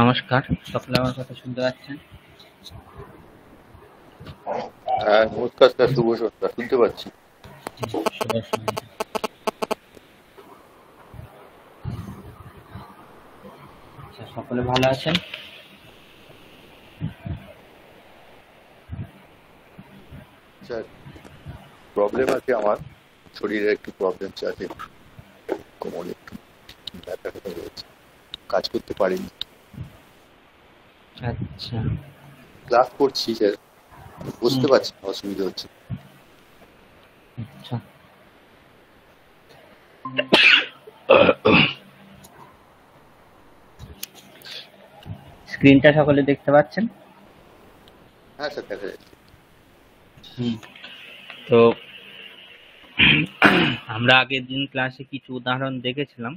নমস্কার সকলে আমার কথা শুনতে পাচ্ছেন হ্যাঁ স্যার শুভ সন্ধ্যা শুনতে পাচ্ছি আচ্ছা, সকলে ভালো আছেন স্যার প্রবলেম আছে আমার শরীরে একটু প্রবলেম আছে কোমরে একটু ব্যথা কাজ করতে পারিনি আচ্ছা ক্লাস করছি স্যার বুঝতে পারছি অসুবিধা হচ্ছে আচ্ছা স্ক্রিনটা সকলে দেখতে পাচ্ছেন হ্যাঁ স্যার দেখা যাচ্ছে তো আমরা আগের দিন ক্লাসে কিছু উদাহরণ দেখেছিলাম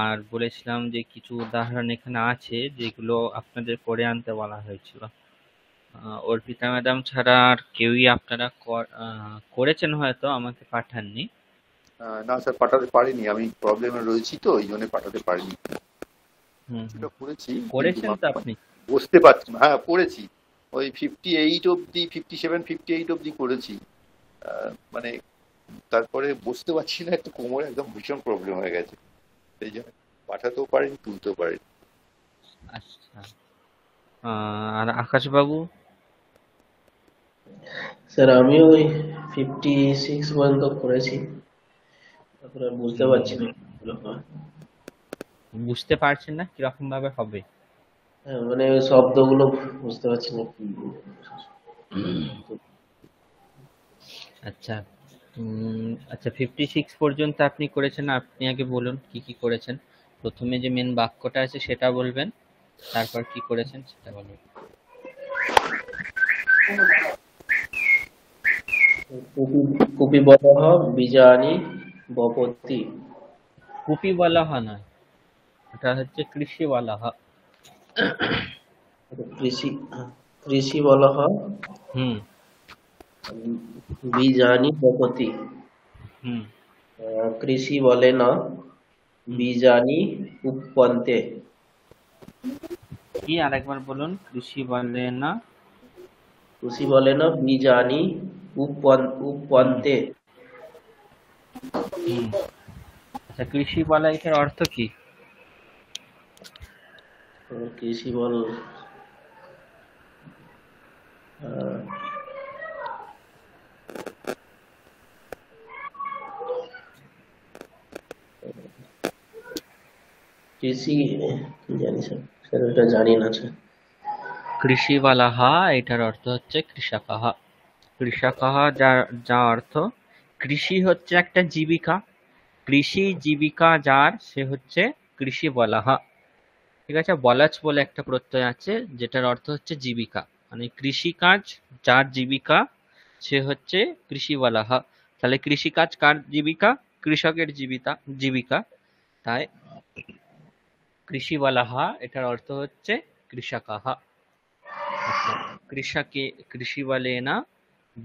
আর বলেছিলাম যে কিছু উদাহরণ এখানে আছে যেগুলো আপনাদের করে আনতে বলা হয়েছিল অর্পিতা ম্যাডাম ছাড়া আর কেউই আপনারা করেছেন হয়তো আমাকে পাঠাননি না স্যার পাঠাতে পারিনি আমি প্রবলেমে রয়েছি তো এই জন্য পাঠাতে পারিনি করেছি করেছেন তো আপনি বুঝতে পারছি হ্যাঁ করেছি ওই ফিফটি এইট অবধি ফিফটি সেভেন ফিফটি এইট অবধি করেছি মানে তারপরে বুঝতে পারছি না একটা কোমরে একদম ভীষণ প্রবলেম হয়ে গেছে সেই জন্য পাঠাতেও পারেন তুলতেও পারেন আচ্ছা আর আকাশবাবু স্যার আমি ওই ফিফটি সিক্স পর্যন্ত করেছি তারপরে বুঝতে পারছি না বুঝতে পারছেন না কিরকম ভাবে হবে হ্যাঁ মানে ওই শব্দগুলো বুঝতে পারছি না আচ্ছা আচ্ছা ফিফটি সিক্স পর্যন্ত আপনি করেছেন আপনি আগে বলুন কি কি করেছেন প্রথমে যে মেন বাক্যটা আছে সেটা বলবেন তারপর কি করেছেন সেটা বলবেন কুপি বলহ বিজানি ভবতি কুপি বলহ নয় এটা হচ্ছে কৃষি বলহ কৃষি কৃষি বলহ হুম बीजानी बकौती कृषि वाले ना बीजानी उपपन्ते কি আরেকবার বলুন কৃষি বলে না কৃষি বলে না বীজানি উপপন্তে আচ্ছা কৃষি বলা এর অর্থ কি কৃষি বল আহ কৃষি জানি স্যার ওটা জানি না স্যার কৃষিওয়ালাহা এটার অর্থ হচ্ছে কৃষকাহা কৃষকাহা যার যা অর্থ কৃষি হচ্ছে একটা জীবিকা কৃষি জীবিকা যার সে হচ্ছে কৃষি বলাহা ঠিক আছে বলাচ বলে একটা প্রত্যয় আছে যেটার অর্থ হচ্ছে জীবিকা মানে কৃষি কাজ যার জীবিকা সে হচ্ছে কৃষি বলাহা তাহলে কৃষি কাজ কার জীবিকা কৃষকের জীবিকা জীবিকা তাই কৃষিবালাহা এটার অর্থ হচ্ছে কৃষকাহা আচ্ছা, কৃষকে কৃষিবালেনা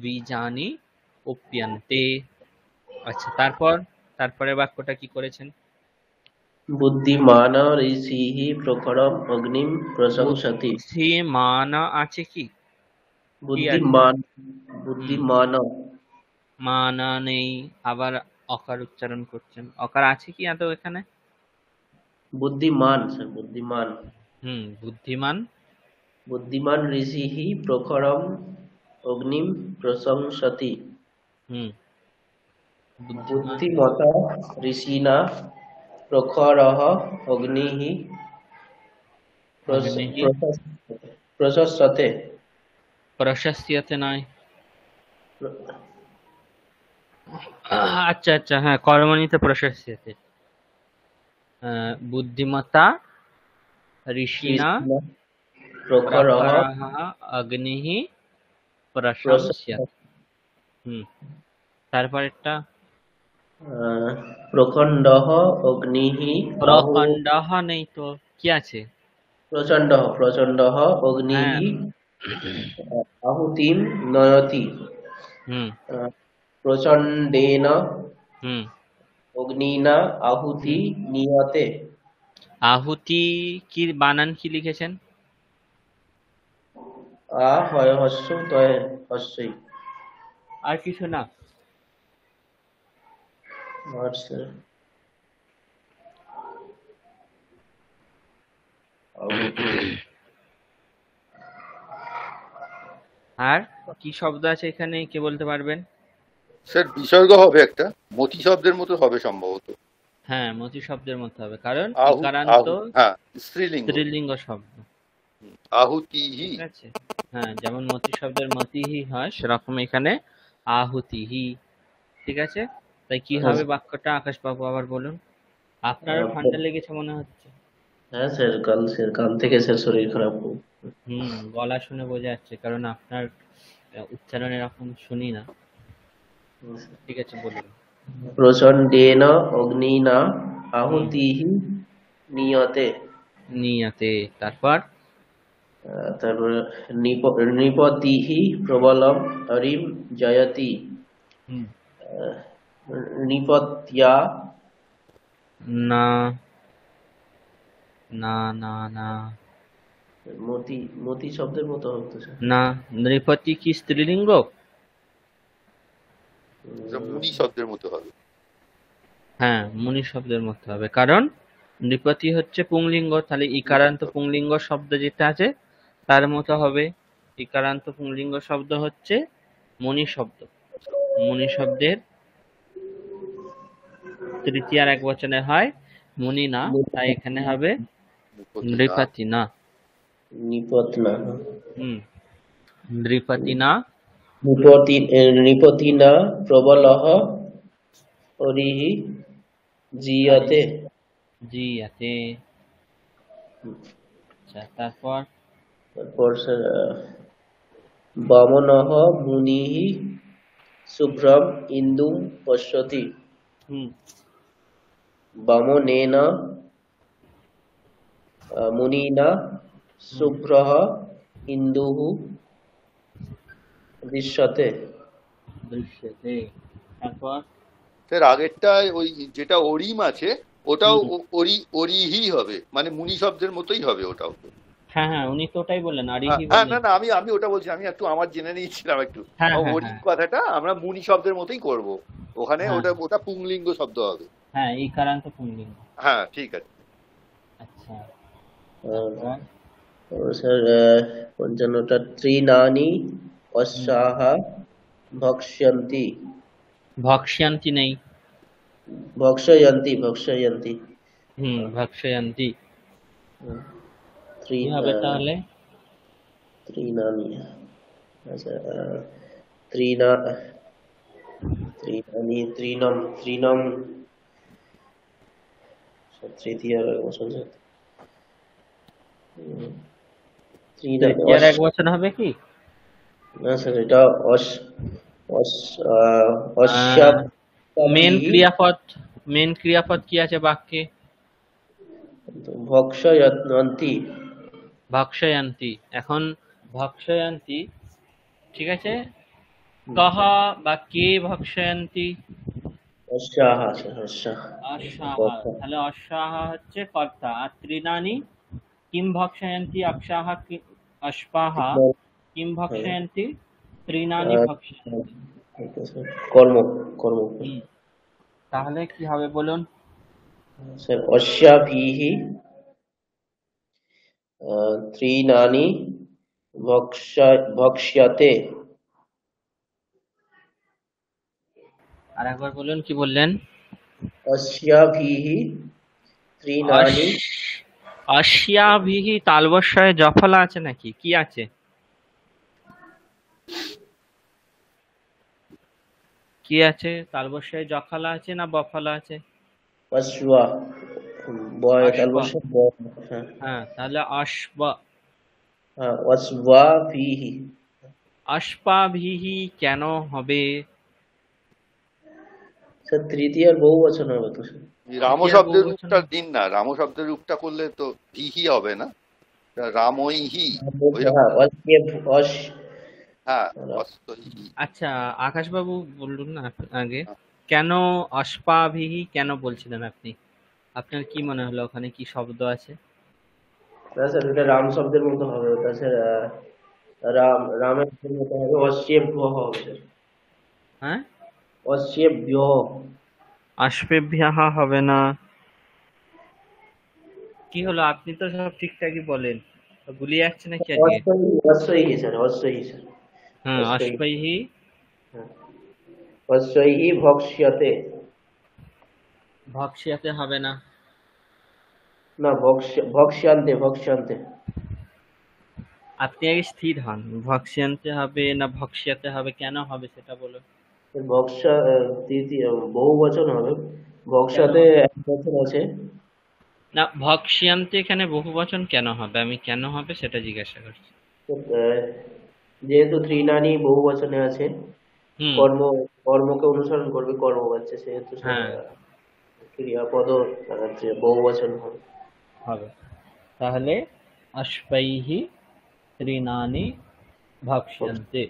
বীজানি ওপ্যন্তে আচ্ছা তারপর তারপরে বাক্যটা কি করেছেন বুদ্ধিমান ঋষি প্রখরম অগ্নিম প্রশংসতি সি মান আছে কি বুদ্ধিমান বুদ্ধিমান মানা নেই আবার অকার উচ্চারণ করছেন অকার আছে কি এত এখানে बुद्धिमान सर बुद्धिमान हम्म बुद्धिमान बुद्धिमान ऋषि ही प्रखरम अग्निम प्रशंसति हम्म। बुद्धिमता ऋषि प्रखर अग्नि ही प्रशस्यते प्रशस्यते नहीं अच्छा अच्छा हाँ कर्मणि तो प्रशस्यते বুদ্ধিমতা ঋষিণা অগ্নি তারপরেরটা প্রখণ্ড অগ্নি প্রখণ্ড নেই তো কি আছে প্রচন্ড প্রচন্ড অগ্নি হ্যাঁ। আহুতি নয়তি প্রচন্ডেন অগ্নি আহুতি নিহতে আহুতি কি বানান কি লিখেছেন আ হয় হস্য তয় হস্যই আর কিছু না আর কি শব্দ আছে এখানে কে বলতে পারবেন স্যার বিসর্গ হবে একটা মতি শব্দের মতো হবে সম্ভবত হ্যাঁ মতি শব্দের মতো হবে কারণ হ্যাঁ, স্ত্রীলিঙ্গ স্ত্রীলিঙ্গ শব্দ আহুতিহি হ্যাঁ যেমন মতি শব্দের মতিহি হয় সেরকম এখানে আহুতিহি ঠিক আছে তাই কি হ্যাঁ। হবে বাক্যটা আকাশ বাবু আবার বলুন আপনারও ঠান্ডা হ্যাঁ, লেগেছে মনে হচ্ছে হ্যাঁ স্যার কাল স্যার কাল থেকে স্যার শরীর খারাপ হুম গলা শুনে বোঝা যাচ্ছে কারণ আপনার উচ্চারণ এরকম শুনি না ঠিক আছে বলুন প্রচণ্ডেন অগ্নিনা আহুতিহি নিয়তে নিয়তে তারপর তারপর নিপতিহি প্রবলম হরিম জয়তি নিপত্যা না না না না মতি মতি শব্দের মতো হচ্ছে না নৃপতি কি স্ত্রীলিঙ্গ মুনি শব্দের মতো হবে হ্যাঁ মুনি শব্দের মতো হবে কারণ নৃপতি হচ্ছে পুংলিঙ্গ তাহলে ইকারান্ত পুংলিঙ্গ শব্দ যেটা আছে তার মতো হবে ইকারান্ত পুংলিঙ্গ শব্দ হচ্ছে মুনি শব্দ মুনি শব্দের তৃতীয়ার এক বচনে হয় মণি না তাই এখানে হবে নৃপতি না নৃপতি না হুম নৃপতি না निपति प्रबल जीते बामन मुनि शुभ्रम इंदु पश्यति हम्म। मुनिना मुनि शुभ्र इंदु দৃশ্যতে দৃশ্যতে তারপর ওই যেটা অরিম আছে ওটাও হবে মানে মুনি শব্দের মতোই হবে ওটাও হ্যাঁ হ্যাঁ উনি তো ওটাই বললেন হ্যাঁ, হ্যাঁ না না আমি আমি ওটা বলছি আমি একটু আমার জেনে নিয়েছিলাম একটু হ্যাঁ, হ্যাঁ, ওরি কথাটা আমরা মুনি শব্দের মতোই করব ওখানে ওটা ওটা পুংলিঙ্গ শব্দ হবে হ্যাঁ এই পুংলিঙ্গ হ্যাঁ ঠিক আছে আচ্ছা স্যার পঞ্চান্নটা ত্রিনানি वश्याः भक्ष्यन्ति नहीं भक्षयन्ति भक्षयन्ति हम्म भक्षयन्ति थ्री बता ले त्रीणानि अच्छा त्रीणा त्रीणानि त्रीणं त्रीणं अच्छा, तृतीय त्रीणं त्रीणं त्रीणं त्रीणं त्रीणं त्रीणं त्रीणं মেন ক্রিয়াপদ মেন ক্রিয়াপদ কি আছে বাক্যে এখন ঠিক আছে কহ বা কে তাহলে অশ্বাহ হচ্ছে কর্তা আর ত্রিনানি কিম ভক্ষয়ন্তি অশ্বাহা কিম ভক্ষয়ন্তি ত্রিনানি আচ্ছা। ভক্ষয়ন্তি কর্ম কর্ম তাহলে কি হবে বলুন স্যার আচ্ছা, অশ্যা ভিহি ত্রিনানি ভক্ষ্যতে আর একবার বলুন কি বললেন অশ্যাভিহি ত্রিনানি অশ্যাভিহি তালবস্যয়ে জফলা আছে নাকি কি আছে কি আছে কালবৈশাখী জখালা আছে না বফালা আছে অশ্বা বয় কালবৈশাখী হ্যাঁ।, হ্যাঁ তাহলে অশ্বা হ্যাঁ অশ্বা ফিহি অশ্বাভিহি কেন হবে স্যার তৃতীয়ার বহু বচন হবে তো রাম শব্দের রূপটা দিন না রাম শব্দের রূপটা করলে তো ভিহি হবে না রামইহি হ্যাঁ, হ্যাঁ, আচ্ছা আকাশবাবু বলুন না আগে হ্যাঁ। কেন অস্পাভিহি কেন বলছিলেন আপনি আপনার কি মনে হলো ওখানে কি শব্দ আছে স্যার এটা রাম শব্দের মতো হবে ওটা স্যার রাম রামের মতো হবে অশ্বেব হবে হ্যাঁ অশ্বেব অস্পেভ্যাহ হবে না কি হলো আপনি তো সব ঠিকঠাকই বলেন গুলিয়ে আসছে নাকি আজকে অবশ্যই অবশ্যই স্যার অবশ্যই স্যার আপনি আগে স্থির হন হবে না হবে কেন হবে সেটা বলো ভক্সা বহু বচন হবে ভক্সাতে এক বছর আছে না ভক্সিয়ান্তে এখানে বহুবচন কেন হবে আমি কেন হবে সেটা জিজ্ঞাসা করছি যেহেতু তৃণানি বহু বচনে আছে কর্ম কর্মকে অনুসরণ করবে কর্ম পাচ্ছে সেহেতু ক্রিয়াপদ হচ্ছে বহু বচন হবে হবে তাহলে অশ্বৈহি তৃণানি ভক্ষ্যন্তে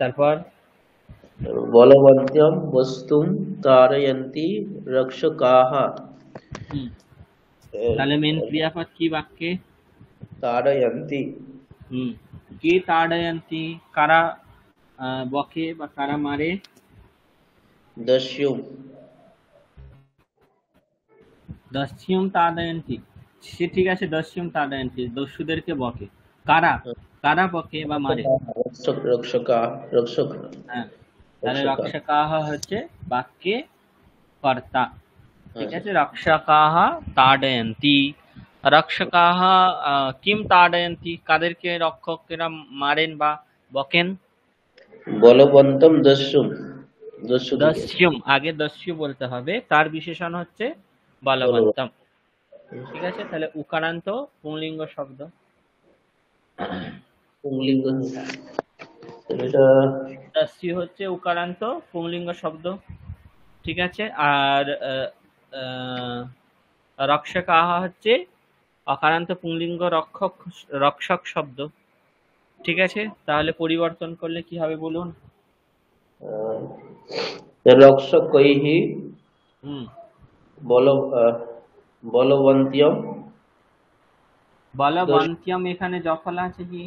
তারপর বলবন্ত্যম বস্তুম তারয়ন্তি রক্ষকাহা তাহলে মেন ক্রিয়াপদ কি বাক্যে তারয়ন্তি হুম কে তাড়ায়ন্তি কারা বকে বা কারা মারে দস্যুম দস্যুম তাড়ায়ন্তি সে ঠিক আছে দস্যুম তাড়ায়ন্তি দস্যুদেরকে বকে কারা কারা বকে বা মারে রক্ষক রক্ষক হ্যাঁ তাহলে রক্ষকাহ হচ্ছে বাক্যে কর্তা ঠিক আছে রক্ষকাহ তাড়ায়ন্তি রক্ষকাহা কিম তাড়ায়ন্তি কাদেরকে রক্ষকেরা মারেন বা বকেন বলবন্তম দস্যুম দস্যুম আগে দস্যু বলতে হবে তার বিশেষণ হচ্ছে বলবন্তম ঠিক আছে তাহলে উকারান্ত পুংলিঙ্গ শব্দ পুংলিঙ্গ দস্যু হচ্ছে উকারান্ত পুংলিঙ্গ শব্দ ঠিক আছে আর রক্ষকাহা হচ্ছে অকারান্ত পুংলিঙ্গ রক্ষক রক্ষক শব্দ ঠিক আছে তাহলে পরিবর্তন করলে কি হবে বলুন রক্ষক বল এখানে জফলা আছে কি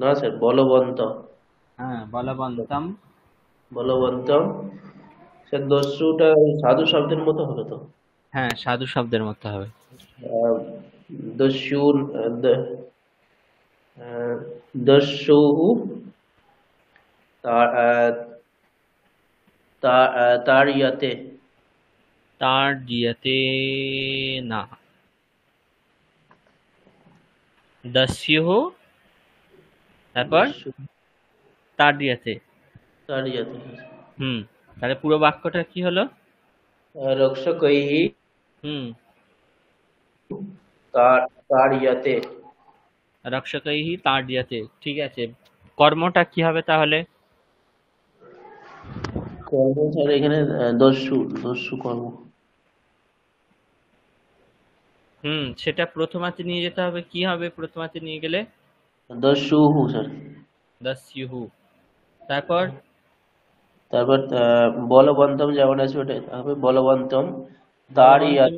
না স্যার বলবন্ত হ্যাঁ বলবন্তম বলবন্তম স্যার দস্যুটা সাধু শব্দের মতো হলো তো হ্যাঁ সাধু শব্দের মতো হবে দস্যুর দস্যুহু তার ইয়াতে তার জিয়াতে না দস্যুহ তারপর তার দিয়াতে তার দিয়াতে হুম তাহলে পুরো বাক্যটা কি হলো রক্ষকৈহি তাড়িয়াতে রক্ষকৈহি তাড়িয়াতে ঠিক আছে কর্মটা কি হবে তাহলে কর্ম স্যার এখানে দস্যু দস্যু কর্ম হুম সেটা প্রথমাতে নিয়ে যেতে হবে কি হবে প্রথমাতে নিয়ে গেলে দস্যুহু স্যার দস্যুহু তারপর তারপর বলবন্তম যেমন আছে ওটা হবে বলবন্তম দাড়ি আর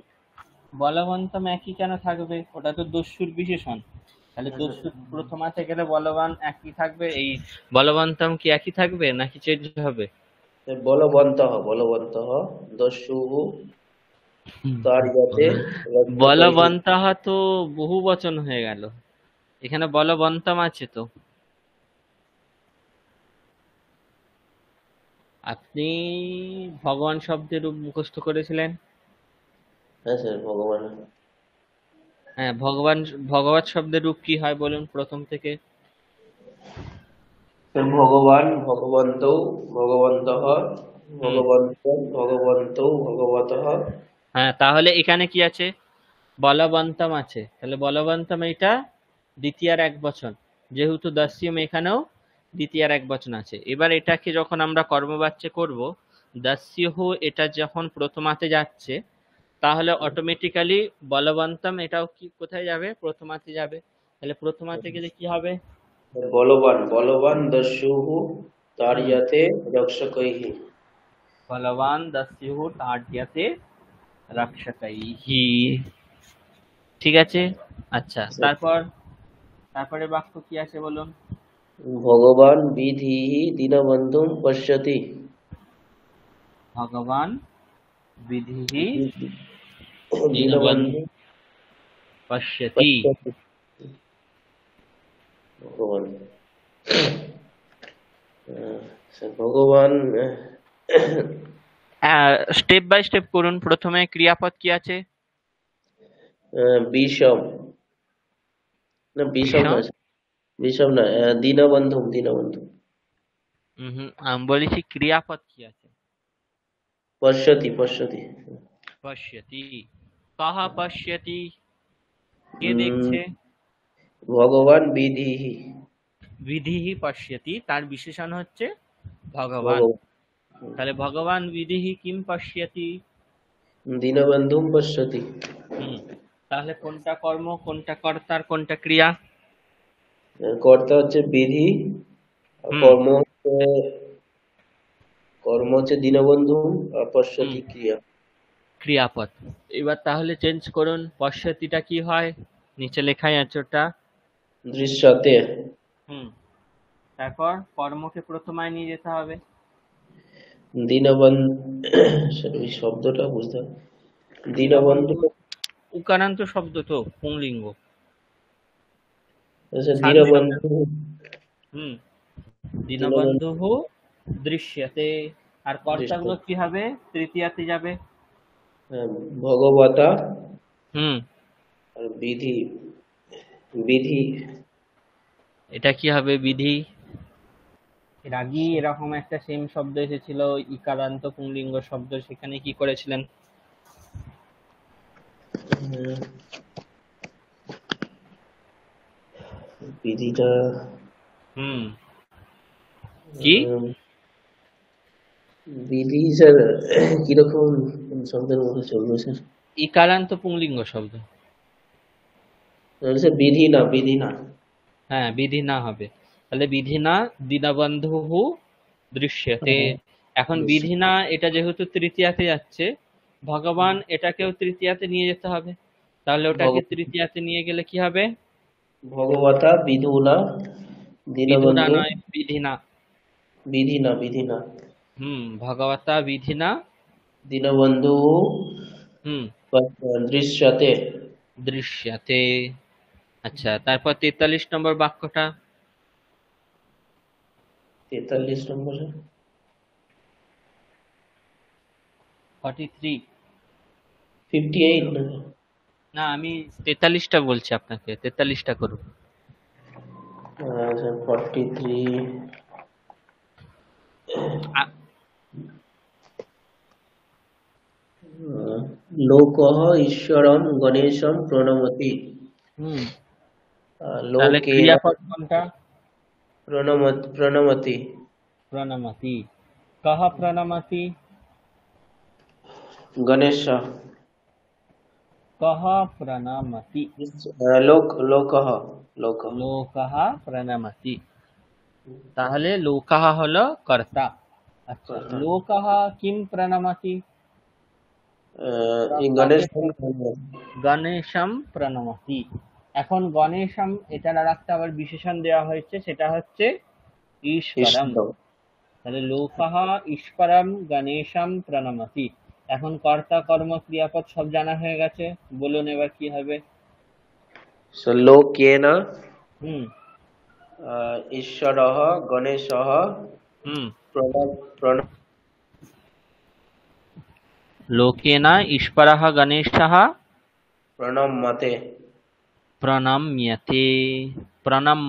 বলবন্তম একই কেন থাকবে ওটা তো দস্যুর বিশেষণ তাহলে হ্যাঁ, দস্যুর হ্যাঁ। প্রথম আছে গেলে বলবান একই থাকবে এই বলবন্তম কি একই থাকবে নাকি চেঞ্জ হবে বলবন্ত বলবন্ত দস্যু দাঁড়িয়াতে বলবন্ত তো বহু বচন হয়ে গেল এখানে বলবন্তম আছে তো আপনি ভগবান শব্দের রূপ মুখস্থ করেছিলেন হ্যাঁ স্যার ভগবান হ্যাঁ ভগবান ভগবত শব্দের রূপ কি হয় বলুন প্রথম থেকে ভগবান ভগবন্ত ভগবন্ত ভগবন্ত ভগবন্ত ভগবত হ্যাঁ তাহলে এখানে কি আছে বলবন্তম আছে তাহলে বলবন্তম এটা দ্বিতীয়ার এক বছর যেহেতু দস্যম এখানেও দ্বিতীয়ার এক বচন আছে এবার এটাকে যখন আমরা কর্মবাচ্যে করব দাস্যহু এটা যখন প্রথমাতে যাচ্ছে তাহলে অটোমেটিক্যালি বলবন্তম এটাও কি কোথায় যাবে প্রথমাতে যাবে তাহলে প্রথমাতে গেলে কি হবে বলবান বলবান দস্যুহু তারিয়াতে রক্ষকৈহি বলবান দস্যুহু তারিয়াতে রক্ষকৈহি ঠিক আছে আচ্ছা তারপর তারপরে বাক্য কি আছে বলুন भगवान विधि ही बंधु पश्य भगवान विधि ही दीनबंधु पश्यति भगवान भगवान स्टेप बाय स्टेप करूँ प्रथम क्रियापद की चे बीशम ना बीशम বিষম না দীনবন্ধু দীনবন্ধু আমি বলেছি ক্রিয়াপদ কি আছে পশ্যতি পশ্যতি পশ্যতি কাহা পশ্যতি কে দেখছে ভগবান বিধিহি বিধিহি পশ্যতি তার বিশেষণ হচ্ছে ভগবান তাহলে ভগবান বিধিহি কিম পশ্যতি দীনবন্ধু পশ্যতি তাহলে কোনটা কর্ম কোনটা কর্তার কোনটা ক্রিয়া কর্তা হচ্ছে বিধি কর্ম হচ্ছে কর্ম হচ্ছে দীনবন্ধু পশ্চাতি ক্রিয়া ক্রিয়াপদ এবার তাহলে চেঞ্জ করুন পশ্যতিটা কি হয় নিচে লেখাই আছে ওটা দৃশ্যতে হুম তারপর কর্মকে প্রথমায় নিয়ে যেতে হবে দীনবন্ধু শব্দটা বুঝতে দীনবন্ধু উকারান্ত শব্দ তো পুংলিঙ্গ দীনবন্ধু কি হবে তৃতীয়াতে যাবে ভগবতা হুম বিধি বিধি এটা কি হবে বিধি এর এরকম একটা সেম শব্দ এসেছিল ইকারান্ত পুংলিঙ্গ শব্দ সেখানে কি করেছিলেন হুম কি শব্দের মধ্যে চলবে স্যার ইকারান্ত পুংলিঙ্গ শব্দ বিধি না বিধি না হ্যাঁ বিধি না হবে তাহলে বিধি না দীনবন্ধু দৃশ্যতে হ্যাঁ, এখন বিধি না এটা যেহেতু তৃতীয়াতে যাচ্ছে ভগবান এটাকেও তৃতীয়াতে নিয়ে যেতে হবে তাহলে ওটাকে তৃতীয়াতে নিয়ে গেলে কি হবে ভগবতা বিধুনা দীনবন্ধু বিধিনা বিধিনা বিধিনা ভগবতা বিধিনা দীনবন্ধু দৃশ্যতে দৃশ্যতে আচ্ছা তারপর তেতাল্লিশ নম্বর বাক্যটা তেতাল্লিশ নম্বরে ফর্টি থ্রি ফিফটি এইট না আমি তেতাল্লিশটা বলছি আপনাকে তেতাল্লিশটা করুন লোক আচ্ছা, থ্রি লোকহ ঈশ্বরম গণেশম প্রণমতি প্রণমতি প্রণমতি কহ প্রণমতি গণেশ লোকহ প্রণমতি লোকহ লোকহ প্রণমতি তাহলে লোকহ হলো কর্তা আচ্ছা লোকহ কিম প্রণমতি গণেশম প্রণমতি এখন গণেশম এটা আর একটা আবার বিশেষণ দেওয়া হয়েছে সেটা হচ্ছে ঈশ্বরম তাহলে লোকহ ঈশ্বরম গণেশম প্রণমতি এখন কর্তা কর্ম ক্রিয়াপদ সব জানা হয়ে গেছে বলুন এবার কি হবে সো লোকেন হুম ঈশ্বরহ গণেশহ হুম প্রণব প্রণব লোকেন ঈশ্বরহ গণেশহ প্রণম্যতে প্রণম্যতে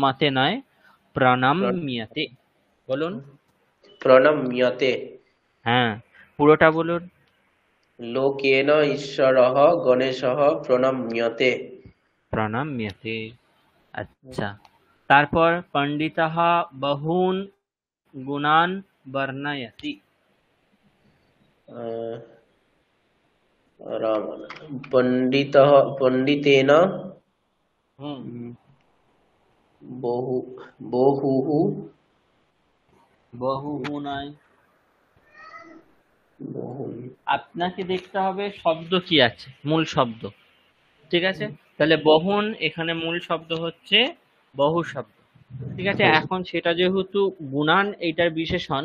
মতে নয় প্রণম্যতে বলুন প্রণম্যতে হ্যাঁ পুরোটা বলুন लोकेन ईश्वरः गणेशः प्रणम्य प्रणम्यते अच्छा तारपर पंडितः बहुन गुणान वर्णयति पंडित पंडित हम्म। बहु बहु बहु আপনাকে দেখতে হবে শব্দ কি আছে মূল শব্দ ঠিক আছে তাহলে বহন এখানে মূল শব্দ হচ্ছে বহু শব্দ ঠিক আছে এখন সেটা যেহেতু গুণান এইটার বিশেষণ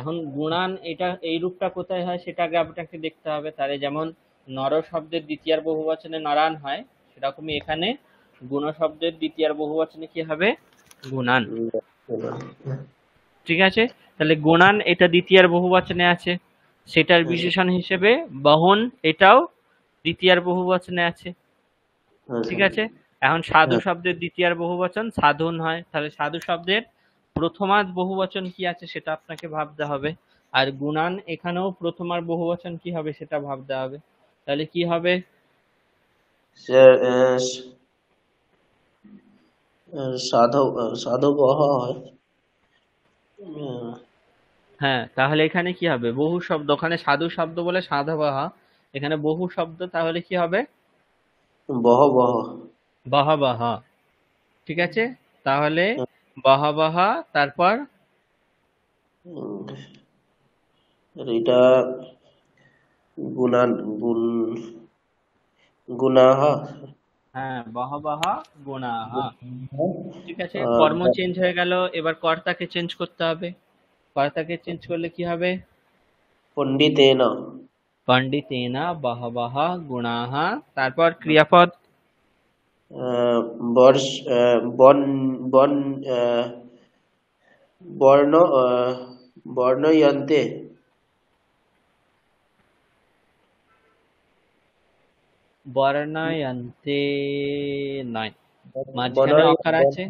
এখন গুণান এটা এই রূপটা কোথায় হয় সেটা আগে আপনাকে দেখতে হবে তাহলে যেমন নর শব্দের দ্বিতীয়ার বহু বচনে নরান হয় সেরকমই এখানে গুণ শব্দের দ্বিতীয়ার বহু বচনে কি হবে গুণান ঠিক আছে তাহলে গুণান এটা দ্বিতীয়ার বহু বচনে আছে সেটার বিশেষণ হিসেবে বহন এটাও দ্বিতীয়ার বহুবচনে আছে ঠিক আছে এখন সাধু হ্যাঁ। শব্দের দ্বিতীয়ার বহুবচন সাধন হয় তাহলে সাধু শব্দের প্রথমার বহুবচন কি আছে সেটা আপনাকে ভাবতে হবে আর গুণান এখানেও প্রথমার বহুবচন কি হবে সেটা ভাবতে হবে তাহলে কি হবে সাধক সাধক হয় হ্যাঁ তাহলে এখানে কি হবে বহু শব্দ ওখানে সাধু শব্দ বলে বাহা এখানে বহু শব্দ তাহলে কি হবে বাহাবাহা ঠিক আছে তাহলে বাহাবাহা তারপর এটা হ্যাঁ বহবাহ গুণাহ ঠিক আছে কর্ম চেঞ্জ হ্যাঁ। হয়ে গেল এবার কর্তাকে চেঞ্জ করতে হবে কর্তাকে চেঞ্জ করলে কি হবে পণ্ডিতেন পণ্ডিতেন বহবহ গুণাহ তারপর ক্রিয়াপদ বর্ষ বন বন বর্ণ বর্ণয়ন্তে বর্ণয়ন্তে নয় মাঝখানে অক্ষর আছে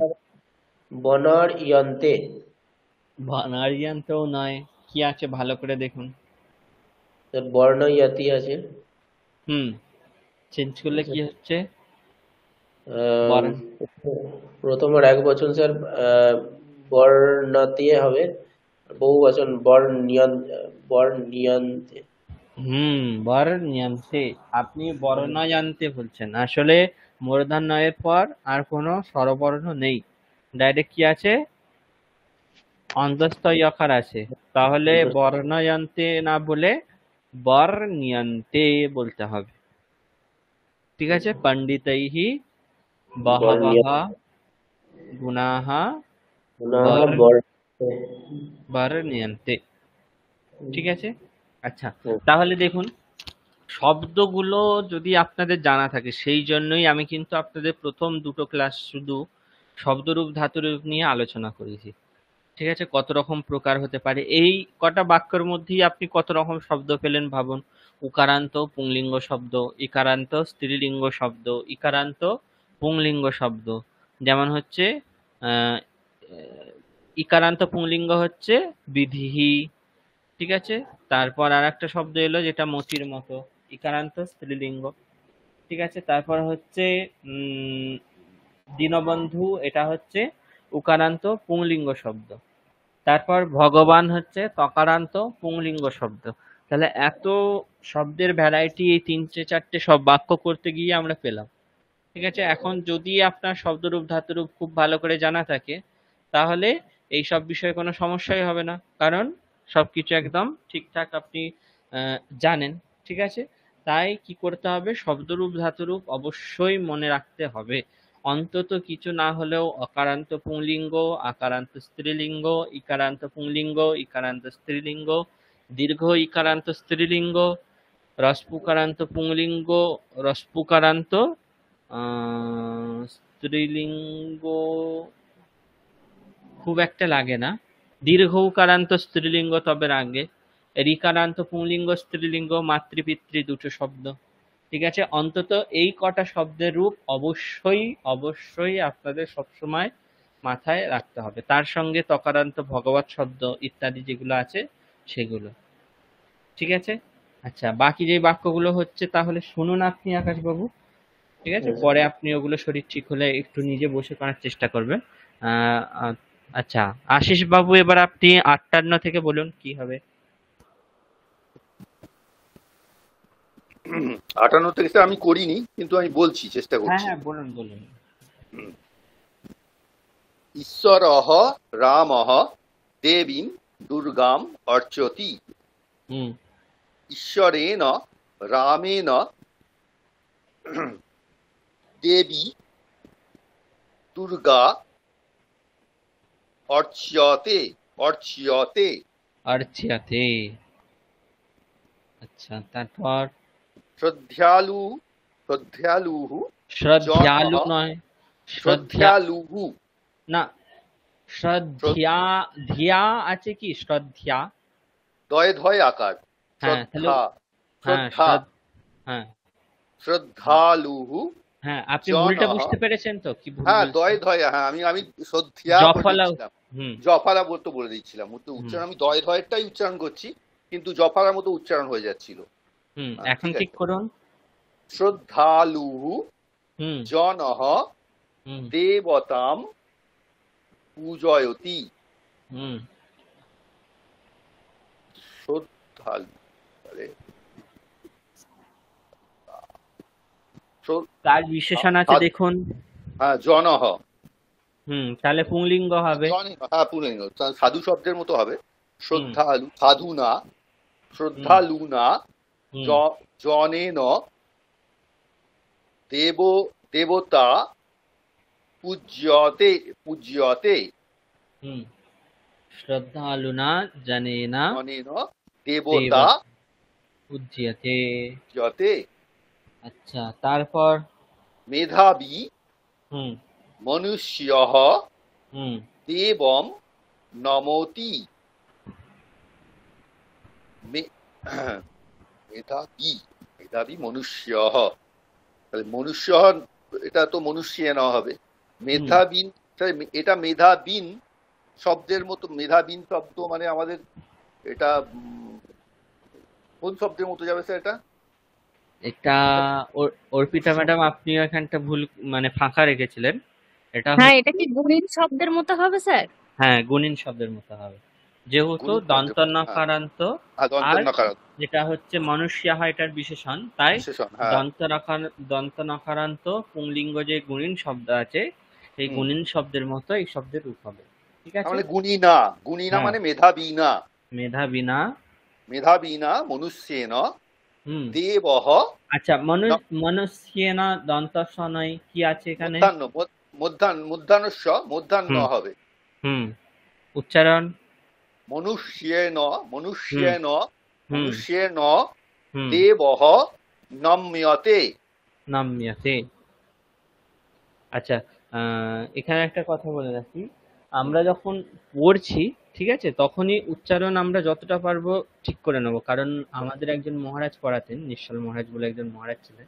বনর ইয়ন্তে নারিয়ান তো নয় কি আছে ভালো করে দেখুন বর্ণ ইয়াতি আছে হুম চেঞ্জ করলে কি হচ্ছে প্রথম আর এক বচন স্যার বর্ণাতিয়ে হবে বহু বচন বর্ণিয়ন বর্ণিয়ন্তে হুম বর্ণিয়ন্তে আপনি জানতে বলছেন আসলে মূর্ধন্য নয়ের পর আর কোনো স্বরবর্ণ নেই ডাইরেক্ট কি আছে অন্তস্থয় অকার আছে তাহলে বর্ণয়ন্তে না বলে বর্ণিয়ন্তে বলতে হবে ঠিক আছে পণ্ডিতৈহি বহবহ গুণাহ বর্ণিয়ন্তে ঠিক আছে আচ্ছা তাহলে দেখুন শব্দগুলো যদি আপনাদের জানা থাকে সেই জন্যই আমি কিন্তু আপনাদের প্রথম দুটো ক্লাস শুধু শব্দরূপ ধাতুরূপ নিয়ে আলোচনা করেছি ঠিক আছে কত রকম প্রকার হতে পারে এই কটা বাক্যের মধ্যেই আপনি কত রকম শব্দ পেলেন ভাবুন উকারান্ত পুংলিঙ্গ শব্দ ইকারান্ত স্ত্রীলিঙ্গ শব্দ ইকারান্ত পুংলিঙ্গ শব্দ যেমন হচ্ছে ইকারান্ত পুংলিঙ্গ হচ্ছে বিধিহি ঠিক আছে তারপর আর একটা শব্দ এলো যেটা মতির মতো ইকারান্ত স্ত্রীলিঙ্গ ঠিক আছে তারপর হচ্ছে দীনবন্ধু এটা হচ্ছে উকারান্ত পুংলিঙ্গ শব্দ তারপর ভগবান হচ্ছে তকারান্ত পুংলিঙ্গ শব্দ তাহলে এত শব্দের ভ্যারাইটি এই তিনটে চারটে সব বাক্য করতে গিয়ে আমরা পেলাম ঠিক আছে এখন যদি আপনার শব্দরূপ ধাতুরূপ খুব ভালো করে জানা থাকে তাহলে এই সব বিষয়ে কোনো সমস্যাই হবে না কারণ সব কিছু একদম ঠিকঠাক আপনি জানেন ঠিক আছে তাই কি করতে হবে শব্দরূপ ধাতুরূপ অবশ্যই মনে রাখতে হবে অন্তত কিছু না হলেও অকারান্ত পুংলিঙ্গ আকারান্ত স্ত্রীলিঙ্গ ইকারান্ত পুংলিঙ্গ ইকারান্ত স্ত্রীলিঙ্গ দীর্ঘ ইকারান্ত স্ত্রীলিঙ্গ রসপুকারান্ত পুংলিঙ্গ রসপুকারান্ত স্ত্রীলিঙ্গ খুব একটা লাগে না দীর্ঘ উকারান্ত স্ত্রীলিঙ্গ তবে আগে রিকারান্ত পুংলিঙ্গ স্ত্রীলিঙ্গ মাতৃপিতৃ দুটো শব্দ ঠিক আছে অন্তত এই কটা শব্দের রূপ অবশ্যই অবশ্যই আপনাদের সবসময় মাথায় রাখতে হবে তার সঙ্গে তকারান্ত ভগবত শব্দ ইত্যাদি যেগুলো আছে সেগুলো ঠিক আছে আচ্ছা বাকি যে বাক্যগুলো হচ্ছে তাহলে শুনুন আপনি আকাশবাবু ঠিক আছে হ্যাঁ। পরে আপনি ওগুলো শরীর ঠিক হলে একটু নিজে বসে করার চেষ্টা করবেন আচ্ছা আশিস বাবু এবার আপনি আটান্ন থেকে বলুন কি হবে আটান্ন আমি করিনি কিন্তু আমি বলছি চেষ্টা হ্যাঁ, করছি ঈশ্বর অহ রাম অহ দুর্গাম অর্চতি ঈশ্বরেন রামেন দেবী দুর্গা অর্চিয়তে অর্চিয়তে আচ্ছা তারপর শ্রদ্ধালু শ্রদ্ধালুহু শ্রদ্ধালু নয় শ্রদ্ধালুহু না শ্রদ্ধা ধিয়া আছে কি শ্রদ্ধা দয় ধয় আকার শ্রদ্ধালুহু হ্যাঁ আপনি বুঝতে পেরেছেন তো কি হ্যাঁ দয় ধয় হ্যাঁ আমি আমি শ্রদ্ধা জফালা বলতে বলে দিচ্ছিলাম উচ্চারণ আমি দয় ধয়টাই উচ্চারণ করছি কিন্তু জফালার মতো উচ্চারণ হয়ে যাচ্ছিল এখন ঠিক করুন শ্রদ্ধালু জনহ দেবতাম পূজয়তি শ্রদ্ধালু তার বিশেষণ আছে দেখুন হ্যাঁ জনহ হম তাহলে পুংলিঙ্গ হবে হ্যাঁ পুংলিঙ্গ সাধু শব্দের মতো হবে শ্রদ্ধালু সাধু না শ্রদ্ধালু না জনেন দেব দেবতা পূজ্যতে পূজ্যতে শ্রদ্ধালুনা জনেন দেবতা পূজ্যতে যতে আচ্ছা তারপর মেধাবী হুম মনুষ্য হুম দেবম নমতি মেধাবী মেধাবী মনুষ্য তাহলে মনুষ্য এটা তো মনুষ্য নেওয়া হবে মেধাবিন এটা মেধাবিন শব্দের মতো মেধাবিন শব্দ মানে আমাদের এটা কোন শব্দের মতো যাবে স্যার এটা এটা অর্পিতা ম্যাডাম আপনি এখানটা ভুল মানে ফাঁকা রেখেছিলেন এটা হ্যাঁ এটা কি গুণিন শব্দের মতো হবে স্যার হ্যাঁ গুণিন শব্দের মতো হবে যেহেতু হ্যাঁ। দন্তন্যকারান্ত যেটা হচ্ছে মানুষিয়া এটার বিশেষণ তাই দন্ত দন্ত দন্তনকারান্ত পুংলিঙ্গ যে গুণিন শব্দ আছে এই গুণিন শব্দের মতো এই শব্দের রূপ হবে ঠিক মানে আছে হ্যাঁ। মানে গুণী না গুণী না মানে মেধাবী না মেধাবী না মেধাবী না মনুষ্যেন দেবহ আচ্ছা মানুষ মনুষ্যেন দন্তস্বনয় কি আছে এখানে মধ্যাহ্ন মধ্যাহ্নস্ব মধ্যাহ্ন হবে হুম উচ্চারণ মনুষ্যেন মনুষ্যেন পুরুষেণ দেবহ নম্যতে নাম্যাতে আচ্ছা এখানে একটা কথা বলে রাখি আমরা যখন পড়ছি ঠিক আছে তখনই উচ্চারণ আমরা যতটা পারবো ঠিক করে নেব কারণ আমাদের একজন মহারাজ পড়াতেন নিশ্চল মহারাজ বলে একজন মহারাজ ছিলেন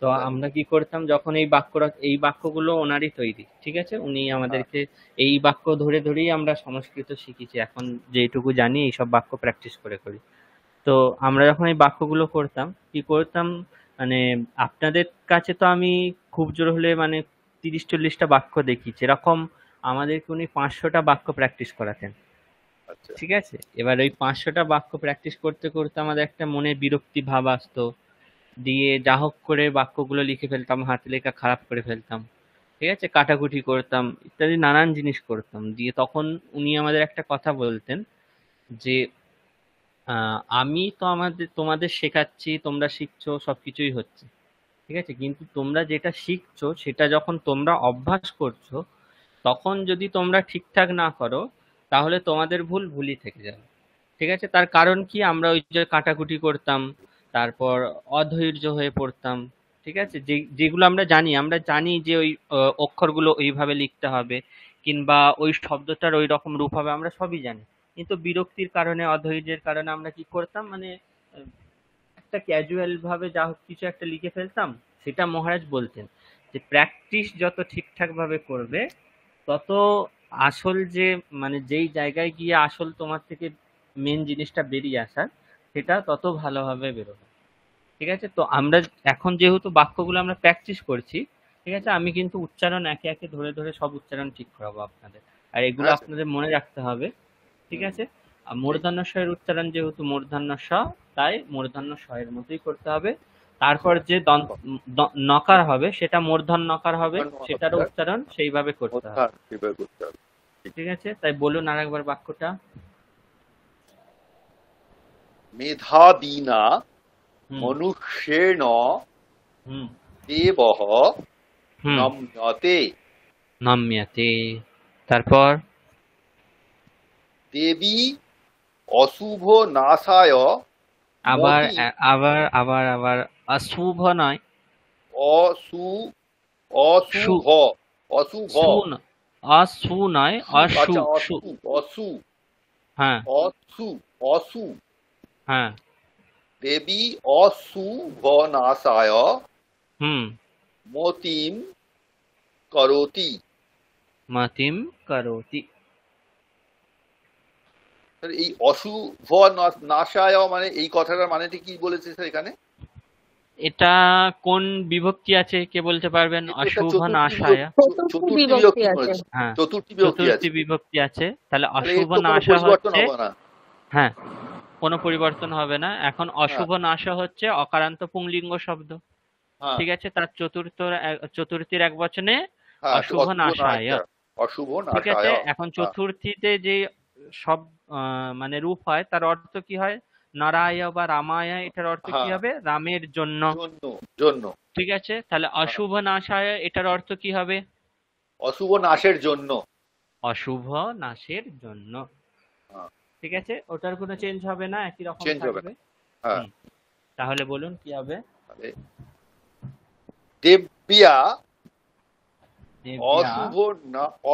তো হ্যাঁ। আমরা কি করতাম যখন এই বাক্য এই বাক্যগুলো ওনারই তৈরি ঠিক আছে উনি আমাদেরকে হ্যাঁ। এই বাক্য ধরে ধরেই আমরা সংস্কৃত শিখেছি এখন যেটুকু জানি এইসব বাক্য প্র্যাকটিস করে করি তো আমরা যখন এই বাক্যগুলো করতাম কি করতাম মানে আপনাদের কাছে তো আমি খুব জোর হলে মানে তিরিশ চল্লিশটা বাক্য দেখি যেরকম আমাদেরকে উনি পাঁচশোটা বাক্য প্র্যাকটিস করাতেন আচ্ছা। ঠিক আছে এবার ওই পাঁচশোটা বাক্য প্র্যাকটিস করতে করতে আমাদের একটা মনে বিরক্তি ভাব আসতো দিয়ে যা হোক করে বাক্যগুলো লিখে ফেলতাম হাতে লেখা খারাপ করে ফেলতাম ঠিক আছে কাটাকুটি করতাম ইত্যাদি নানান জিনিস করতাম দিয়ে তখন উনি আমাদের একটা কথা বলতেন যে আমি তো আমাদের তোমাদের শেখাচ্ছি তোমরা শিখছো সব কিছুই হচ্ছে ঠিক আছে কিন্তু তোমরা যেটা শিখছো সেটা যখন তোমরা অভ্যাস করছো তখন যদি তোমরা ঠিকঠাক না করো তাহলে তোমাদের ভুল ভুলই থেকে যাবে ঠিক আছে তার কারণ কি আমরা ওই যে কাটাকুটি করতাম তারপর অধৈর্য হয়ে পড়তাম ঠিক আছে যে যেগুলো আমরা জানি আমরা জানি যে ওই অক্ষরগুলো ওইভাবে লিখতে হবে কিংবা ওই শব্দটার ওই রকম রূপ হবে আমরা সবই জানি কিন্তু বিরক্তির কারণে অধৈর্যের কারণে আমরা কি করতাম মানে একটা ক্যাজুয়াল ভাবে যা হোক কিছু একটা লিখে ফেলতাম সেটা মহারাজ বলতেন যে প্র্যাকটিস যত ঠিকঠাক ভাবে করবে তত আসল যে মানে যেই জায়গায় গিয়ে আসল তোমার থেকে মেন জিনিসটা বেরিয়ে আসার সেটা তত ভালোভাবে বেরোবে ঠিক আছে তো আমরা এখন যেহেতু বাক্যগুলো আমরা প্র্যাকটিস করছি ঠিক আছে আমি কিন্তু উচ্চারণ একে একে ধরে ধরে সব উচ্চারণ ঠিক করাবো আপনাদের আর এগুলো আচ্ছা। আপনাদের মনে রাখতে হবে ঠিক আছে আর মূর্ধন্য এর উচ্চারণ যেহেতু মূর্ধান্য স তাই মূর্ধান্য স এর মতোই করতে হবে তারপর যে নকার হবে সেটা মূর্ধন নকার হবে সেটার উচ্চারণ সেইভাবে করতে হবে ঠিক আছে তাই বলুন আর একবার বাক্যটা মেধা মেধাবীনা মনুষ্যেণ দেব নম্যতে নম্যতে তারপর দেবী অশুভ নাশায় আবার আবার আবার আবার অশুভ নয় অশু অশুভ আচ্ছা, অশুভ অশু নয় অশু অশু হ্যাঁ অশু অশু হ্যাঁ দেবী অশুভ নাশায় হুম মতিম করতি মতিম করতি এই অশুভ নাশায় মানে এই কথাটার মানেটি কি বলেছে স্যার এখানে এটা কোন বিভক্তি আছে কে বলতে পারবেন অশুভ নাশায় হ্যাঁ। চতুর্থী বিভক্তি আছে তাহলে অশুভ নাশা হচ্ছে হ্যাঁ কোনো পরিবর্তন হবে না এখন হ্যাঁ। অশুভ নাশা হচ্ছে অকারান্ত পুংলিঙ্গ শব্দ হ্যাঁ। ঠিক আছে তার চতুর্থ চতুর্থীর এক বচনে অশুভ নাশায় অশুভ ঠিক আছে এখন চতুর্থীতে যে শব্দ মানে রূপ হয় তার অর্থ কি হয় নারায় বা রামায় এটার অর্থ কি হ্যাঁ। হবে রামের জন্য জন্য ঠিক আছে তাহলে হ্যাঁ। অশুভ নাশায় এটার অর্থ কি হবে অশুভ নাশের জন্য অশুভ নাশের জন্য হ্যাঁ। ঠিক আছে ওটার কোনো চেঞ্জ হবে না একই রকম চেঞ্জ হ্যাঁ তাহলে বলুন কি হবে দেবিয়া অশুভ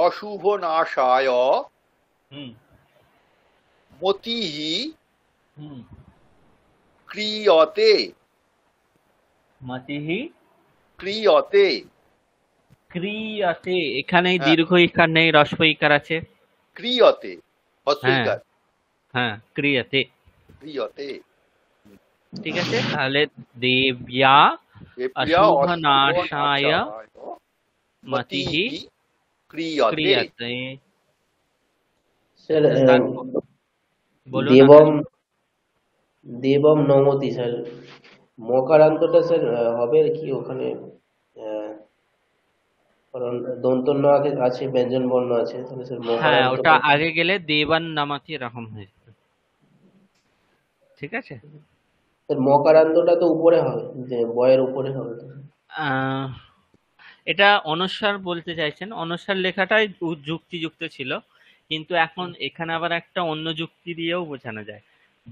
অশুভ নাশায় মতিহি ক্রিয়তে মতিহি ক্রিয়তে ক্রিয়তে এখানে হ্যাঁ। দীর্ঘ ইকার নেই রস্ব ইকার আছে ক্রিয়তে হ্যাঁ।, হ্যাঁ ক্রিয়তে ক্রিয়তে ঠিক আছে তাহলে দেব্যা অশুভনাশায় মতিহি ক্রিয়তে ক্রিয়তে দেবম দেবম নমতি স্যার মকারান্তটা স্যার হবে কি ওখানে কারণ আছে ব্যঞ্জন বর্ণ আছে তাহলে হ্যাঁ ওটা আগে গেলে দেবান নামাতি হয়ে ঠিক আছে মকারান্তটা তো উপরে হবে যে বয়ের উপরে হবে এটা অনস্বার বলতে চাইছেন অনস্বার লেখাটাই যুক্তিযুক্ত ছিল কিন্তু এখন এখানে আবার একটা অন্য যুক্তি দিয়েও বোঝানো যায়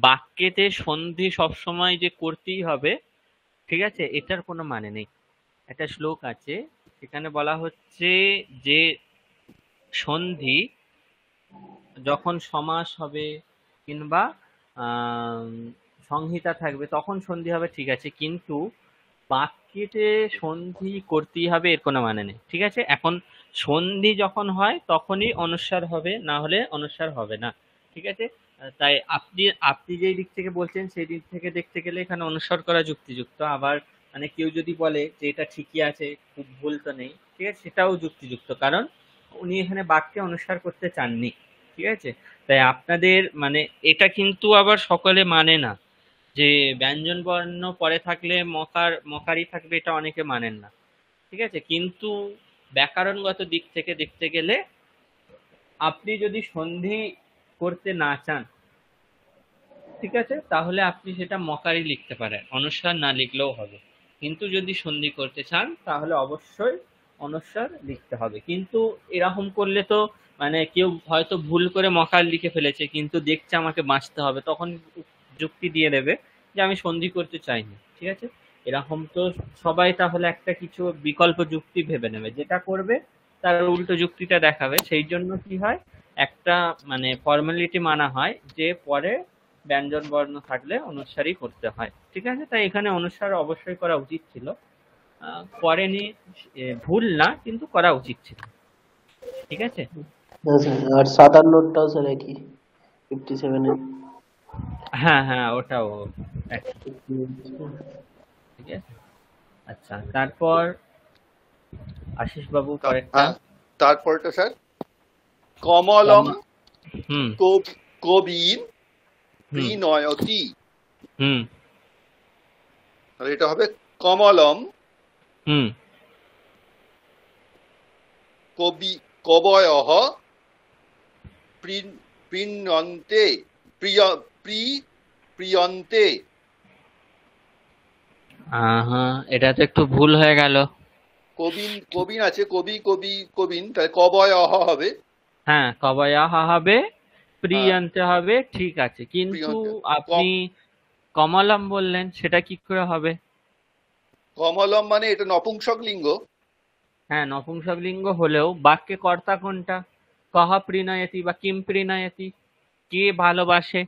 বাক্যেতে সন্ধি সবসময় যে করতেই হবে ঠিক আছে এটার কোনো মানে নেই একটা শ্লোক আছে এখানে বলা হচ্ছে যে সন্ধি যখন সমাস হবে কিংবা সংহিতা থাকবে তখন সন্ধি হবে ঠিক আছে কিন্তু বাক্যেতে সন্ধি করতেই হবে এর কোনো মানে নেই ঠিক আছে এখন সন্ধি যখন হয় তখনই অনুসার হবে না হলে অনুসার হবে না ঠিক আছে তাই আপনি আপনি যেই দিক থেকে বলছেন সেই দিক থেকে দেখতে গেলে এখানে অনুসর করা যুক্তিযুক্ত আবার মানে কেউ যদি বলে যে এটা ঠিকই আছে খুব ভুল তো নেই ঠিক আছে সেটাও যুক্তিযুক্ত কারণ উনি এখানে বাক্যে অনুসার করতে চাননি ঠিক আছে তাই আপনাদের মানে এটা কিন্তু আবার সকলে মানে না যে ব্যঞ্জন বর্ণ পরে থাকলে মকার মকারই থাকবে এটা অনেকে মানেন না ঠিক আছে কিন্তু ব্যাকরণগত দিক থেকে দেখতে গেলে আপনি যদি সন্ধি করতে না চান ঠিক আছে তাহলে আপনি সেটা মকারি লিখতে পারেন অনুসার না লিখলেও হবে কিন্তু যদি সন্ধি করতে চান তাহলে অবশ্যই অনুসার লিখতে হবে কিন্তু এরকম করলে তো মানে কেউ হয়তো ভুল করে মকার লিখে ফেলেছে কিন্তু দেখছে আমাকে বাঁচতে হবে তখন যুক্তি দিয়ে দেবে যে আমি সন্ধি করতে চাইনি ঠিক আছে এরকম তো সবাই তাহলে একটা কিছু বিকল্প যুক্তি ভেবে নেবে যেটা করবে তার উল্টো যুক্তিটা দেখাবে সেই জন্য কি হয় একটা মানে ফর্মালিটি মানা হয় যে পরে ব্যঞ্জন বর্ণ থাকলে অনুসারী করতে হয় ঠিক আছে তাই এখানে অনুসার অবশ্যই করা উচিত ছিল করেনি ভুল না কিন্তু করা উচিত ছিল ঠিক আছে হ্যাঁ, আর সাতান্নটাও স্যার কি ফিফটি সেভেনে হ্যাঁ হ্যাঁ ওটাও ঠিক আচ্ছা তারপর আশিস বাবু তারপরটা স্যার কমলম কবিন বিনয়তি হুম এটা হবে কমলম হুম কবি কবয়হ প্রিন্নন্তে প্রিয় প্রি প্রিয়ন্তে হ্যাঁ এটা তো একটু ভুল হয়ে গেল কবিন কবিন আছে কবি কবি কবিন তাহলে কবয় অহ হবে হ্যাঁ কবয় অহ হবে হ্যাঁ। প্রিয়ন্তে হবে ঠিক আছে কিন্তু আপনি কমলম বললেন সেটা কি করে হবে কমলম মানে এটা নপুংসক লিঙ্গ হ্যাঁ নপুংসক লিঙ্গ হলেও বাক্যে কর্তা কোনটা কহ প্রিণয়তি বা কিম প্রিণয়তি কে ভালোবাসে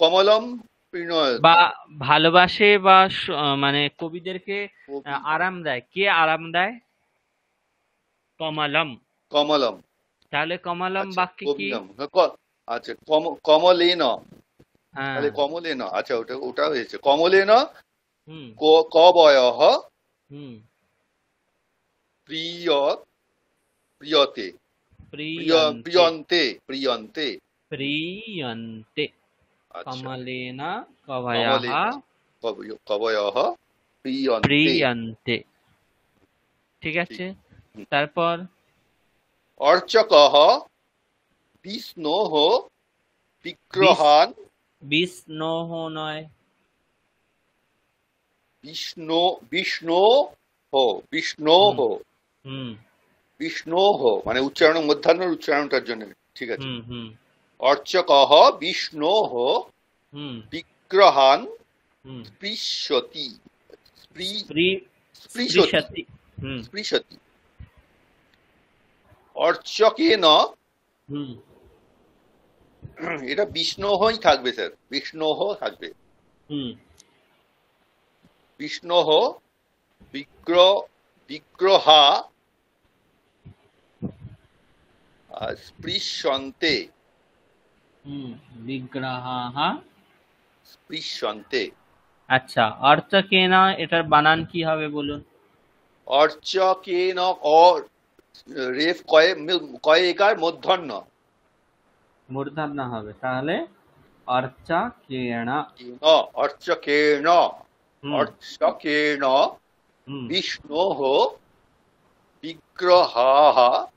কমলম বা ভালোবাসে বা মানে কবিদেরকে আরাম দেয় কে আরাম দেয় কমলম কমলম তাহলে কমলম আচ্ছা, বাক্য কি হ্যাঁ, আচ্ছা কমলেন হ্যাঁ। তাহলে কমলেন আচ্ছা ওটা ওটা হয়েছে কমলেন ক বয়হ প্রিয় প্রিয়তে প্রিয়ন্তে প্রিয়ন্তে প্রিয়ন্তে আচ্ছা। কমলেন কবয়াহ ঠিক আছে তারপর বিষ্ণোহ বিষ্ণোহ নয় বিষ্ণু বিষ্ণু হো বিষ্ণু হো বিষ্ণু হো মানে উচ্চারণ মধ্যাহ্নের উচ্চারণটার জন্য ঠিক আছে অর্চক বিষ্ণু বিগ্রহান স্পৃশতি স্পৃশতি অর্চকেন এটা বিষ্ণোহই থাকবে স্যার বিষ্ণোহ থাকবে বিষ্ণোহ বিগ্র বিগ্রহা স্পৃশন্তে বিগ্রহ স্পৃশ্যন্তে আচ্ছা অর্চকেনা এটার বানান কি হবে বলুন অর্চকেন অ রেফ কয়ে কয়ে একার মধ্যন্ন মূর্ধন্য হবে তাহলে অর্চকেন অর্চকেন অর্চকেন বিষ্ণু বিগ্রহা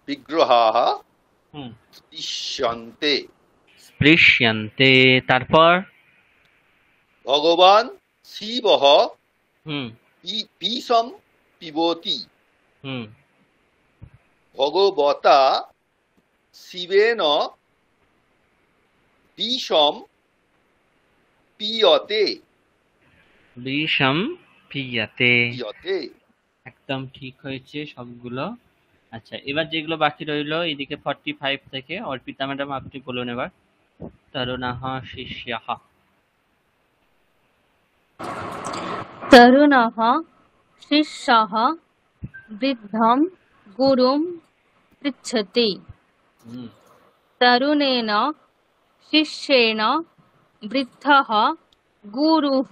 বিগ্রহা দৃশ্যন্তে দৃশ্যন্তে তারপর ভগবান শিব হুম পিবতি হম ভগবতা শিবেন বিষম পিয়তে বিষম পিয়তে একদম ঠিক হয়েছে সবগুলো আচ্ছা এবার যেগুলো বাকি রইলো এদিকে ফর্টি ফাইভ থেকে অর্পিতা ম্যাডাম আপনি বলুন এবার तरुणः शिष्यः तरुणः शिष्यः वृद्धं गुरुं पृच्छति हम्म। तरुणेन शिष्येण वृद्धः গুরুহ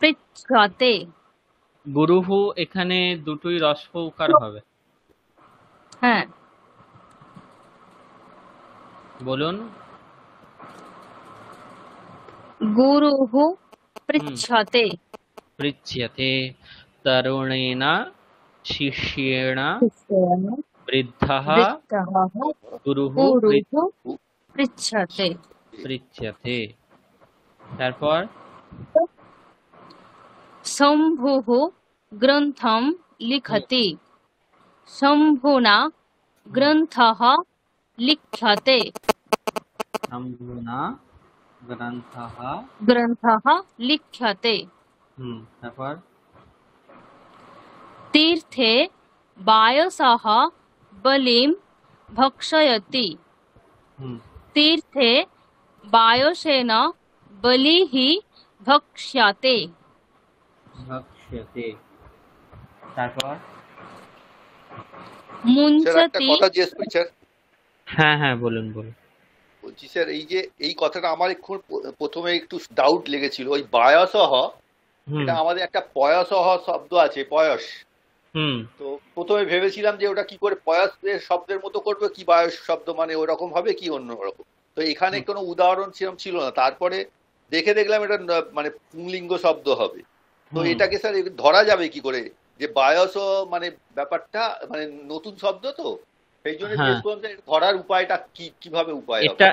পৃচ্ছতে গুরুহ এখানে দুটোই রস্ব উকার হবে হ্যাঁ বলুন गुरु हम्म। पृछते पृछते तरुण शिष्येण वृद्ध गुरु पृछते पृछते তারপর শম্ভুः গ্রন্থম লিখতি শম্ভুনা গ্রন্থः लिख्यते हम्म, तीर्थे बायस बलिं भक्षयति हम्म। तीर्थे बायसेन ही भक्ष्यते ভক্ষ্যতে তারপর মুঞ্চতি কথা জিজ্ঞেস হ্যাঁ হ্যাঁ বলুন বলুন বলছি স্যার এই যে এই কথাটা আমার এখন প্রথমে একটু ডাউট লেগেছিল ওই বায়সহ এটা আমাদের একটা পয়সহ শব্দ আছে পয়স তো প্রথমে ভেবেছিলাম যে ওটা কি করে পয়স শব্দের মতো করবে কি বায়স শব্দ মানে ওরকম হবে কি অন্য রকম তো এখানে কোনো উদাহরণ সেরকম ছিল না তারপরে দেখে দেখলাম এটা মানে পুংলিঙ্গ শব্দ হবে তো এটাকে স্যার ধরা যাবে কি করে যে বায়স মানে ব্যাপারটা মানে নতুন শব্দ তো সেই জন্য ধরার উপায়টা কি কিভাবে উপায় এটা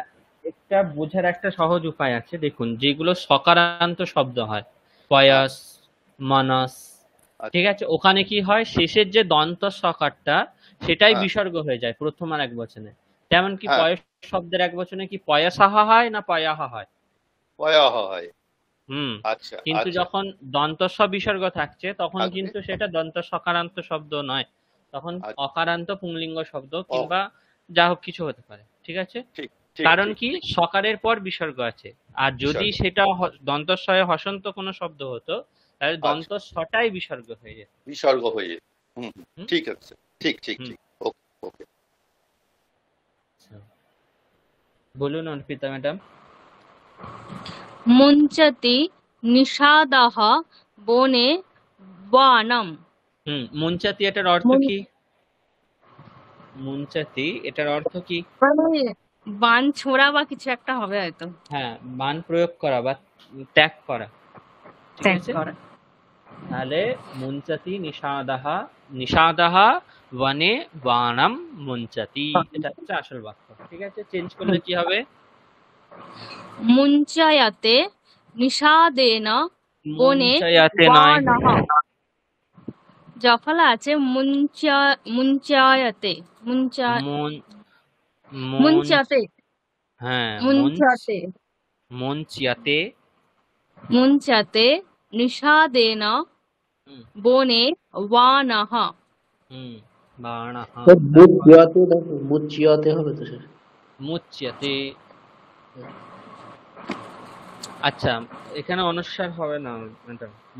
এটা বোঝার একটা সহজ উপায় আছে দেখুন যেগুলো সকারান্ত শব্দ হয় পয়াস মানস আচ্ছা। ঠিক আছে ওখানে কি হয় শেষের যে দন্ত সকারটা সেটাই হ্যাঁ। বিসর্গ হয়ে যায় প্রথম আর এক বছনে তেমন কি হ্যাঁ। পয়স শব্দের এক বছনে কি পয়াসাহা হয় না পয়াহা হয় পয়াহা হয় হুম আচ্ছা কিন্তু আচ্ছা। যখন দন্ত বিসর্গ থাকছে তখন কিন্তু সেটা দন্ত সকারান্ত শব্দ নয় তখন আচ্ছা। অকারান্ত পুংলিঙ্গ শব্দ কিংবা যা হোক কিছু হতে পারে ঠিক আছে কারণ কি সকারের পর বিসর্গ আছে আর যদি সেটা দন্তস্বয়ে হসন্ত কোনো শব্দ হতো তাহলে আচ্ছা। দন্ত ছটাই বিসর্গ হয়ে যেত বিসর্গ হয়ে যেত ঠিক আছে ঠিক ঠিক ঠিক ওকে আচ্ছা। বলুন অর্পিতা ম্যাডাম মুঞ্চতি নিষাদাহ বনে বানম হুম মুঞ্চা এটার অর্থ কি মুঞ্চাতি মানে এটার অর্থ কি বান ছোড়া বা কিছু একটা হবে হয়তো হ্যাঁ বান প্রয়োগ করা বা ত্যাগ করা ঠিক আছে তাহলে মুঞ্চাতি নিষাদাহা নিষাদাহা বনে বানাম মুঞ্চাতি এটা হচ্ছে আসল বাক্য ঠিক আছে চেঞ্জ করলে কি হবে মুঞ্চায়াতে নিষাদেন বনে মুঞ্চায়াতে নয় জফলা আছে হ্যাঁ মুঞ্চাতে মুঞ্চিয়াতে মুঞ্চাতে নিষাদেন বনে ওয়ানহ হুম মুচিয়াতে মুচিয়াতে হবে তো স্যার মুচিয়াতে আচ্ছা এখানে অনুসার হবে না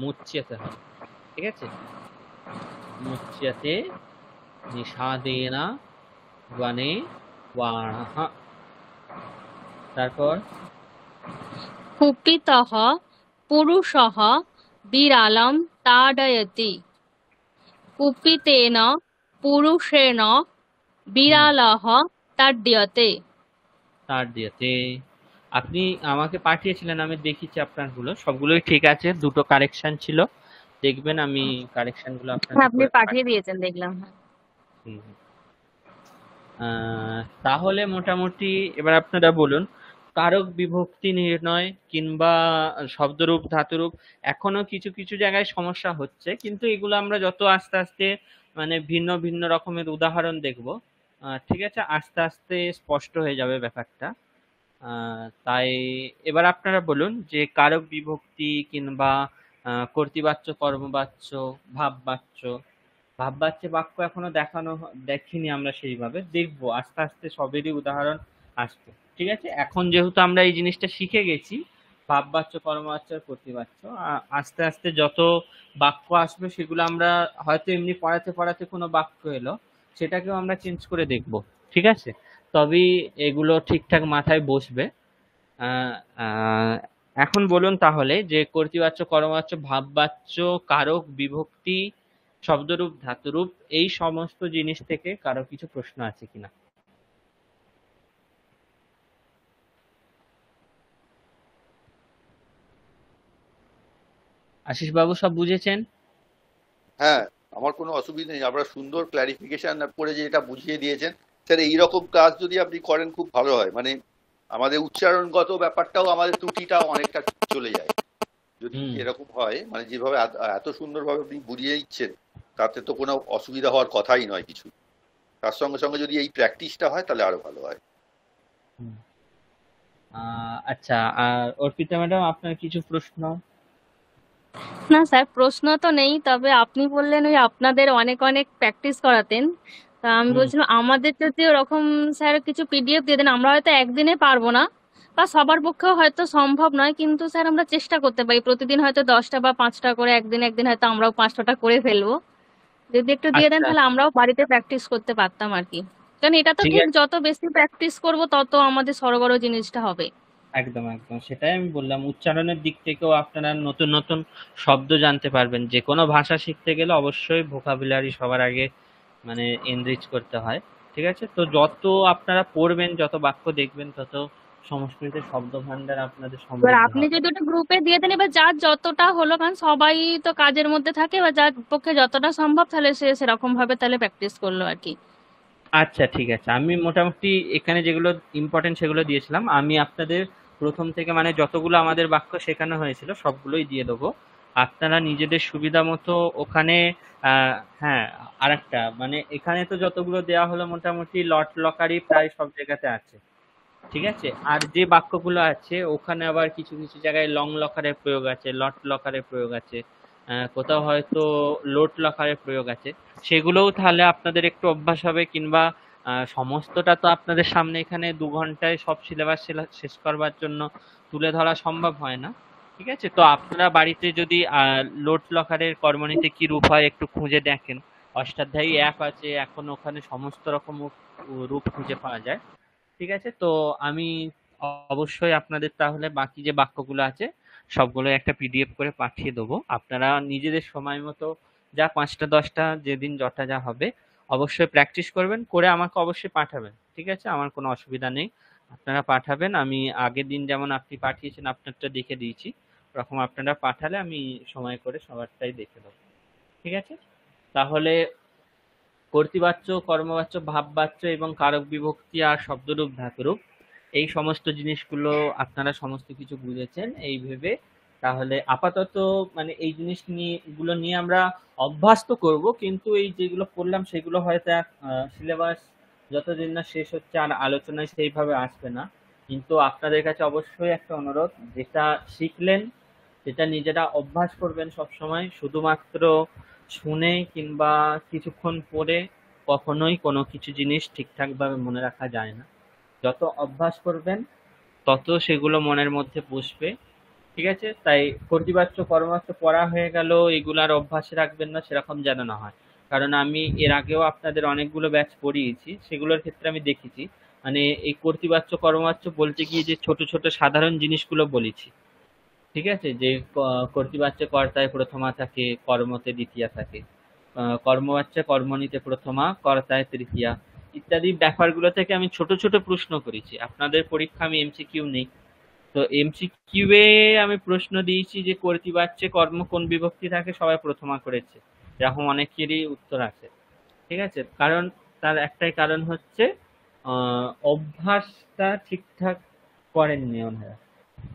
মুচিয়াতে হবে ঠিক আছে मुच्यते নিষাদেন বনে বাণহ তারপর কুপিতঃ পুরুষঃ বিড়ালম তাড়য়তি কুপিতেন পুরুষেণ বিড়ালহ তাড়্যতে তাড়্যতে আপনি আমাকে পাঠিয়েছিলেন আমি দেখেছি আপনারগুলো সবগুলোই ঠিক আছে দুটো কারেকশন ছিল দেখবেন আমি কারেকশন গুলো আপনাকে হ্যাঁ, আপনি পাঠিয়ে দিয়েছেন দেখলাম হ্যাঁ। তাহলে মোটামুটি এবার আপনারা বলুন কারক বিভক্তি নির্ণয় কিংবা শব্দরূপ ধাতুরূপ এখনো কিছু কিছু জায়গায় সমস্যা হচ্ছে কিন্তু এগুলো আমরা যত আস্তে আস্তে মানে ভিন্ন ভিন্ন রকমের উদাহরণ দেখব ঠিক আছে আস্তে আস্তে স্পষ্ট হয়ে যাবে ব্যাপারটা তাই এবার আপনারা বলুন যে কারক বিভক্তি কিংবা কর্তৃবাচ্য কর্মবাচ্য ভাববাচ্য ভাববাচ্য বাক্য এখনো দেখানো দেখিনি আমরা সেইভাবে দেখবো আস্তে আস্তে সবেরই উদাহরণ আসবে ঠিক আছে এখন যেহেতু আমরা এই জিনিসটা শিখে গেছি ভাববাচ্য কর্মবাচ্য আর কর্তৃবাচ্য আস্তে আস্তে যত বাক্য আসবে সেগুলো আমরা হয়তো এমনি পড়াতে পড়াতে কোনো বাক্য এলো সেটাকেও আমরা চেঞ্জ করে দেখব ঠিক আছে তবেই এগুলো ঠিকঠাক মাথায় বসবে এখন বলুন তাহলে যে কর্তৃবাচ্য কর্মবাচ্য ভাববাচ্য কারক বিভক্তি শব্দরূপ ধাতুরূপ এই সমস্ত জিনিস থেকে কারো কিছু প্রশ্ন আছে কিনা আশিস বাবু সব বুঝেছেন হ্যাঁ আমার কোনো অসুবিধা নেই আপনারা সুন্দর ক্লারিফিকেশন করে যে এটা বুঝিয়ে দিয়েছেন স্যার এইরকম কাজ যদি আপনি করেন খুব ভালো হয় মানে আমাদের উচ্চারণগত ব্যাপারটাও আমাদের ত্রুটিটাও অনেকটা চলে যায় যদি এরকম হয় মানে যেভাবে এত সুন্দরভাবে আপনি বুঝিয়ে দিচ্ছেন তাতে তো কোনো অসুবিধা হওয়ার কথাই নয় কিছু তার সঙ্গে সঙ্গে যদি এই প্র্যাকটিসটা হয় তাহলে আরো ভালো হয় আচ্ছা আর অর্পিতা ম্যাডাম আপনার কিছু প্রশ্ন না স্যার প্রশ্ন তো নেই তবে আপনি বললেন ওই আপনাদের অনেক অনেক প্র্যাকটিস করাতেন তা আমি বলছিলাম আমাদের যদি ওরকম স্যার কিছু পিডিএফ দিয়ে দেন আমরা হয়তো একদিনে পারবো না বা সবার পক্ষেও হয়তো সম্ভব নয় কিন্তু স্যার আমরা চেষ্টা করতে পারি প্রতিদিন হয়তো দশটা বা পাঁচটা করে একদিন একদিন হয়তো আমরাও পাঁচটা করে ফেলবো যদি একটু দিয়ে দেন আচ্ছা। তাহলে আমরাও বাড়িতে প্র্যাকটিস করতে পারতাম আর কি কারণ এটা তো ঠিক যত বেশি প্র্যাকটিস করব তত আমাদের সরগরম জিনিসটা হবে একদম একদম সেটাই আমি বললাম উচ্চারণের দিক থেকেও আপনারা নতুন নতুন শব্দ জানতে পারবেন যে কোনো ভাষা শিখতে গেলে অবশ্যই ভোকাবুলারি সবার আগে মানে এনরিচ করতে হয় ঠিক আছে তো যত আপনারা পড়বেন যত বাক্য দেখবেন তত সংস্কৃতের শব্দ ভান্ডার আপনাদের এবার আপনি যদি ওটা গ্রুপে দিয়ে দেন এবার যার যতটা হলো কারণ সবাই তো কাজের মধ্যে থাকে বা যার পক্ষে যতটা সম্ভব তাহলে সে সেরকম ভাবে তাহলে প্র্যাকটিস করলো আর কি আচ্ছা ঠিক আছে আমি মোটামুটি এখানে যেগুলো ইম্পর্টেন্ট সেগুলো দিয়েছিলাম আমি আপনাদের প্রথম থেকে মানে যতগুলো আমাদের বাক্য শেখানো হয়েছিল সবগুলোই দিয়ে দেবো আপনারা নিজেদের সুবিধা মতো ওখানে হ্যাঁ একটা মানে এখানে তো যতগুলো দেওয়া হলো মোটামুটি লট লকারই প্রায় সব জায়গাতে আছে ঠিক আছে আর যে বাক্যগুলো আছে ওখানে আবার কিছু কিছু জায়গায় লং লকারের প্রয়োগ আছে লট লকারের প্রয়োগ আছে কোথাও হয়তো লোট লকারের প্রয়োগ আছে সেগুলোও তাহলে আপনাদের একটু অভ্যাস হবে কিংবা সমস্তটা তো আপনাদের সামনে এখানে দু ঘন্টায় সব সিলেবাস শেষ করবার জন্য তুলে ধরা সম্ভব হয় না ঠিক আছে তো আপনারা বাড়িতে যদি লোড লকারের কর্মনীতি কি রূপ হয় একটু খুঁজে দেখেন অষ্টাধ্যায়ী অ্যাপ আছে এখন ওখানে সমস্ত রকম রূপ খুঁজে পাওয়া যায় ঠিক আছে তো আমি অবশ্যই আপনাদের তাহলে বাকি যে বাক্যগুলো আছে সবগুলো একটা পিডিএফ করে পাঠিয়ে দেবো আপনারা নিজেদের সময় মতো যা পাঁচটা দশটা যেদিন যটা যা হবে অবশ্যই প্র্যাকটিস করবেন করে আমাকে অবশ্যই পাঠাবেন ঠিক আছে আমার কোনো অসুবিধা নেই আপনারা পাঠাবেন আমি আগের দিন যেমন আপনি পাঠিয়েছেন আপনারটা দেখে দিয়েছি রকম আপনারা পাঠালে আমি সময় করে সবারটাই দেখে দেবো ঠিক আছে তাহলে কর্তৃবাচ্য কর্মবাচ্য ভাববাচ্য এবং কারক বিভক্তি আর শব্দরূপ ধাতুরূপ এই সমস্ত জিনিসগুলো আপনারা সমস্ত কিছু বুঝেছেন এই ভেবে তাহলে আপাতত মানে এই জিনিস নিয়ে নিয়ে আমরা তো করব কিন্তু এই যেগুলো করলাম সেগুলো হয়তো সিলেবাস যতদিন না শেষ হচ্ছে আর আলোচনায় সেইভাবে আসবে না কিন্তু আপনাদের কাছে অবশ্যই একটা অনুরোধ যেটা শিখলেন যেটা নিজেরা অভ্যাস করবেন সবসময় শুধুমাত্র শুনে কিংবা কিছুক্ষণ পরে কখনোই কোনো কিছু জিনিস ঠিকঠাকভাবে মনে রাখা যায় না যত অভ্যাস করবেন তত সেগুলো মনের মধ্যে বসবে ঠিক আছে তাই কর্তৃপাচ্য পরমার্থ পড়া হয়ে গেল এগুলার অভ্যাসে রাখবেন না সেরকম যেন না হয় কারণ আমি এর আগেও আপনাদের অনেকগুলো ব্যাচ পড়িয়েছি সেগুলোর ক্ষেত্রে আমি দেখেছি মানে এই কর্তৃপাচ্য কর্মাচ্য বলতে গিয়ে যে ছোট ছোট সাধারণ জিনিসগুলো বলেছি ঠিক আছে যে কর্তৃবাচ্য কর্তায় প্রথমা থাকে কর্মতে দ্বিতীয়া থাকে কর্ম নিতে প্রথমা কর্তায় তৃতীয়া ইত্যাদি ব্যাপারগুলো থেকে আমি ছোট ছোট প্রশ্ন করেছি আপনাদের পরীক্ষা আমি এমসিকিউ নেই তো কিউ এ আমি প্রশ্ন দিয়েছি যে কর্তৃবাচ্চে কর্ম কোন বিভক্তি থাকে সবাই প্রথমা করেছে এরকম অনেকেরই উত্তর আছে ঠিক আছে কারণ তার একটাই কারণ হচ্ছে অভ্যাসটা ঠিকঠাক করেননি ওনারা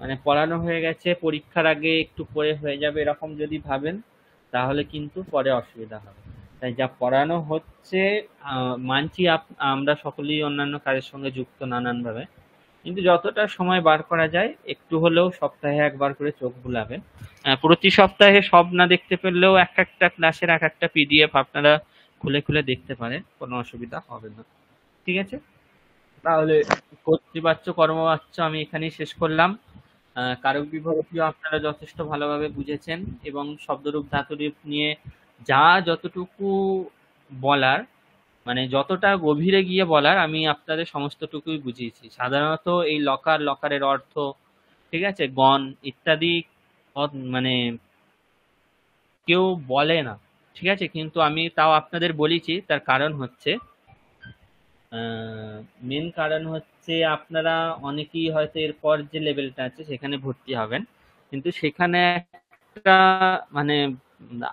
মানে পড়ানো হয়ে গেছে পরীক্ষার আগে একটু পরে হয়ে যাবে এরকম যদি ভাবেন তাহলে কিন্তু পরে অসুবিধা হবে তাই যা পড়ানো হচ্ছে মানছি আমরা সকলেই অন্যান্য কাজের সঙ্গে যুক্ত নানানভাবে কিন্তু যতটা সময় বার করা যায় একটু হলেও সপ্তাহে একবার করে চোখ বুলাবেন প্রতি সপ্তাহে সব না দেখতে পেলেও এক একটা ক্লাসের এক একটা পিডিএফ আপনারা খুলে খুলে দেখতে পারেন কোনো অসুবিধা হবে না ঠিক আছে তাহলে কর্তৃপাচ্য কর্মবাচ্য আমি এখানেই শেষ করলাম কারক বিভাগটিও আপনারা যথেষ্ট ভালোভাবে বুঝেছেন এবং শব্দরূপ ধাতুরূপ নিয়ে যা যতটুকু বলার মানে যতটা গভীরে গিয়ে বলার আমি আপনাদের সমস্তটুকুই বুঝিয়েছি সাধারণত এই লকার লকারের অর্থ ঠিক আছে গণ ইত্যাদি মানে কেউ বলে না ঠিক আছে কিন্তু আমি তাও আপনাদের বলেছি তার কারণ হচ্ছে মেন কারণ হচ্ছে আপনারা অনেকেই হয়তো এরপর যে লেভেলটা আছে সেখানে ভর্তি হবেন কিন্তু সেখানে একটা মানে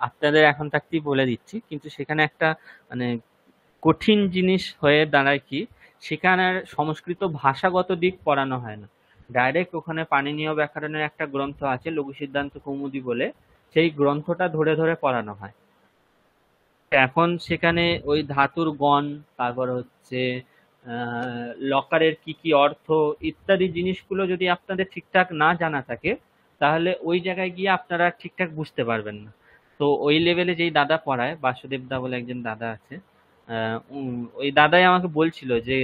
আপনাদের এখন থাকতেই বলে দিচ্ছি কিন্তু সেখানে একটা মানে কঠিন জিনিস হয়ে দাঁড়ায় কি সেখানে সংস্কৃত ভাষাগত দিক পড়ানো হয় না ডাইরেক্ট ওখানে পানিনীয় ব্যাকরণের একটা গ্রন্থ আছে লঘু সিদ্ধান্ত কৌমুদি বলে সেই গ্রন্থটা ধরে ধরে পড়ানো হয় এখন সেখানে ওই ধাতুর গণ তারপর হচ্ছে লকারের কি কি অর্থ ইত্যাদি জিনিসগুলো যদি আপনাদের ঠিকঠাক না জানা থাকে তাহলে ওই জায়গায় গিয়ে আপনারা ঠিকঠাক বুঝতে পারবেন না তো ওই লেভেলে যেই দাদা পড়ায় বাসুদেব দা বলে একজন দাদা আছে ওই দাদাই আমাকে বলছিল যে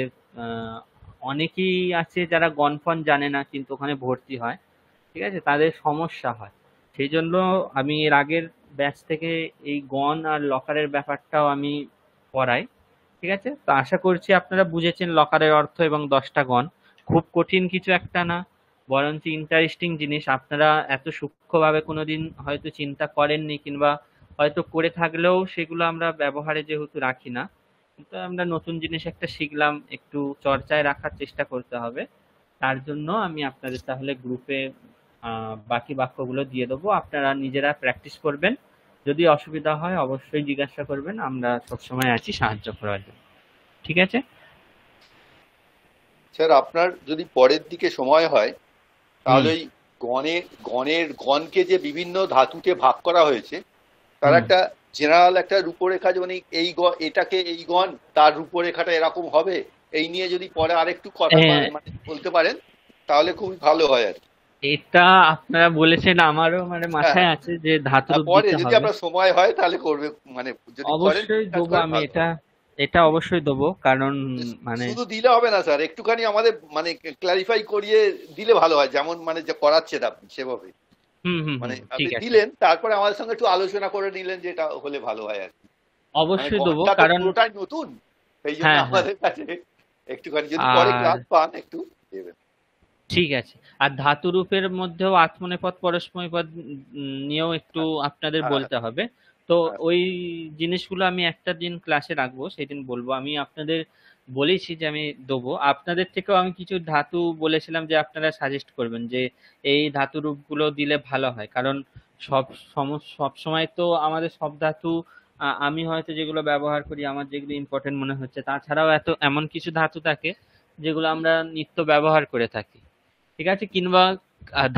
অনেকেই আছে যারা গনফন জানে না কিন্তু ওখানে ভর্তি হয় ঠিক আছে তাদের সমস্যা হয় সেই জন্য আমি এর আগের ব্যাচ থেকে এই গন আর লকারের ব্যাপারটাও আমি পড়াই ঠিক আছে তো আশা করছি আপনারা বুঝেছেন লকারের অর্থ এবং দশটা গণ খুব কঠিন কিছু একটা না বরঞ্চ ইন্টারেস্টিং জিনিস আপনারা এত সূক্ষ্মভাবে কোনো দিন হয়তো চিন্তা করেননি কিংবা হয়তো করে থাকলেও সেগুলো আমরা ব্যবহারে যেহেতু রাখি না কিন্তু আমরা নতুন জিনিস একটা শিখলাম একটু চর্চায় রাখার চেষ্টা করতে হবে তার জন্য আমি আপনাদের তাহলে গ্রুপে বাকি বাক্যগুলো দিয়ে দেবো আপনারা নিজেরা প্র্যাকটিস করবেন যদি অসুবিধা হয় অবশ্যই জিজ্ঞাসা করবেন আমরা সবসময় আছি সাহায্য করার জন্য ঠিক আছে স্যার আপনার যদি পরের দিকে সময় হয় তাহলে ওই গণের গণের গণকে যে বিভিন্ন ধাতুতে ভাগ করা হয়েছে তার একটা জেনারেল একটা রূপরেখা মানে এই এটাকে এই গণ তার রূপরেখাটা এরকম হবে এই নিয়ে যদি পরে আরেকটু কথা মানে বলতে পারেন তাহলে খুবই ভালো হয় আর কি এটা আপনারা বলেছেন আমারও মানে হ্যাঁ। মাথায় আছে যে ধাতু পরে যদি আপনার সময় হয় তাহলে করবে মানে যদি অবশ্যই দেবো আমি এটা এটা অবশ্যই দেবো কারণ মানে শুধু দিলে হবে না স্যার একটুখানি আমাদের মানে ক্লারিফাই করিয়ে দিলে ভালো হয় যেমন মানে যে করাচ্ছেন আপনি সেভাবে মানে আপনি দিলেন তারপরে আমাদের সঙ্গে একটু আলোচনা করে নিলেন যে এটা হলে ভালো হয় আর অবশ্যই মানে দেবো কারণ ওটাই নতুন এই জন্য হ্যাঁ, হ্যাঁ। আমাদের কাছে একটুখানি যদি পরে ক্লাস পান একটু দেবেন ঠিক আছে আর ধাতু রূপের মধ্যেও আত্মনেপদ পরস্মৈপদ নিয়েও একটু আপনাদের বলতে হবে তো ওই জিনিসগুলো আমি একটা দিন ক্লাসে রাখবো সেদিন বলবো আমি আপনাদের বলেছি যে আমি দেবো আপনাদের থেকেও আমি কিছু ধাতু বলেছিলাম যে আপনারা সাজেস্ট করবেন যে এই ধাতু রূপগুলো দিলে ভালো হয় কারণ সব সব সময় তো আমাদের সব ধাতু আমি হয়তো যেগুলো ব্যবহার করি আমার যেগুলো ইম্পর্টেন্ট মনে হচ্ছে তাছাড়াও এত এমন কিছু ধাতু থাকে যেগুলো আমরা নিত্য ব্যবহার করে থাকি ঠিক আছে কিংবা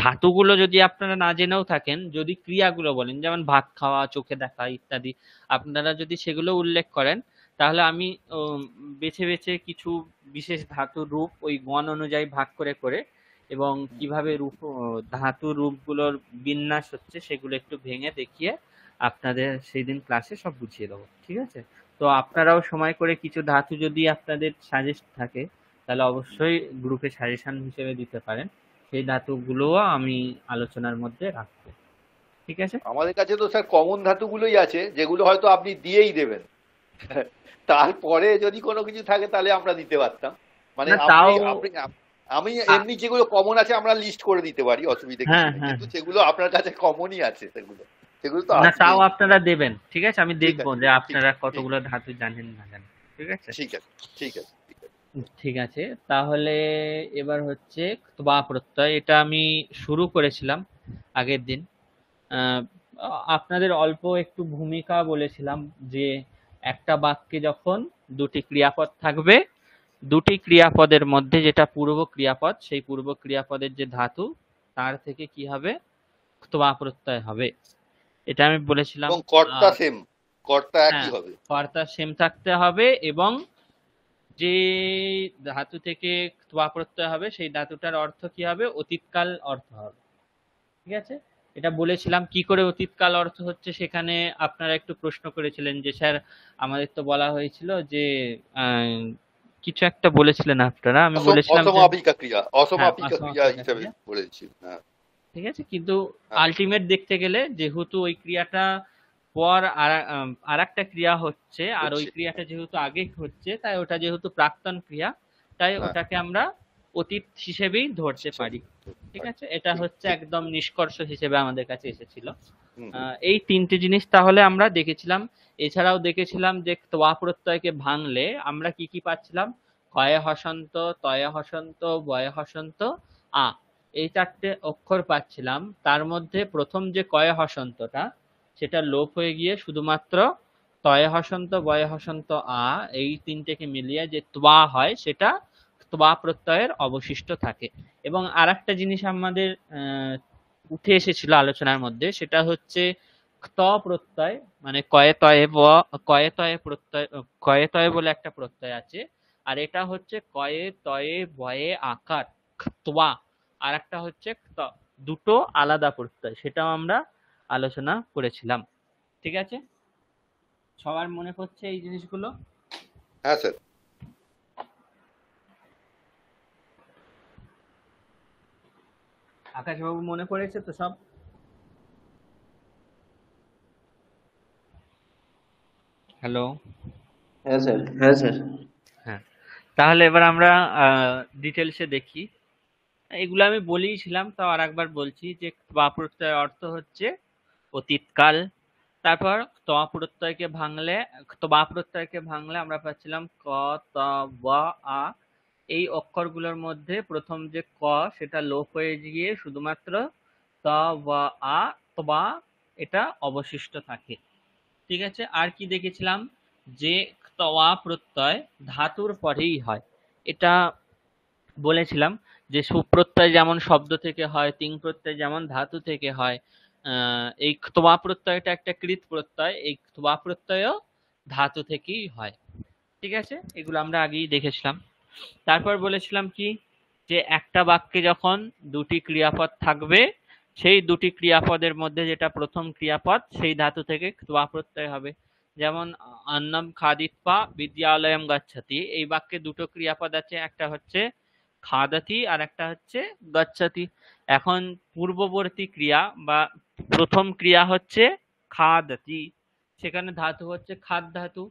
ধাতুগুলো যদি আপনারা না জেনেও থাকেন যদি ক্রিয়াগুলো বলেন যেমন ভাত খাওয়া চোখে দেখা ইত্যাদি আপনারা যদি সেগুলো উল্লেখ করেন তাহলে আমি বেছে বেছে কিছু বিশেষ ধাতু রূপ ওই গণ অনুযায়ী ভাগ করে করে এবং কিভাবে রূপ ধাতু রূপগুলোর বিন্যাস হচ্ছে সেগুলো একটু ভেঙে দেখিয়ে আপনাদের সেই দিন ক্লাসে সব বুঝিয়ে দেবো ঠিক আছে তো আপনারাও সময় করে কিছু ধাতু যদি আপনাদের সাজেস্ট থাকে তাহলে অবশ্যই গ্রুপে সাজেশান হিসেবে দিতে পারেন সেই ধাতুগুলোও আমি আলোচনার মধ্যে রাখবো ঠিক আছে আমাদের কাছে তো স্যার কমন ধাতুগুলোই আছে যেগুলো হয়তো আপনি দিয়েই দেবেন তারপরে যদি কোনো কিছু থাকে তাহলে আমরা দিতে পারতাম মানে আমি এমনি যেগুলো কমন আছে আমরা লিস্ট করে দিতে পারি অসুবিধা হ্যাঁ, হ্যাঁ। কিন্তু সেগুলো আপনার কাছে কমনই আছে সেগুলো সেগুলো তো না তাও আপনারা দেবেন ঠিক আছে আমি দেখবো যে আপনারা কতগুলো ধাতু জানেন না জানেন ঠিক আছে ঠিক আছে ঠিক আছে ঠিক আছে তাহলে এবার হচ্ছে বা প্রত্যয় এটা আমি শুরু করেছিলাম আগের দিন আপনাদের অল্প একটু ভূমিকা বলেছিলাম যে একটা বাক্যে যখন দুটি ক্রিয়াপদ থাকবে দুটি ক্রিয়াপদের মধ্যে যেটা পূর্ব ক্রিয়াপদ সেই পূর্ব ক্রিয়াপদের যে ধাতু তার থেকে কি হবে তোয়া প্রত্যয় হবে এটা আমি বলেছিলাম কর্তা সেম কর্তা একই হ্যাঁ, হবে কর্তা সেম থাকতে হবে এবং যে ধাতু থেকে তোয়া প্রত্যয় হবে সেই ধাতুটার অর্থ কি হবে অতীতকাল অর্থ হবে ঠিক আছে এটা বলেছিলাম কি করে অতীতকাল অর্থ হচ্ছে সেখানে আপনারা একটু প্রশ্ন করেছিলেন যে স্যার আমাদের তো বলা হয়েছিল যে কিছু একটা বলেছিলেন আপনারা আমি বলেছিলাম হ্যাঁ, হ্যাঁ। ঠিক আছে কিন্তু আলটিমেট হ্যাঁ। দেখতে গেলে যেহেতু ওই ক্রিয়াটা পর আর একটা ক্রিয়া হচ্ছে আর ওই ক্রিয়াটা যেহেতু আগে হচ্ছে তাই ওটা যেহেতু প্রাক্তন ক্রিয়া তাই হ্যাঁ। ওটাকে আমরা অতীত হিসেবেই ধরতে পারি ঠিক আছে এটা হচ্ছে একদম নিষ্কর্ষ হিসেবে আমাদের কাছে এসেছিল এই তিনটি জিনিস তাহলে আমরা দেখেছিলাম এছাড়াও দেখেছিলাম যে তোয়া প্রত্যয়কে ভাঙলে আমরা কি কি পাচ্ছিলাম কয়ে হসন্ত তয়ে হসন্ত বয়ে হসন্ত আ এই চারটে অক্ষর পাচ্ছিলাম তার মধ্যে প্রথম যে কয়ে হসন্তটা সেটা লোপ হয়ে গিয়ে শুধুমাত্র তয় হসন্ত বয়ে হসন্ত আ এই তিনটেকে মিলিয়ে যে তোয়া হয় সেটা তোয়া প্রত্যয়ের অবশিষ্ট থাকে এবং আর একটা জিনিস আমাদের উঠে এসেছিল আলোচনার মধ্যে সেটা হচ্ছে ক্ত প্রত্যয় মানে কয়ে তয়ে ব কয়ে তয়ে প্রত্যয় কয়ে তয়ে বলে একটা প্রত্যয় আছে আর এটা হচ্ছে কয়ে তয়ে বয়ে আকার তোয়া আর একটা হচ্ছে দুটো আলাদা প্রত্যয় সেটাও আমরা আলোচনা করেছিলাম ঠিক আছে সবার মনে পড়ছে এই জিনিসগুলো হ্যাঁ স্যার আকাশবাবু মনে পড়েছে তো সব হ্যালো হ্যাঁ স্যার হ্যাঁ স্যার হ্যাঁ তাহলে এবার আমরা ডিটেলসে দেখি এগুলো আমি বলেইছিলাম তাও আর একবার বলছি যে বাপুরতার অর্থ হচ্ছে অতীতকাল তারপর তমা প্রত্যয়কে ভাঙলে তবা প্রত্যয়কে ভাঙলে আমরা পাচ্ছিলাম ক ত বা আ এই অক্ষরগুলোর মধ্যে প্রথম যে ক সেটা লোপ হয়ে গিয়ে শুধুমাত্র ত বা আ তবা এটা অবশিষ্ট থাকে ঠিক আছে আর কি দেখেছিলাম যে তওয়া প্রত্যয় ধাতুর পরেই হয় এটা বলেছিলাম যে সুপ্রত্যয় যেমন শব্দ থেকে হয় তিন প্রত্যয় যেমন ধাতু থেকে হয় এই ক্তোয়া প্রত্যয়টা একটা কৃত প্রত্যয় এই ক্তোয়া প্রত্যয়ও ধাতু থেকেই হয় ঠিক আছে এগুলো আমরা আগেই দেখেছিলাম তারপর বলেছিলাম কি যে একটা বাক্যে যখন দুটি ক্রিয়াপদ থাকবে সেই দুটি ক্রিয়াপদের মধ্যে যেটা প্রথম ক্রিয়াপদ সেই ধাতু থেকে ক্তোয়া প্রত্যয় হবে যেমন অন্নম খাদিপা বিদ্যালয়ম গচ্ছতি এই বাক্যে দুটো ক্রিয়াপদ আছে একটা হচ্ছে খাদাতি আর একটা হচ্ছে গচ্ছতি এখন পূর্ববর্তী ক্রিয়া বা প্রথম ক্রিয়া হচ্ছে খাদাতি সেখানে ধাতু হচ্ছে খাদ ধাতু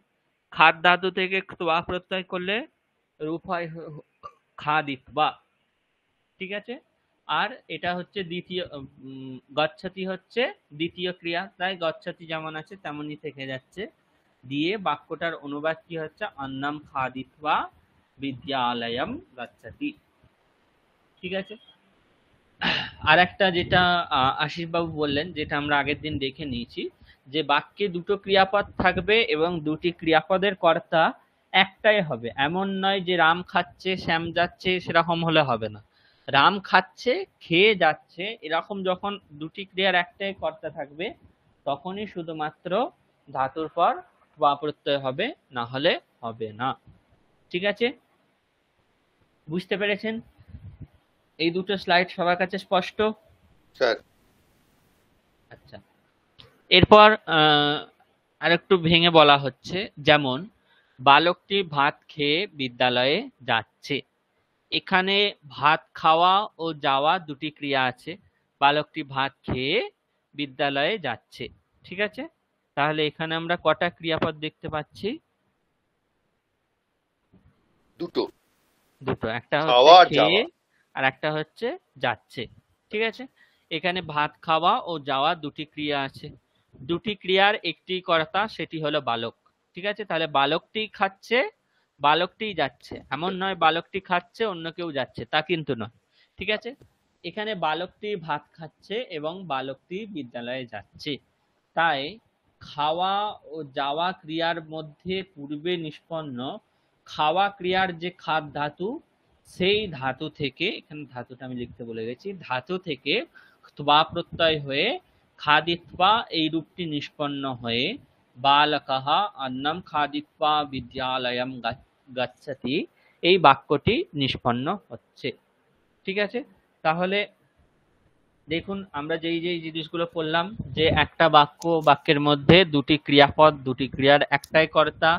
খাদ ধাতু থেকে ত্বা প্রত্যয় করলে রূপ হয় খাদিত বা ঠিক আছে আর এটা হচ্ছে দ্বিতীয় গচ্ছতি হচ্ছে দ্বিতীয় ক্রিয়া তাই গচ্ছতি যেমন আছে তেমনই থেকে যাচ্ছে দিয়ে বাক্যটার অনুবাদ কি হচ্ছে অন্নম খাদিত বা বিদ্যালয়ম গচ্ছতি ঠিক আছে আর একটা যেটা আশিসবাবু বললেন যেটা আমরা আগের দিন দেখে নিয়েছি যে বাক্যে দুটো ক্রিয়াপদ থাকবে এবং দুটি ক্রিয়াপদের কর্তা একটাই হবে এমন নয় যে রাম খাচ্ছে শ্যাম যাচ্ছে সেরকম হলে হবে না রাম খাচ্ছে খেয়ে যাচ্ছে এরকম যখন দুটি ক্রিয়ার একটাই কর্তা থাকবে তখনই শুধুমাত্র ধাতুর পর বা প্রত্যয় হবে না হলে হবে না ঠিক আছে বুঝতে পেরেছেন এই দুটো স্লাইড সবার কাছে স্পষ্ট স্যার আচ্ছা এরপর আরেকটু ভেঙে বলা হচ্ছে যেমন বালকটি ভাত খেয়ে বিদ্যালয়ে যাচ্ছে এখানে ভাত খাওয়া ও যাওয়া দুটি ক্রিয়া আছে বালকটি ভাত খেয়ে বিদ্যালয়ে যাচ্ছে ঠিক আছে তাহলে এখানে আমরা কটা ক্রিয়াপদ দেখতে পাচ্ছি দুটো দুটো একটা খেয়ে আর একটা হচ্ছে যাচ্ছে ঠিক আছে এখানে ভাত খাওয়া ও যাওয়া দুটি ক্রিয়া আছে দুটি ক্রিয়ার একটি কর্তা সেটি হলো বালক ঠিক আছে তাহলে বালকটি খাচ্ছে বালকটি যাচ্ছে এমন নয় বালকটি খাচ্ছে অন্য কেউ যাচ্ছে তা কিন্তু নয় ঠিক আছে এখানে বালকটি ভাত খাচ্ছে এবং বালকটি বিদ্যালয়ে যাচ্ছে তাই খাওয়া ও যাওয়া ক্রিয়ার মধ্যে পূর্বে নিষ্পন্ন খাওয়া ক্রিয়ার যে খাদ ধাতু সেই ধাতু থেকে এখানে ধাতুটা আমি লিখতে বলে গেছি ধাতু থেকে ত্বা প্রত্যয় হয়ে খাদিত্বা এই রূপটি নিষ্পন্ন হয়ে বালকাহা অন্নম খাদিত্বা বিদ্যালয়ম গাচ্ছাতি এই বাক্যটি নিষ্পন্ন হচ্ছে ঠিক আছে তাহলে দেখুন আমরা যেই যেই জিনিসগুলো পড়লাম যে একটা বাক্য বাক্যের মধ্যে দুটি ক্রিয়াপদ দুটি ক্রিয়ার একটাই কর্তা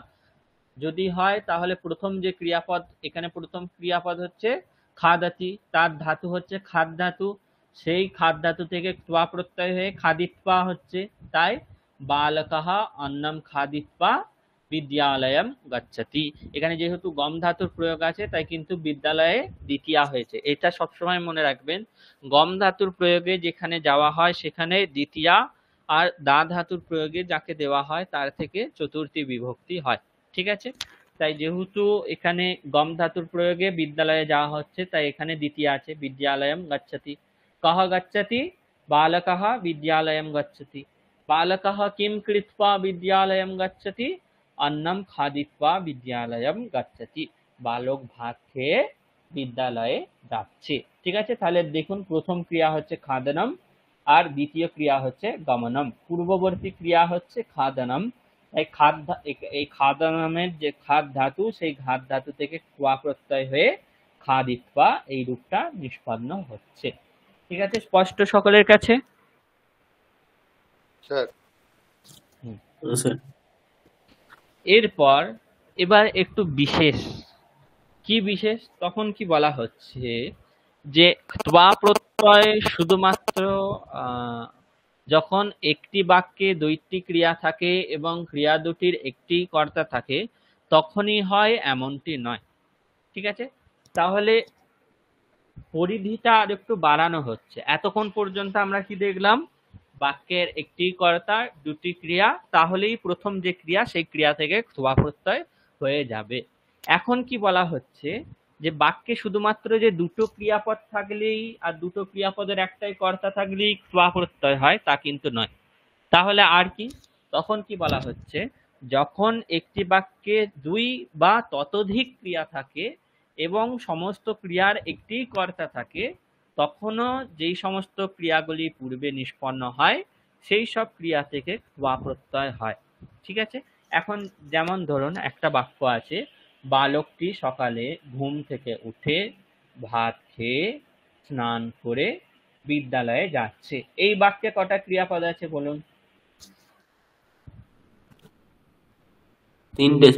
যদি হয় তাহলে প্রথম যে ক্রিয়াপদ এখানে প্রথম ক্রিয়াপদ হচ্ছে খাদাতি তার ধাতু হচ্ছে খাদ ধাতু সেই খাদ ধাতু থেকে ত্বা প্রত্যয় হয়ে খাদিপ্পা হচ্ছে তাই বালকাহা অন্নম খাদিত্বা বিদ্যালয়ম গচ্ছতি এখানে যেহেতু গম ধাতুর প্রয়োগ আছে তাই কিন্তু বিদ্যালয়ে দ্বিতীয়া হয়েছে এটা সবসময় মনে রাখবেন গম ধাতুর প্রয়োগে যেখানে যাওয়া হয় সেখানে দ্বিতীয়া আর দা ধাতুর প্রয়োগে যাকে দেওয়া হয় তার থেকে চতুর্থী বিভক্তি হয় ঠিক আছে তাই যেহেতু এখানে গম ধাতুর প্রয়োগে বিদ্যালয়ে যাওয়া হচ্ছে তাই এখানে দ্বিতীয় আছে বিদ্যালয়ম গচ্ছতি কহ গচ্ছতি বালকহ বিদ্যালয়ম গচ্ছতি বালকহ কিম কৃত্বা বিদ্যালয়ম গচ্ছতি অন্নম খাদিত্বা বিদ্যালয়ম গচ্ছতি বালক ভাত খেয়ে বিদ্যালয়ে যাচ্ছে ঠিক আছে তাহলে দেখুন প্রথম ক্রিয়া হচ্ছে খাদনম আর দ্বিতীয় ক্রিয়া হচ্ছে গমনম পূর্ববর্তী ক্রিয়া হচ্ছে খাদনম এই খাদ এই খাদা নামের যে খাদ ধাতু সেই ঘাত ধাতু থেকে কুয়া প্রত্যয় হয়ে খাদ ইত্বা এই রূপটা নিষ্পন্ন হচ্ছে ঠিক আছে স্পষ্ট সকলের কাছে এরপর এবার একটু বিশেষ কি বিশেষ তখন কি বলা হচ্ছে যে ত্বা প্রত্যয় শুধুমাত্র আহ যখন একটি বাক্যে দুইটি ক্রিয়া থাকে এবং ক্রিয়া দুটির একটি কর্তা থাকে তখনই হয় এমনটি নয় ঠিক আছে তাহলে পরিধিটা আর একটু বাড়ানো হচ্ছে এতক্ষণ পর্যন্ত আমরা কি দেখলাম বাক্যের একটি কর্তা দুটি ক্রিয়া তাহলেই প্রথম যে ক্রিয়া সেই ক্রিয়া থেকে শোভা প্রত্যয় হয়ে যাবে এখন কি বলা হচ্ছে যে বাক্যে শুধুমাত্র যে দুটো ক্রিয়াপদ থাকলেই আর দুটো ক্রিয়াপদের একটাই কর্তা থাকলেই ক্রিয়া প্রত্যয় হয় তা কিন্তু নয় তাহলে আর কি তখন কি বলা হচ্ছে যখন একটি বাক্যে দুই বা ততোধিক ক্রিয়া থাকে এবং সমস্ত ক্রিয়ার একটি কর্তা থাকে তখনও যেই সমস্ত ক্রিয়াগুলি পূর্বে নিষ্পন্ন হয় সেই সব ক্রিয়া থেকে ক্রিয়া প্রত্যয় হয় ঠিক আছে এখন যেমন ধরুন একটা বাক্য আছে বালকটি সকালে ঘুম থেকে উঠে ভাত খেয়ে স্নান করে বিদ্যালয়ে যাচ্ছে এই বাক্যে কটা ক্রিয়াপদ আছে বলুন তিনটে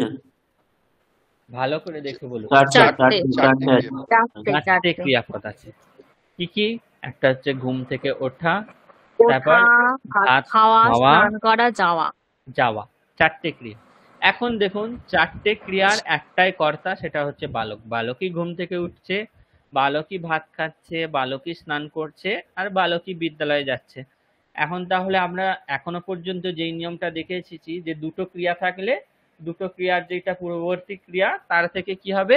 ভালো করে দেখে বলুন চারটে ক্রিয়াপদ আছে কি কি একটা হচ্ছে ঘুম থেকে ওঠা তারপর খাওয়া স্নান করা যাওয়া যাওয়া চারটে ক্রিয়া এখন দেখুন চারটে ক্রিয়ার একটাই কর্তা সেটা হচ্ছে বালক বালকই ঘুম থেকে উঠছে বালকই ভাত খাচ্ছে বালকই স্নান করছে আর বালকই বিদ্যালয়ে যাচ্ছে এখন তাহলে আমরা এখনো পর্যন্ত যেই নিয়মটা দেখে এসেছি যে দুটো ক্রিয়া থাকলে দুটো ক্রিয়ার যেটা পূর্ববর্তী ক্রিয়া তার থেকে কি হবে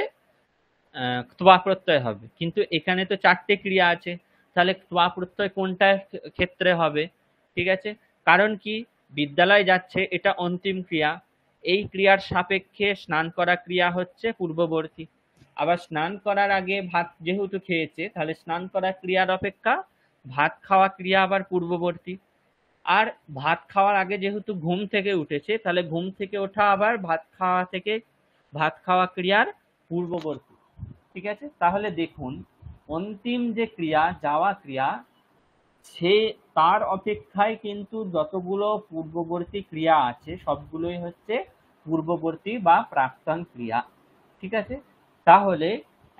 তোয়া প্রত্যয় হবে কিন্তু এখানে তো চারটে ক্রিয়া আছে তাহলে তোয়া প্রত্যয় কোনটার ক্ষেত্রে হবে ঠিক আছে কারণ কি বিদ্যালয় যাচ্ছে এটা অন্তিম ক্রিয়া এই ক্রিয়ার সাপেক্ষে স্নান করা ক্রিয়া হচ্ছে পূর্ববর্তী আবার স্নান করার আগে ভাত যেহেতু খেয়েছে তাহলে স্নান করা ক্রিয়ার অপেক্ষা ভাত খাওয়া ক্রিয়া আবার পূর্ববর্তী আর ভাত খাওয়ার আগে যেহেতু ঘুম থেকে উঠেছে তাহলে ঘুম থেকে ওঠা আবার ভাত খাওয়া থেকে ভাত খাওয়া ক্রিয়ার পূর্ববর্তী ঠিক আছে তাহলে দেখুন অন্তিম যে ক্রিয়া যাওয়া ক্রিয়া সে তার অপেক্ষায় কিন্তু যতগুলো পূর্ববর্তী ক্রিয়া আছে সবগুলোই হচ্ছে পূর্ববর্তী বা প্রাক্তন ক্রিয়া ঠিক আছে তাহলে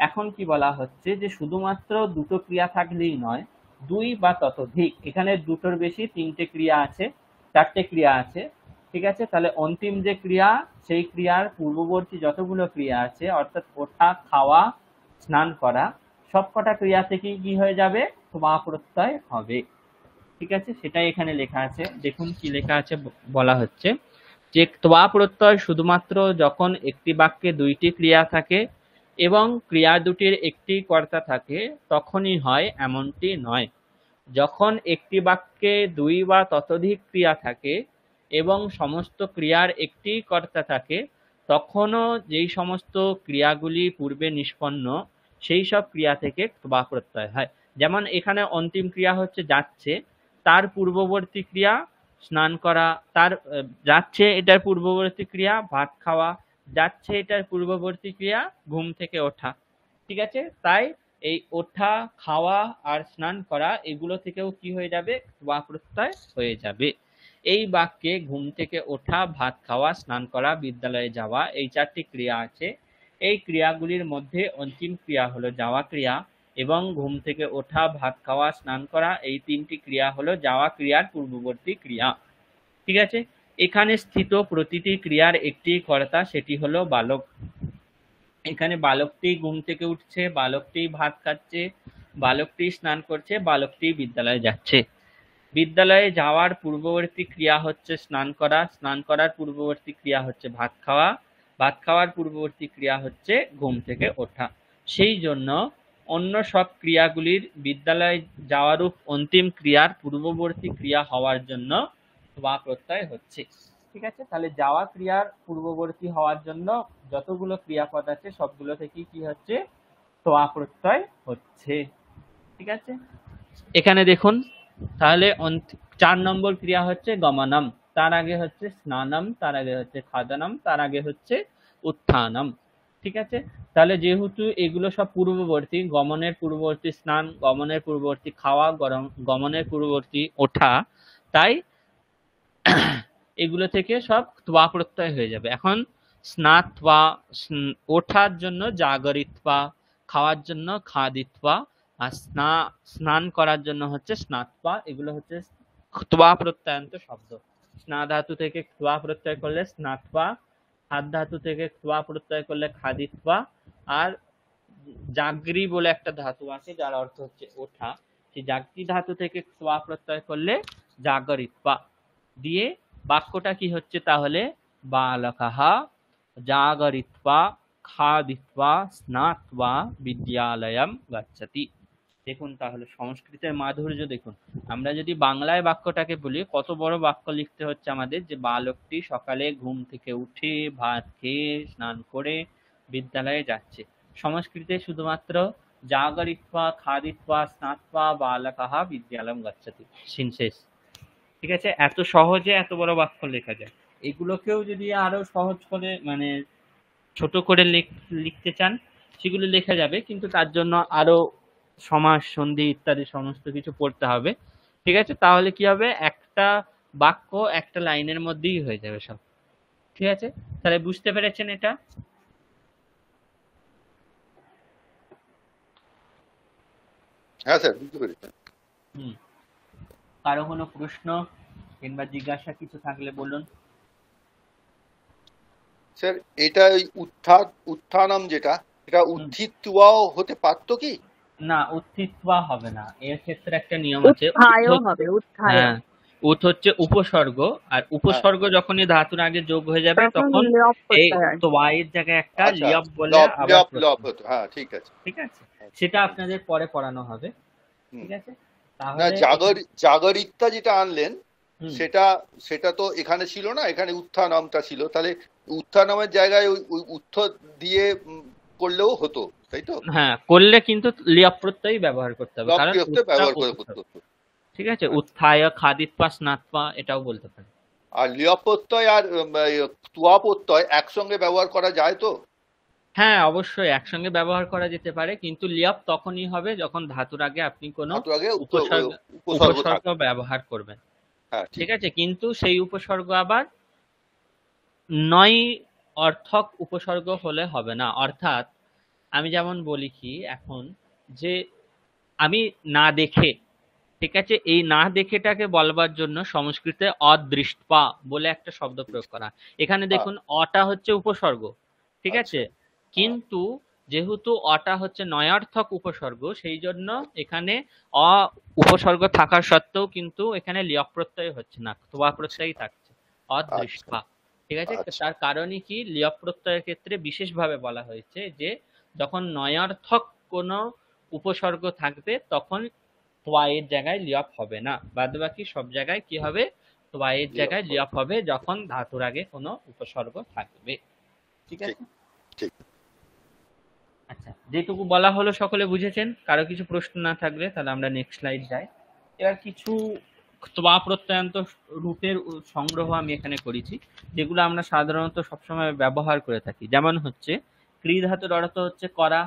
এখন কি বলা হচ্ছে যে শুধুমাত্র দুটো ক্রিয়া থাকলেই নয় দুই বা ততোধিক এখানে দুটোর বেশি তিনটে ক্রিয়া আছে চারটে ক্রিয়া আছে ঠিক আছে তাহলে অন্তিম যে ক্রিয়া সেই ক্রিয়ার পূর্ববর্তী যতগুলো ক্রিয়া আছে অর্থাৎ ওঠা খাওয়া স্নান করা সবকটা ক্রিয়া থেকেই কি হয়ে যাবে তোমা প্রত্যয় হবে ঠিক আছে সেটাই এখানে লেখা আছে দেখুন কি লেখা আছে বলা হচ্ছে যে তোয়া প্রত্যয় শুধুমাত্র যখন একটি বাক্যে দুইটি ক্রিয়া থাকে এবং ক্রিয়া দুটির একটি কর্তা থাকে তখনই হয় এমনটি নয় যখন একটি বাক্যে দুই বা ততোধিক ক্রিয়া থাকে এবং সমস্ত ক্রিয়ার একটি কর্তা থাকে তখনও যেই সমস্ত ক্রিয়াগুলি পূর্বে নিষ্পন্ন সেই সব ক্রিয়া থেকে বা প্রত্যয় হয় যেমন এখানে অন্তিম ক্রিয়া হচ্ছে যাচ্ছে তার পূর্ববর্তী ক্রিয়া স্নান করা তার যাচ্ছে এটার পূর্ববর্তী ক্রিয়া ভাত খাওয়া যাচ্ছে এটার পূর্ববর্তী ক্রিয়া ঘুম থেকে ওঠা ঠিক আছে তাই এই ওঠা খাওয়া আর স্নান করা এগুলো থেকেও কি হয়ে যাবে বা প্রত্যয় হয়ে যাবে এই বাক্যে ঘুম থেকে ওঠা ভাত খাওয়া স্নান করা বিদ্যালয়ে যাওয়া এই চারটি ক্রিয়া আছে এই ক্রিয়াগুলির মধ্যে অন্তিম ক্রিয়া হলো যাওয়া ক্রিয়া এবং ঘুম থেকে ওঠা ভাত খাওয়া স্নান করা এই তিনটি ক্রিয়া হলো যাওয়া ক্রিয়ার পূর্ববর্তী ক্রিয়া ঠিক আছে এখানে স্থিত প্রতিটি ক্রিয়ার একটি কর্তা সেটি হলো বালক এখানে বালকটি ঘুম থেকে উঠছে বালকটি ভাত খাচ্ছে বালকটি স্নান করছে বালকটি বিদ্যালয়ে যাচ্ছে বিদ্যালয়ে যাওয়ার পূর্ববর্তী ক্রিয়া হচ্ছে স্নান করা স্নান করার পূর্ববর্তী ক্রিয়া হচ্ছে ভাত খাওয়া ভাত খাওয়ার পূর্ববর্তী ক্রিয়া হচ্ছে ঘুম থেকে ওঠা সেই জন্য অন্য সব ক্রিয়াগুলির বিদ্যালয়ে যাওয়ারূপ অন্তিম ক্রিয়ার পূর্ববর্তী ক্রিয়া হওয়ার জন্য বা প্রত্যয় হচ্ছে ঠিক আছে তাহলে যাওয়া ক্রিয়ার পূর্ববর্তী হওয়ার জন্য যতগুলো ক্রিয়াপদ আছে সবগুলো থেকেই কি হচ্ছে তোয়া প্রত্যয় হচ্ছে ঠিক আছে এখানে দেখুন তাহলে চার নম্বর ক্রিয়া হচ্ছে গমনম তার আগে হচ্ছে স্নানম তার আগে হচ্ছে খাদানম তার আগে হচ্ছে উত্থানম ঠিক আছে তাহলে যেহেতু এগুলো সব পূর্ববর্তী গমনের পূর্ববর্তী স্নান গমনের পূর্ববর্তী খাওয়া গরম গমনের পূর্ববর্তী ওঠা তাই এগুলো থেকে সব তোয়া প্রত্যয় হয়ে যাবে এখন স্নাতবা ওঠার জন্য জাগরিত্বা খাওয়ার জন্য খাদিত্বা আর স্না স্নান করার জন্য হচ্ছে স্নাতবা এগুলো হচ্ছে তোয়া প্রত্যয়ন্ত শব্দ স্না ধাতু থেকে খোয়া প্রত্যয় করলে স্নাত্বা হাত ধাতু থেকে খোয়া প্রত্যয় করলে খাদিত্বা আর জাগরি বলে একটা ধাতু আছে যার অর্থ হচ্ছে ওঠা সেই জাগরি ধাতু থেকে খোয়া প্রত্যয় করলে জাগরিত্বা দিয়ে বাক্যটা কি হচ্ছে তাহলে বালকাহা জাগরিত্বা খাদিত্বা স্নাত্বা বিদ্যালয়ম গচ্ছতি দেখুন তাহলে সংস্কৃতের মাধুর্য দেখুন আমরা যদি বাংলায় বাক্যটাকে বলি কত বড় বাক্য লিখতে হচ্ছে আমাদের যে বালকটি সকালে ঘুম থেকে উঠে ভাত খেয়ে স্নান করে বিদ্যালয়ে যাচ্ছে সংস্কৃতে শুধুমাত্র জাগরিত্বা খাদিত্বা স্নাত্বা বালকাহা বিদ্যালয় গচ্ছতি সিনশেষ ঠিক আছে এত সহজে এত বড় বাক্য লেখা যায় এগুলোকেও যদি আরো সহজ করে মানে ছোট করে লিখতে চান সেগুলো লেখা যাবে কিন্তু তার জন্য আরো সমাস সন্ধি ইত্যাদি সমস্ত কিছু পড়তে হবে ঠিক আছে তাহলে কি হবে একটা বাক্য একটা লাইনের মধ্যেই হয়ে যাবে সব ঠিক আছে তাহলে বুঝতে পেরেছেন এটা হ্যাঁ, হুম কারো কোনো প্রশ্ন কিংবা জিজ্ঞাসা কিছু থাকলে বলুন স্যার এটা ওই উত্থান উত্থানম যেটা এটা উদ্ধিত্বাও হতে পারতো কি না উত্থিত্বা হবে না এর ক্ষেত্রে একটা নিয়ম আছে হবে উত হ্যাঁ, হচ্ছে উপসর্গ আর উপসর্গ হ্যাঁ। যখনই ধাতুর আগে যোগ হয়ে যাবে তখন এই হ্যাঁ। তোয়াইয়ের জায়গায় একটা আচ্ছা, লিয়ব বলে হ্যাঁ ঠিক আছে ঠিক আছে আচ্ছা। সেটা আপনাদের পরে পড়ানো হবে ঠিক আছে না জাগর জাগরিত্তা যেটা আনলেন সেটা সেটা তো এখানে ছিল না এখানে উত্থানমটা ছিল তাহলে উত্থানমের জায়গায় ওই উত্থ দিয়ে করলেও হতো তাই তো হ্যাঁ করলে কিন্তু ব্যবহার করতে হবে কারণ ব্যবহার করে ঠিক আছে উত্থায় খাদিত এটাও বলতে পারি আর আর একসঙ্গে ব্যবহার করা যায় তো হ্যাঁ অবশ্যই একসঙ্গে ব্যবহার করা যেতে পারে কিন্তু লিয়াপ তখনই হবে যখন ধাতুর আগে আপনি কোনো উপসর্গ ব্যবহার করবেন হ্যাঁ, ঠিক আছে কিন্তু সেই উপসর্গ আবার নয় অর্থক উপসর্গ হলে হবে না অর্থাৎ আমি যেমন বলি কি এখন যে আমি না দেখে ঠিক আছে এই না দেখেটাকে বলবার জন্য সংস্কৃতে অদৃষ্টপা বলে একটা শব্দ প্রয়োগ করা এখানে আচ্ছা। দেখুন অটা হচ্ছে উপসর্গ ঠিক আচ্ছা। আছে কিন্তু যেহেতু অটা হচ্ছে নয়ার্থক উপসর্গ সেই জন্য এখানে অ উপসর্গ থাকার সত্ত্বেও কিন্তু এখানে লিয়ক প্রত্যয় হচ্ছে না তোয়া প্রত্যয়ই আচ্ছা। থাকছে অদৃষ্টপা ঠিক আছে তার কারণই কি লিয়ক প্রত্যয়ের ক্ষেত্রে বিশেষভাবে বলা হয়েছে যে যখন নয়ার্থক কোনো উপসর্গ থাকবে তখন তোয়ায়ের জায়গায় লিয়প হবে না বাদ বাকি সব জায়গায় কি হবে এর জায়গায় লিয়প হবে যখন ধাতুর আগে কোনো উপসর্গ থাকবে ঠিক আছে ঠিক আচ্ছা যেটুকু বলা হলো সকলে বুঝেছেন কারো কিছু প্রশ্ন না থাকলে তাহলে আমরা নেক্সট স্লাইড যাই এবার কিছু তোয়া প্রত্যয়ন্ত রূপের সংগ্রহ আমি এখানে করেছি যেগুলো আমরা সাধারণত সবসময় ব্যবহার করে থাকি যেমন হচ্ছে ক্রি ধাতুর অর্থ হচ্ছে করা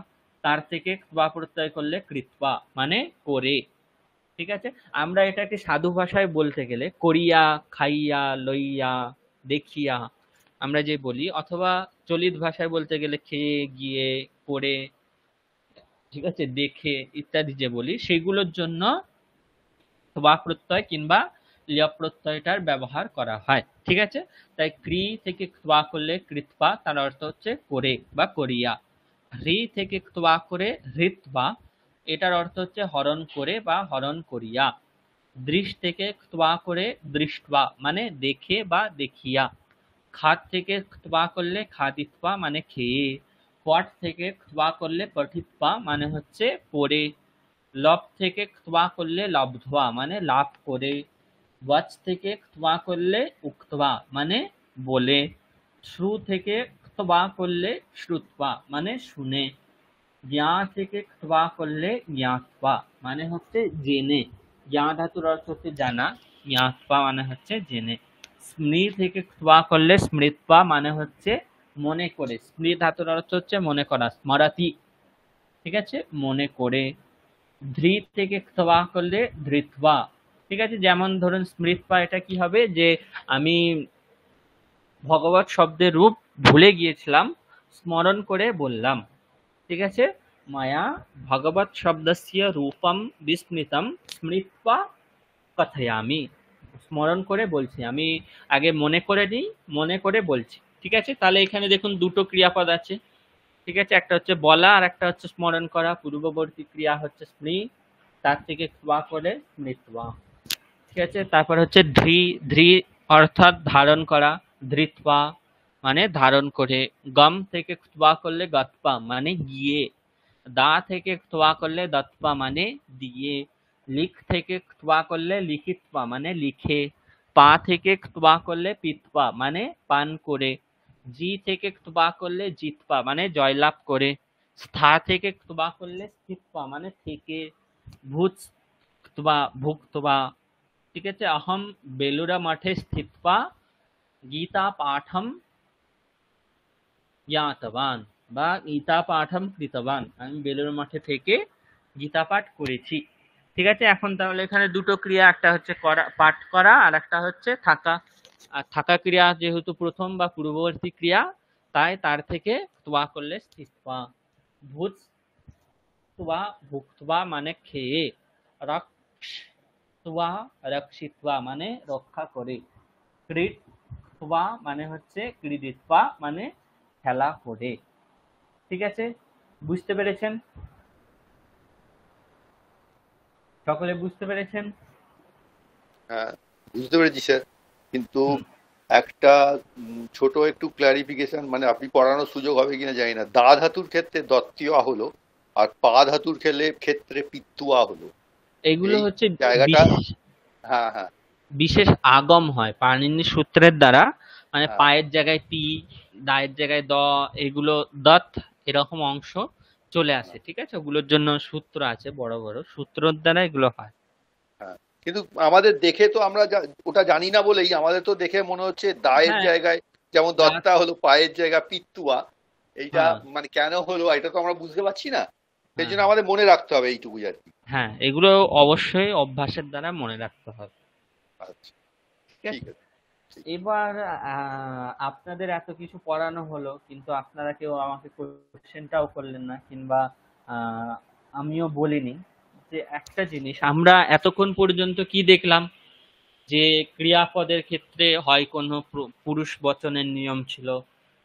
তার থেকে বা প্রত্যয় করলে কৃত্বা মানে করে ঠিক আছে আমরা এটাকে সাধু ভাষায় বলতে গেলে করিয়া খাইয়া লইয়া দেখিয়া আমরা যে বলি অথবা চলিত ভাষায় বলতে গেলে খেয়ে গিয়ে করে ঠিক আছে দেখে ইত্যাদি যে বলি সেগুলোর জন্য বা প্রত্যয় কিংবা লীয় প্রত্যয়টার ব্যবহার করা হয় ঠিক আছে তাই ক্রি থেকে ক্তোয়া করলে কৃতপা তার অর্থ হচ্ছে করে বা করিয়া হৃ থেকে ক্তোয়া করে হৃতবা এটার অর্থ হচ্ছে হরণ করে বা হরণ করিয়া দৃশ থেকে ক্তোয়া করে দৃষ্টবা মানে দেখে বা দেখিয়া খাত থেকে ক্তোয়া করলে খাদিতপা মানে খেয়ে পট থেকে খোয়া করলে পঠিতপা মানে হচ্ছে পড়ে লব থেকে খোয়া করলে লব্ধোয়া মানে লাভ করে ওয়াচ থেকে খতবা করলে উক্তবা মানে বলে শ্রু থেকে খতবা করলে শ্রুতবা মানে শুনে জ্ঞা থেকে খতবা করলে জ্ঞাতবা মানে হচ্ছে জেনে জ্ঞা ধাতুর অর্থ হচ্ছে জানা জ্ঞাতবা মানে হচ্ছে জেনে স্মৃ থেকে খতবা করলে স্মৃতবা মানে হচ্ছে মনে করে স্মৃ ধাতুর অর্থ হচ্ছে মনে করা স্মরাতি ঠিক আছে মনে করে ধৃত থেকে খতবা করলে ধৃতবা ঠিক আছে যেমন ধরুন স্মৃত এটা কি হবে যে আমি ভগবত শব্দের রূপ ভুলে গিয়েছিলাম স্মরণ করে বললাম ঠিক আছে মায়া ভগবত শব্দস্য রূপম বিস্মৃতম স্মৃপা কথায়ামি স্মরণ করে বলছি আমি আগে মনে করে নিই মনে করে বলছি ঠিক আছে তাহলে এখানে দেখুন দুটো ক্রিয়াপদ আছে ঠিক আছে একটা হচ্ছে বলা আর একটা হচ্ছে স্মরণ করা পূর্ববর্তী ক্রিয়া হচ্ছে স্মৃ তার থেকে ক্বা করে স্মৃত্বা ঠিক আছে তারপর হচ্ছে ধ্রি ধ্রি অর্থাৎ ধারণ করা ধৃত্বা মানে ধারণ করে গম থেকে খুতবা করলে গতপা মানে গিয়ে দা থেকে খুতবা করলে দত্পা মানে দিয়ে লিখ থেকে খুতবা করলে লিখিতপা মানে লিখে পা থেকে খুতবা করলে পিতপা মানে পান করে জি থেকে খুতবা করলে জিতপা মানে জয়লাভ করে স্থা থেকে খুতবা করলে স্থিতপা মানে থেকে ভূত খুতবা ভুক্তবা ঠিক আছে অহম বেলুরা মঠে স্থিত্বা গীতা পাঠম জ্ঞাতবান বা গীতা পাঠম কৃতবান আমি বেলুরা মঠে থেকে গীতা পাঠ করেছি ঠিক আছে এখন তাহলে এখানে দুটো ক্রিয়া একটা হচ্ছে করা পাঠ করা আর একটা হচ্ছে থাকা আর থাকা ক্রিয়া যেহেতু প্রথম বা পূর্ববর্তী ক্রিয়া তাই তার থেকে তোয়া করলে স্থিত্বা ভূত তোয়া ভুক্তবা মানে খেয়ে রক্ষ সোয়া রক্ষিত্বা মানে রক্ষা করে ক্রীড়া মানে হচ্ছে ক্রীড়িত্বা মানে খেলা করে ঠিক আছে বুঝতে পেরেছেন সকলে বুঝতে পেরেছেন হ্যাঁ বুঝতে পেরেছি স্যার কিন্তু একটা ছোট একটু ক্লারিফিকেশন মানে আপনি পড়ানোর সুযোগ হবে কিনা জানি না দা ধাতুর ক্ষেত্রে দত্তীয় হলো আর পা ধাতুর খেলে ক্ষেত্রে পিত্তুয়া হলো এগুলো হচ্ছে জায়গাটা হ্যাঁ হ্যাঁ বিশেষ আগম হয় পাণিনি সূত্রের দ্বারা মানে হ্যাঁ। পায়ের জায়গায় টি দায়ের জায়গায় দ এগুলো দত এরকম অংশ চলে আসে হ্যাঁ। ঠিক আছে ওগুলোর জন্য সূত্র আছে বড় বড় সূত্রর দ্বারা এগুলো হয় হ্যাঁ। কিন্তু আমাদের দেখে তো আমরা ওটা জানি না বলেই আমাদের তো দেখে মনে হচ্ছে দায়ের জায়গায় যেমন দত্তা হলো পায়ের জায়গা পিত্তুয়া এইটা মানে কেন হলো এটা তো আমরা বুঝতে পারছি না সেই হ্যাঁ। জন্য আমাদের মনে রাখতে হবে এইটুকু আর কি হ্যাঁ এগুলো অবশ্যই অভ্যাসের দ্বারা মনে রাখতে হবে আচ্ছা, ঠিক আছে এবার আপনাদের এত কিছু পড়ানো হলো কিন্তু আপনারা কেউ আমাকে কোশ্চেনটাও করলেন না কিংবা আমিও বলিনি যে একটা জিনিস আমরা এতক্ষণ পর্যন্ত কি দেখলাম যে ক্রিয়াপদের ক্ষেত্রে হয় কোনো পুরুষ বচনের নিয়ম ছিল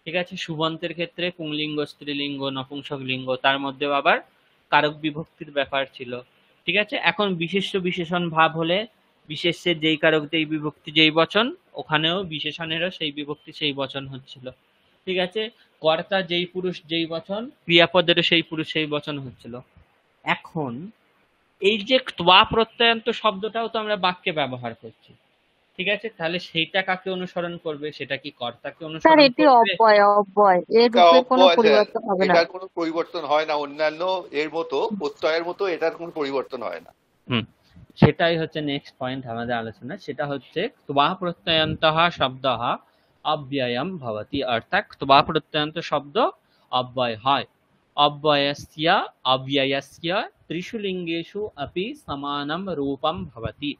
ঠিক আছে সুবন্তের ক্ষেত্রে পুংলিঙ্গ স্ত্রীলিঙ্গ নপুংসক লিঙ্গ তার মধ্যে আবার কারক বিভক্তির ব্যাপার ছিল ঠিক আছে এখন বিশেষ বিশেষণ ভাব হলে বিশেষের যেই কারক যেই বিভক্তি যেই বচন ওখানেও বিশেষণেরও সেই বিভক্তি সেই বচন হচ্ছিল ঠিক আছে কর্তা যেই পুরুষ যেই বচন ক্রিয়াপদেরও সেই পুরুষ সেই বচন হচ্ছিল এখন এই যে ত্বা প্রত্যয়ন্ত শব্দটাও তো আমরা বাক্যে ব্যবহার করছি ঠিক আছে তাহলে সেইটা কাকে অনুসরণ করবে সেটা কি কর্তাকে অনুসরণ করবে এটি অব্যয় অব্যয় এর রূপে কোনো পরিবর্তন হবে না এটার কোনো পরিবর্তন হয় না অন্যান্য এর মতো প্রত্যয়ের মতো এটার কোনো পরিবর্তন হয় না হুম সেটাই হচ্ছে নেক্সট পয়েন্ট আমাদের আলোচনা সেটা হচ্ছে তুবা প্রত্যয়ন্তহ শব্দহ অব্যয়ম ভবতি অর্থাৎ তুবা প্রত্যয়ন্ত শব্দ অব্যয় হয় অব্যয়স্য অব্যয়স্য ত্রিশু লিঙ্গেষু অপি সমানম রূপম ভবতি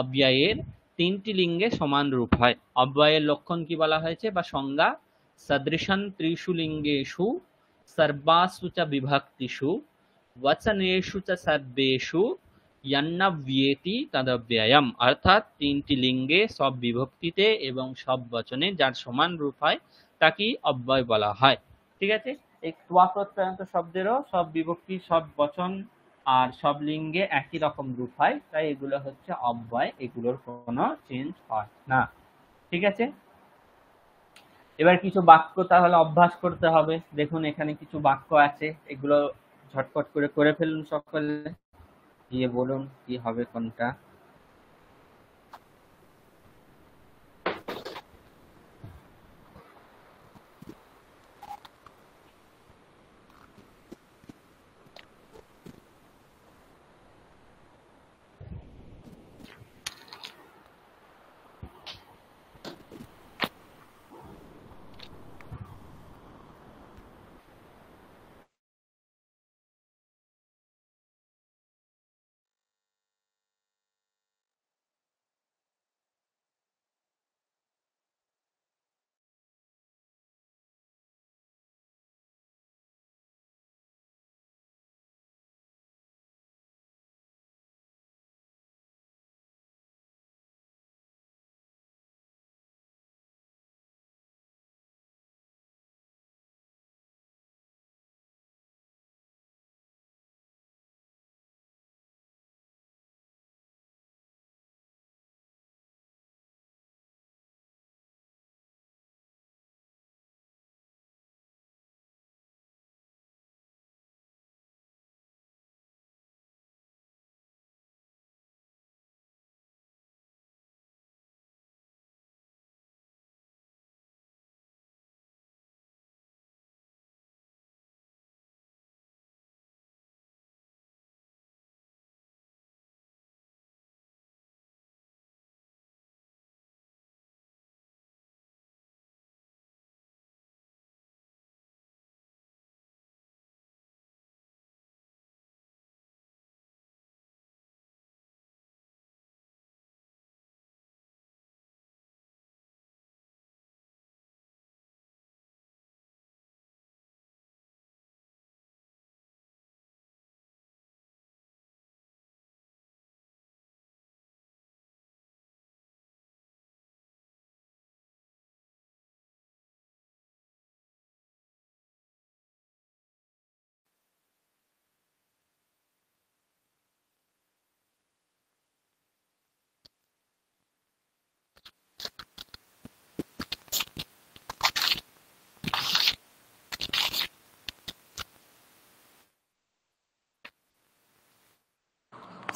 অব্যয়ের তিনটি লিঙ্গে সমান রূপ হয় অব্যয়ের লক্ষণ কি বলা হয়েছে বা সংজ্ঞা সদৃশন ত্রিষু লিঙ্গেষু সর্বাসু চ বিভক্তিষু বচনেষু চ সর্বেশু ইয়ান্নব্যেতি তদব্যয়ম অর্থাৎ তিনটি লিঙ্গে সব বিভক্তিতে এবং সব বচনে যার সমান রূপ হয় তাকেই অব্যয় বলা হয় ঠিক আছে এই তোয়া শব্দেরও সব বিভক্তি সব বচন আর সব লিঙ্গে একই রকম রূপ হয় তাই এগুলো হচ্ছে অব্যয় এগুলোর কোনো চেঞ্জ হয় না ঠিক আছে এবার কিছু বাক্য তাহলে অভ্যাস করতে হবে দেখুন এখানে কিছু বাক্য আছে এগুলো ঝটপট করে করে ফেলুন সকলে দিয়ে বলুন কি হবে কোনটা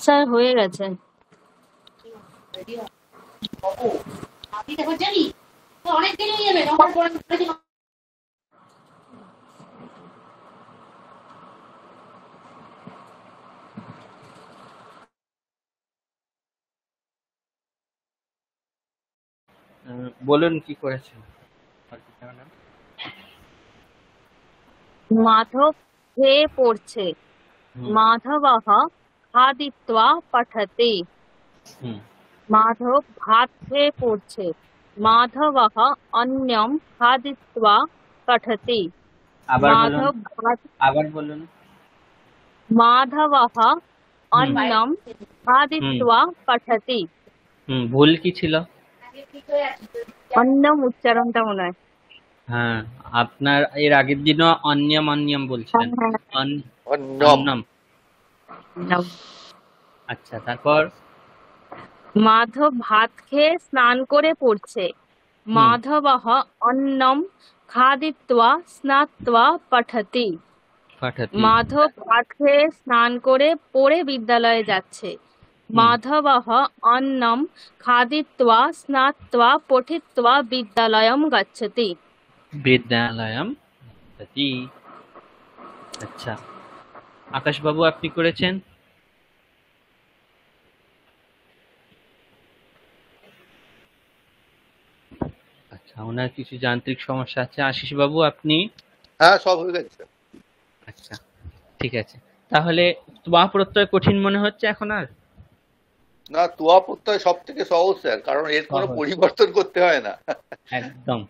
স্যার আচ্ছা, হয়ে গেছে বলুন কি করেছেন মাধব হয়ে পড়ছে মাধব মাধবাহা খাদিত্বা পঠতে মাধব ভাত খেয়ে পড়ছে মাধব অন্যম খাদিত্বা পঠতে মাধব আবার বলুন মাধব অন্যম খাদিত্বা ভুল কি ছিল অন্যম উচ্চারণটা মনে হয় হ্যাঁ আপনার এর আগের দিনও অন্যম অন্যম বলছেন হ্যাঁ। অন্যম আচ্ছা তারপর মাধব ভাত খেয়ে স্নান করে পড়ছে মাধব অন্নম খাদিত্বা স্নাত্বা পঠতি মাধব ভাত খেয়ে স্নান করে পড়ে বিদ্যালয়ে যাচ্ছে মাধব অন্নম খাদিত্বা স্নাত্বা পঠিত্বা বিদ্যালয়ম গচ্ছতি বিদ্যালয়ম আচ্ছা আকাশবাবু আপনি করেছেন আচ্ছা ওনার কিছু যান্ত্রিক সমস্যা আছে আশিস বাবু আপনি হ্যাঁ সব হয়ে গেছে আচ্ছা ঠিক আছে তাহলে তোয়া প্রত্যয় কঠিন মনে হচ্ছে এখন আর না তোয়া প্রত্যয় সব থেকে সহজ স্যার কারণ এর কোনো পরিবর্তন করতে হয় না একদম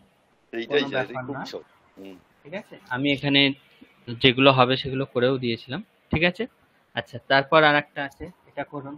এইটাই খুব ঠিক আছে আমি এখানে যেগুলো হবে সেগুলো করেও দিয়েছিলাম ঠিক আছে আচ্ছা তারপর আর একটা আছে এটা করুন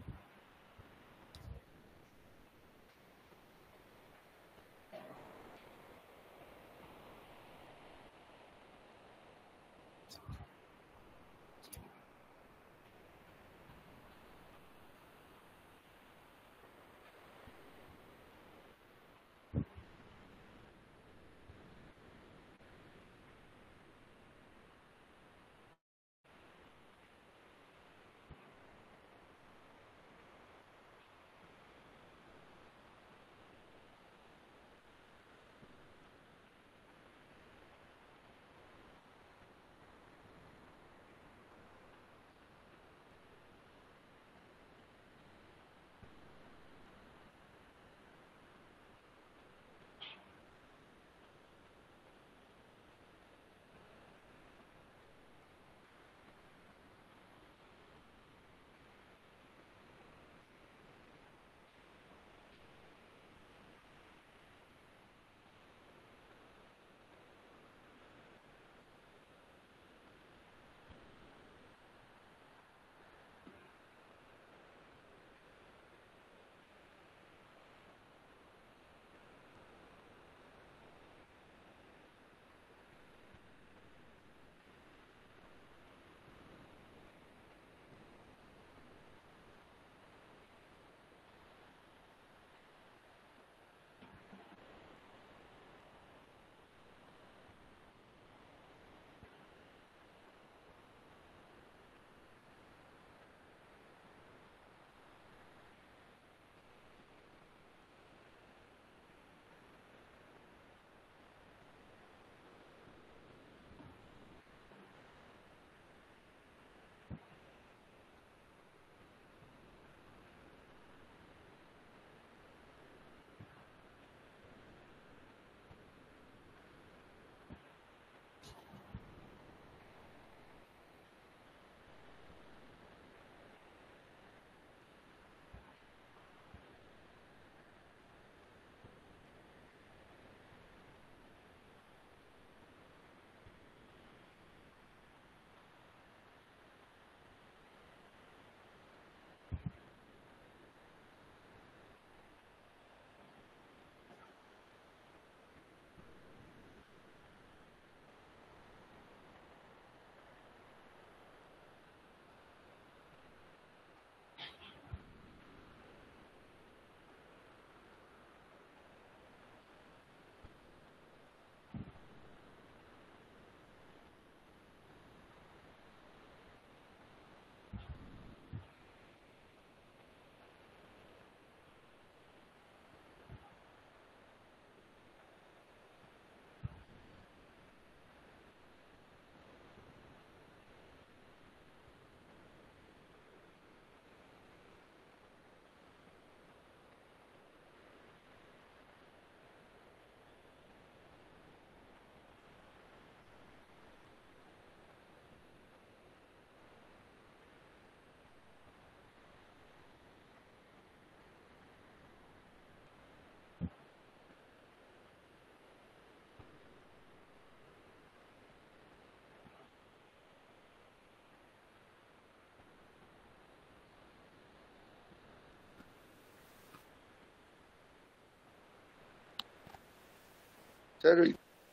স্যার ওই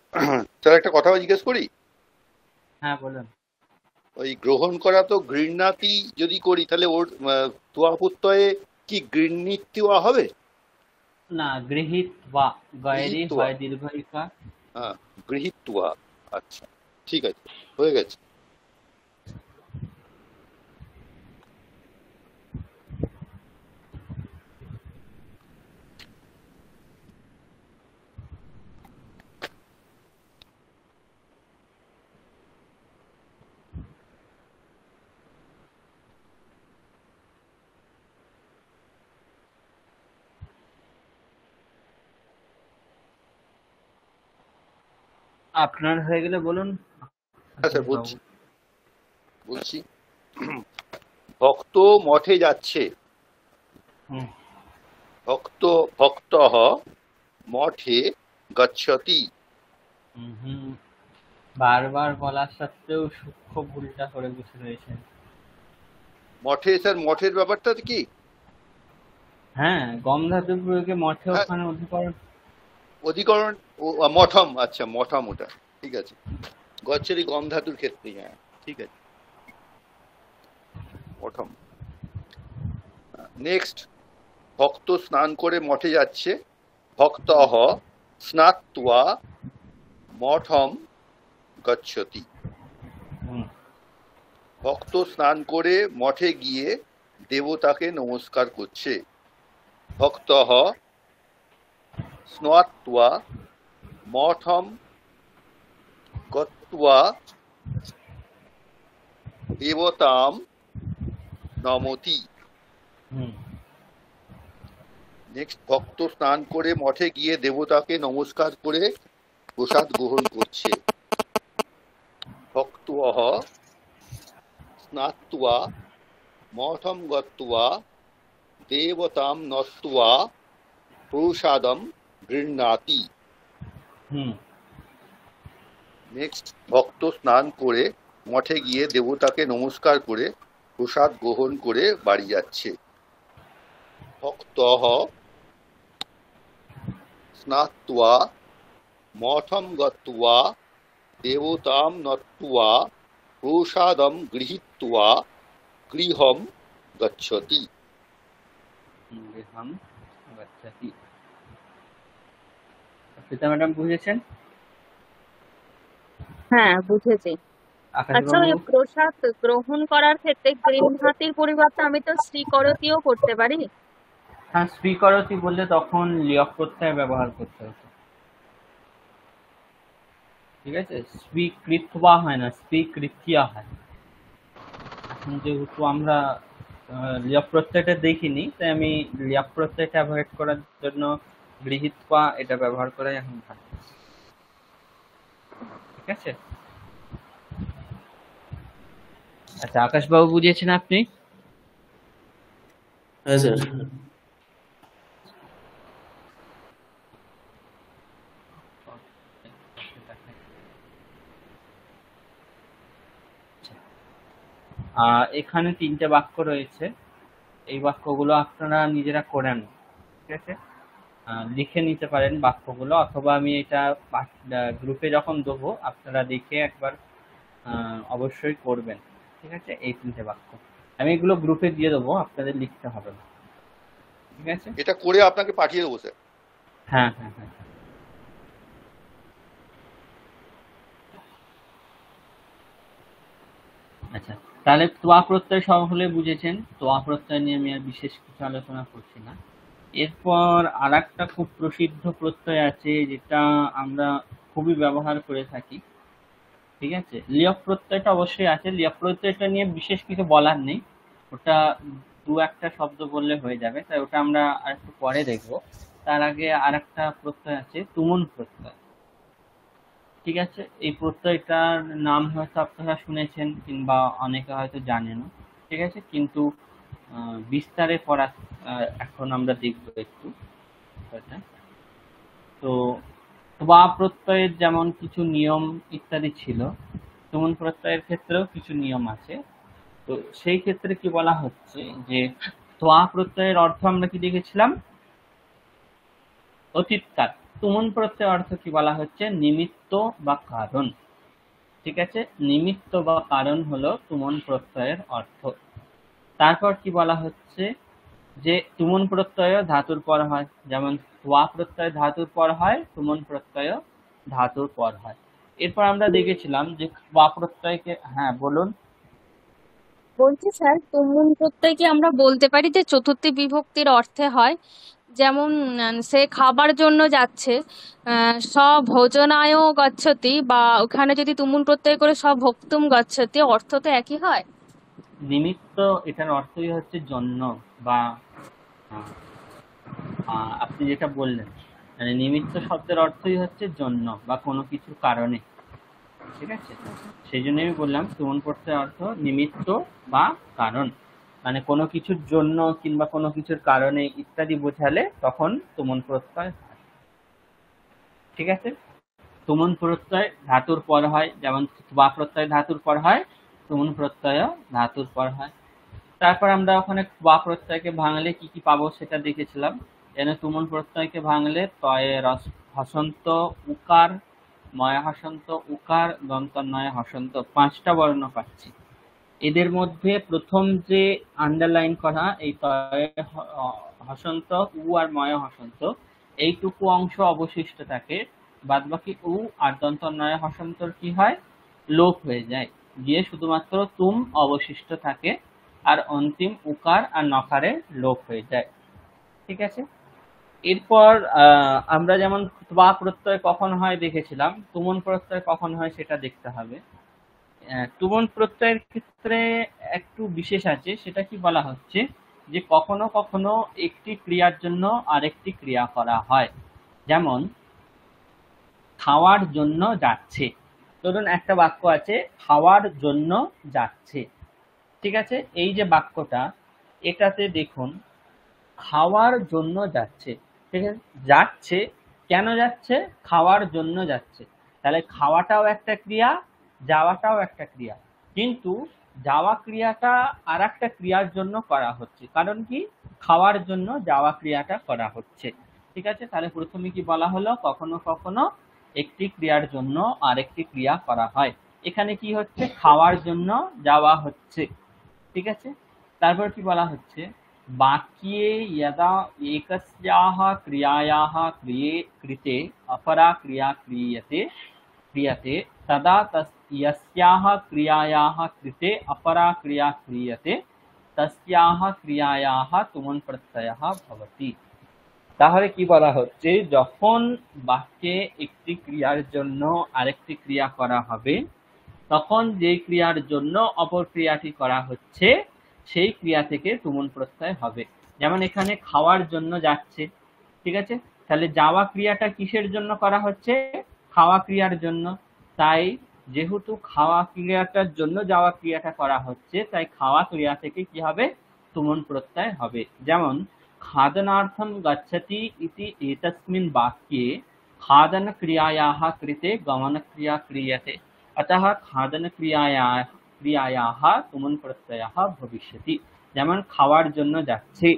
স্যার একটা কথা জিজ্ঞেস করি হ্যাঁ বলুন ওই গ্রহণ করা তো গৃহণাতি যদি করি তাহলে ওর তুয়াপুত্তয়ে কি গৃহণিত্যা হবে না গৃহীত্বা গয়েরি হয় দীর্ঘ হ্যাঁ গৃহীত্বা আচ্ছা ঠিক আছে হয়ে গেছে আপনার হয়ে গেলে বলুন আচ্ছা বলছি বলছি ভক্ত মঠে যাচ্ছে ভক্ত ভক্ত মঠে গচ্ছতি বারবার বলার সত্ত্বেও সূক্ষ্ম ভুলটা করে বসে রয়েছে মঠে স্যার মঠের ব্যাপারটা কি হ্যাঁ গম ধাতু প্রয়োগে মঠে হ্যাঁ। ওখানে অধিকরণ অধিকরণ মঠম আচ্ছা মঠম ওটা ঠিক আছে গচ্ছেরই গম ধাতুর ক্ষেত্রে হ্যাঁ ঠিক আছে মঠম নেক্সট ভক্ত স্নান করে মঠে যাচ্ছে ভক্ত স্নাত্বা মঠম গচ্ছতি ভক্ত স্নান করে মঠে গিয়ে দেবতাকে নমস্কার করছে ভক্ত স্নত্বা মঠম গত্বা দেবতাম নমতি নেক্সট ভক্ত স্নান করে মঠে গিয়ে দেবতাকে নমস্কার করে প্রসাদ গ্রহণ করছে ভক্ত স্নাত্বা মঠম গত্বা দেবতাম নত্বা প্রসাদম গৃহাতি নেক্সট ভক্ত স্নান করে মঠে গিয়ে দেবতাকে নমস্কার করে প্রসাদ গ্রহণ করে বাড়ি যাচ্ছে ভক্ত স্নাত্বা মঠম গত্বা দেবতাম নত্বা প্রসাদম গৃহীত্বা গৃহম গচ্ছতি গৃহম গচ্ছতি শ্বেতা ম্যাডাম বুঝেছেন হ্যাঁ বুঝেছি আচ্ছা ওই প্রসাদ গ্রহণ করার ক্ষেত্রে গ্রিন গৃহহাতির পরিবর্তে আমি তো শ্রীকরতিও করতে পারি হ্যাঁ শ্রীকরতি বললে তখন লিয়ক প্রত্যয় ব্যবহার করতে হবে ঠিক আছে স্বীকৃতবা হয় না স্বীকৃতিয়া হয় এখন যেহেতু আমরা লিয়াপ প্রত্যয়টা দেখিনি তাই আমি লিয়াপ প্রত্যয়টা অ্যাভয়েড করার জন্য গৃহীতা এটা ব্যবহার করাই এখন ভালো ঠিক আছে আচ্ছা আকাশবাবু বুঝিয়েছেন আপনি হ্যাঁ, আচ্ছা। আহ এখানে তিনটে বাক্য রয়েছে এই বাক্যগুলো আপনারা নিজেরা করেন ঠিক আছে লিখে নিতে পারেন বাক্যগুলো অথবা আমি এটা গ্রুপে যখন দেবো আপনারা দেখে একবার অবশ্যই করবেন ঠিক আছে এই তিনটে বাক্য আমি এগুলো গ্রুপে দিয়ে দেবো আপনাদের লিখতে হবে না ঠিক আছে এটা করে আপনাকে পাঠিয়ে দেবো স্যার হ্যাঁ হ্যাঁ হ্যাঁ, হ্যাঁ। আচ্ছা তাহলে তোয়া প্রত্যয় সব হলে বুঝেছেন তোয়া প্রত্যয় নিয়ে আমি আর বিশেষ কিছু আলোচনা করছি না এরপর আর একটা খুব প্রসিদ্ধ প্রত্যয় আছে যেটা আমরা খুবই ব্যবহার করে থাকি ঠিক আছে লিয়ক প্রত্যয়টা অবশ্যই আছে লিয়ক প্রত্যয়টা নিয়ে বিশেষ কিছু বলার নেই ওটা দু একটা শব্দ বললে হয়ে যাবে তাই ওটা আমরা আর একটু পরে দেখব তার আগে আর একটা প্রত্যয় আছে তুমুন প্রত্যয় ঠিক আছে এই প্রত্যয়টার নাম হয়তো আপনারা শুনেছেন কিংবা অনেকে হয়তো জানেন ঠিক আছে কিন্তু বিস্তারে পড়া এখন আমরা দেখব একটু তো বা প্রত্যয়ের যেমন কিছু নিয়ম ইত্যাদি ছিল তুমন প্রত্যয়ের ক্ষেত্রেও কিছু নিয়ম আছে তো সেই ক্ষেত্রে কি বলা হচ্ছে যে তোয়া প্রত্যয়ের অর্থ আমরা কি দেখেছিলাম অতীতকাল তুমন প্রত্যয়ের অর্থ কি বলা হচ্ছে নিমিত্ত বা কারণ ঠিক আছে নিমিত্ত বা কারণ হলো তুমন প্রত্যয়ের অর্থ তারপর কি বলা হচ্ছে যে তুমন প্রত্যয় ধাতুর পর হয় যেমন ওয়া প্রত্যয় ধাতুর পর হয় তুমন প্রত্যয় ধাতুর পর হয় এরপর আমরা দেখেছিলাম যে ওয়া প্রত্যয়কে হ্যাঁ বলুন বলছি স্যার তুমুন প্রত্যয় কি আমরা বলতে পারি যে চতুর্থী বিভক্তির অর্থে হয় যেমন সে খাবার জন্য যাচ্ছে সব ভোজনায় গচ্ছতি বা ওখানে যদি তুমুন প্রত্যয় করে সব ভক্তুম গচ্ছতি অর্থ তো একই হয় নিমিত্ত এটার অর্থই হচ্ছে জন্য বা আপনি যেটা বললেন মানে নিমিত্ত শব্দের অর্থই হচ্ছে জন্য বা কোনো কিছুর কারণে ঠিক আছে সেই জন্য আমি বললাম সুমন পড়তে অর্থ নিমিত্ত বা কারণ মানে কোনো কিছুর জন্য কিংবা কোনো কিছুর কারণে ইত্যাদি বোঝালে তখন তুমন প্রত্যয় ঠিক আছে তুমন প্রত্যয় ধাতুর পর হয় যেমন বা প্রত্যয় ধাতুর পর হয় তমন প্রত্যয় ধাতুর পর হয় তারপর আমরা ওখানে বা প্রত্যয়কে ভাঙলে কি কি পাবো সেটা দেখেছিলাম এনে তুমন প্রত্যয়কে ভাঙলে তয়ে রস হসন্ত উকার ময় হসন্ত উকার নয় হসন্ত পাঁচটা বর্ণ পাচ্ছি এদের মধ্যে প্রথম যে আন্ডারলাইন করা এই তয়ে হসন্ত উ আর ময় হসন্ত এইটুকু অংশ অবশিষ্ট থাকে বাদবাকি উ আর দন্ত নয় হসন্তর কি হয় লোপ হয়ে যায় দিয়ে শুধুমাত্র তুম অবশিষ্ট থাকে আর অন্তিম উকার আর নকারে লোপ হয়ে যায় ঠিক আছে এরপর আমরা যেমন বা প্রত্যয় কখন হয় দেখেছিলাম তুমন প্রত্যয় কখন হয় সেটা দেখতে হবে তুমন প্রত্যয়ের ক্ষেত্রে একটু বিশেষ আছে সেটা কি বলা হচ্ছে যে কখনো কখনো একটি ক্রিয়ার জন্য আরেকটি ক্রিয়া করা হয় যেমন খাওয়ার জন্য যাচ্ছে ধরুন একটা বাক্য আছে খাওয়ার জন্য যাচ্ছে ঠিক আছে এই যে বাক্যটা এটাতে দেখুন খাওয়ার জন্য যাচ্ছে ঠিক আছে যাচ্ছে কেন যাচ্ছে খাওয়ার জন্য যাচ্ছে তাহলে খাওয়াটাও একটা ক্রিয়া যাওয়াটাও একটা ক্রিয়া কিন্তু যাওয়া ক্রিয়াটা আর একটা ক্রিয়ার জন্য করা হচ্ছে কারণ কি খাওয়ার জন্য যাওয়া ক্রিয়াটা করা হচ্ছে ঠিক আছে তাহলে প্রথমে কি বলা হলো কখনো কখনো एक कृट के लिए एक कृया करा है। यहां की है खाने के लिए जावा है। ठीक है? তারপরে কি বলা হচ্ছে? বাকিে ইদা একসয়াহ ক্রিয়ায়াহ ক্রিয়ে কৃতে অপরা ক্রিয়া কৃয়তে ক্রিয়াতে সদা তসিয়াহ ক্রিয়ায়াহ ত্রিসে অপরা ক্রিয়া কৃয়তে তসিয়াহ ক্রিয়ায়াহ তুমুন প্রত্যয়হ ভবতি। তাহলে কি বলা হচ্ছে যখন বাক্যে একটি ক্রিয়ার জন্য আরেকটি ক্রিয়া করা হবে তখন যে ক্রিয়ার জন্য অপর ক্রিয়াটি করা হচ্ছে সেই ক্রিয়া থেকে তুমন প্রত্যয় হবে যেমন এখানে খাওয়ার জন্য যাচ্ছে ঠিক আছে তাহলে যাওয়া ক্রিয়াটা কিসের জন্য করা হচ্ছে খাওয়া ক্রিয়ার জন্য তাই যেহেতু খাওয়া ক্রিয়াটার জন্য যাওয়া ক্রিয়াটা করা হচ্ছে তাই খাওয়া ক্রিয়া থেকে কি হবে তুমন প্রত্যয় হবে যেমন खादनार्थं गच्छति इति एतस्मिन् वाक्ये खादनक्रियायाः कृते गमनक्रिया क्रियते अतः खादनक्रियाया ক্রিয়ায়াহ তুমন প্রত্যয়াহ ভবিষ্যতি যেমন খাওয়ার জন্য যাচ্ছে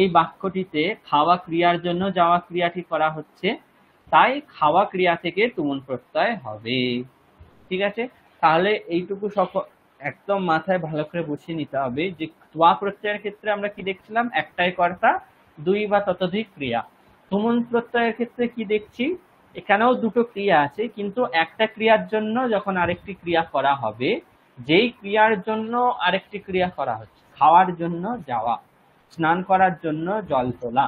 এই বাক্যটিতে খাওয়া ক্রিয়ার জন্য যাওয়া ক্রিয়াটি করা হচ্ছে তাই খাওয়া ক্রিয়া থেকে তুমন প্রত্যয় হবে ঠিক আছে তাহলে এইটুকু সফল একদম মাথায় ভালো করে বুঝিয়ে নিতে হবে যে তোয়া প্রত্যয়ের ক্ষেত্রে আমরা কি দেখছিলাম একটাই কর্তা দুই বা ততোধিক ক্রিয়া তুমুল প্রত্যয়ের ক্ষেত্রে কি দেখছি এখানেও দুটো ক্রিয়া আছে কিন্তু একটা ক্রিয়ার জন্য যখন আরেকটি ক্রিয়া করা হবে যেই ক্রিয়ার জন্য আরেকটি ক্রিয়া করা হচ্ছে খাওয়ার জন্য যাওয়া স্নান করার জন্য জল তোলা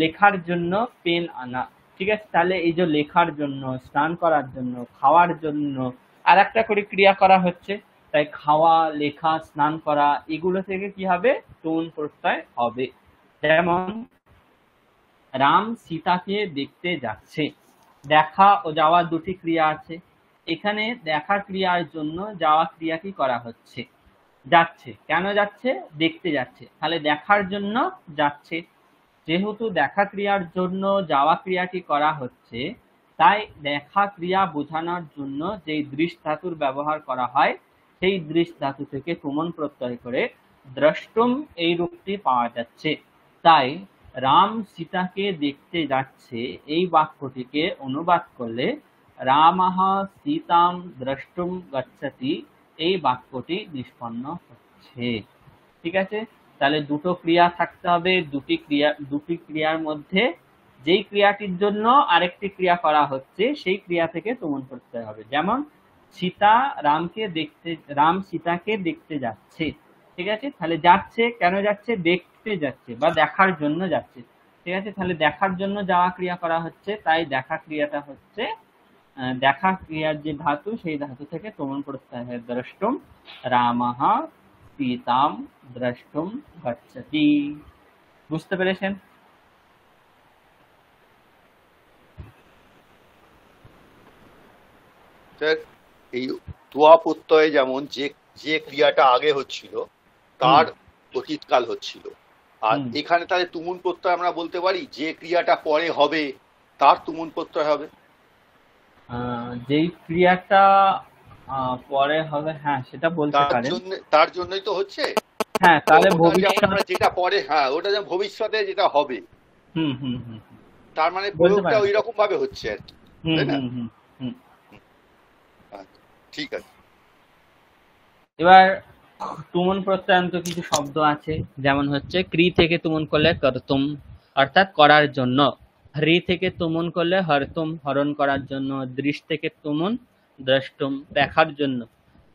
লেখার জন্য পেন আনা ঠিক আছে তাহলে এই যে লেখার জন্য স্নান করার জন্য খাওয়ার জন্য আর একটা করে ক্রিয়া করা হচ্ছে তাই খাওয়া লেখা স্নান করা এগুলো থেকে কি হবে টোন প্রত্যয় হবে যেমন রাম সীতাকে দেখতে যাচ্ছে দেখা ও যাওয়া দুটি ক্রিয়া আছে এখানে দেখা ক্রিয়ার জন্য যাওয়া ক্রিয়া কি করা হচ্ছে যাচ্ছে কেন যাচ্ছে দেখতে যাচ্ছে তাহলে দেখার জন্য যাচ্ছে যেহেতু দেখা ক্রিয়ার জন্য যাওয়া ক্রিয়াটি করা হচ্ছে তাই দেখা ক্রিয়া বোঝানোর জন্য যেই দৃশ ধাতুর ব্যবহার করা হয় সেই দৃশ ধাতু থেকে তুমন প্রত্যয় করে দ্রষ্টুম এই রূপটি পাওয়া যাচ্ছে তাই রাম সীতাকে দেখতে যাচ্ছে এই বাক্যটিকে অনুবাদ করলে রামাহ সীতাম দ্রষ্টুম গচ্ছতি এই বাক্যটি নিষ্পন্ন হচ্ছে ঠিক আছে তাহলে দুটো ক্রিয়া থাকতে হবে দুটি ক্রিয়া দুটি ক্রিয়ার মধ্যে যেই ক্রিয়াটির জন্য আরেকটি ক্রিয়া করা হচ্ছে সেই ক্রিয়া থেকে তুমন করতে হবে যেমন সীতা রামকে দেখতে রাম সীতাকে দেখতে যাচ্ছে ঠিক আছে তাহলে যাচ্ছে কেন যাচ্ছে দেখতে যাচ্ছে বা দেখার জন্য যাচ্ছে ঠিক আছে তাহলে দেখার জন্য যাওয়া ক্রিয়া করা হচ্ছে তাই দেখা ক্রিয়াটা হচ্ছে দেখা ক্রিয়ার যে ধাতু সেই ধাতু থেকে তোমন প্রত্যয় হবে দ্রষ্টুম রামাহা পিতাম দ্রষ্টুম গচ্ছতি বুঝতে পেরেছেন স্যার এই তোয়া প্রত্যয়ে যেমন যে যে ক্রিয়াটা আগে হচ্ছিল তার অতীতকাল হচ্ছিল আর এখানে তাহলে তুমুন প্রত্যয় আমরা বলতে পারি যে ক্রিয়াটা পরে হবে তার তুমুন প্রত্যয় হবে যেই ক্রিয়াটা পরে হবে হ্যাঁ সেটা বলতে পারেন তার জন্যই তো হচ্ছে হ্যাঁ তাহলে যেটা পরে হ্যাঁ ওটা ভবিষ্যতে যেটা হবে হুম হুম হুম তার মানে প্রয়োগটা ওই রকম ভাবে হচ্ছে আর কি তাই না ঠিক আছে এবার তুমন প্রত্যয়ান্ত কিছু শব্দ আছে যেমন হচ্ছে ক্রি থেকে তুমন করলে কর্তুম অর্থাৎ করার জন্য হ্রি থেকে তুমন করলে হরতুম হরণ করার জন্য দৃশ থেকে তুমন দ্রষ্টুম দেখার জন্য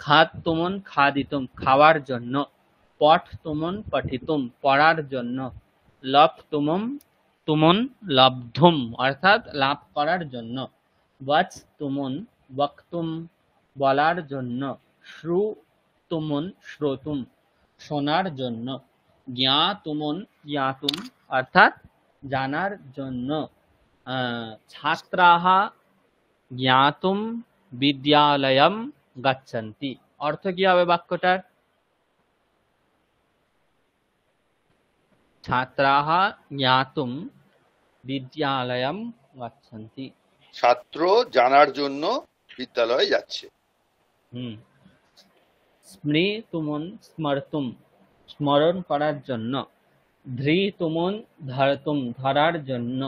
খাদ তুমন খাদিতুম খাওয়ার জন্য পঠ তুমন পঠিতুম পড়ার জন্য লভ তুমম তুমন লব্ধুম অর্থাৎ লাভ করার জন্য বচ তুমন বক্তুম বলার জন্য তুমন শ্রোতুম শোনার জন্য তুমন জ্ঞাতুম অর্থাৎ জানার জন্য ছাত্রাহা জ্ঞাতুম বিদ্যালয়ম গাচ্ছন্তি অর্থ কি হবে বাক্যটার ছাত্রাহ জ্ঞাতুম বিদ্যালয়ম গাচ্ছন্তি ছাত্র জানার জন্য বিদ্যালয়ে যাচ্ছে হুম স্মৃতুমন স্মর্তুম স্মরণ করার জন্য ধৃ তুমন ধারতুম ধরার জন্য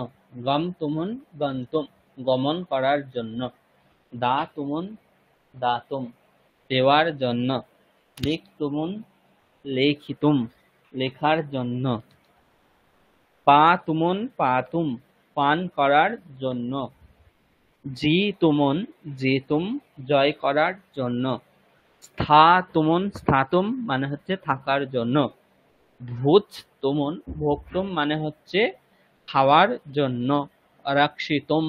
গম তুমন গন্তুম গমন করার জন্য দা তুমন দাতুম দেওয়ার জন্য লিখ তুমন লেখিতুম লেখার জন্য পা তুমন পাতুম পান করার জন্য জি তুমন জি-তুম জয় করার জন্য স্থা তুমন স্থাতুম মানে হচ্ছে থাকার জন্য ভুজ তুমন ভোক্তুম মানে হচ্ছে খাওয়ার জন্য রক্ষিতুম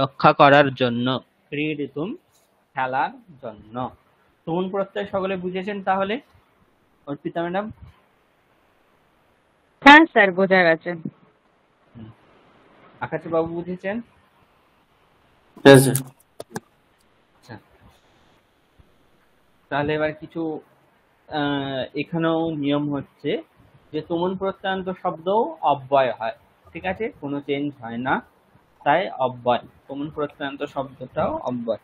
রক্ষা করার জন্য ক্রীড়িতুম খেলার জন্য তুমন প্রত্যয় সকলে বুঝেছেন তাহলে অর্পিতা ম্যাডাম হ্যাঁ স্যার বোঝা গেছে আকাশ বাবু বুঝেছেন ঠিক হ্যাঁ, আচ্ছা। তাহলে এবার কিছু এখানেও নিয়ম হচ্ছে যে তুমন প্রত্যান্ত শব্দ অব্যয় হয় ঠিক আছে কোনো চেঞ্জ হয় না তাই অব্যয় তুমন প্রত্যান্ত শব্দটাও অব্যয়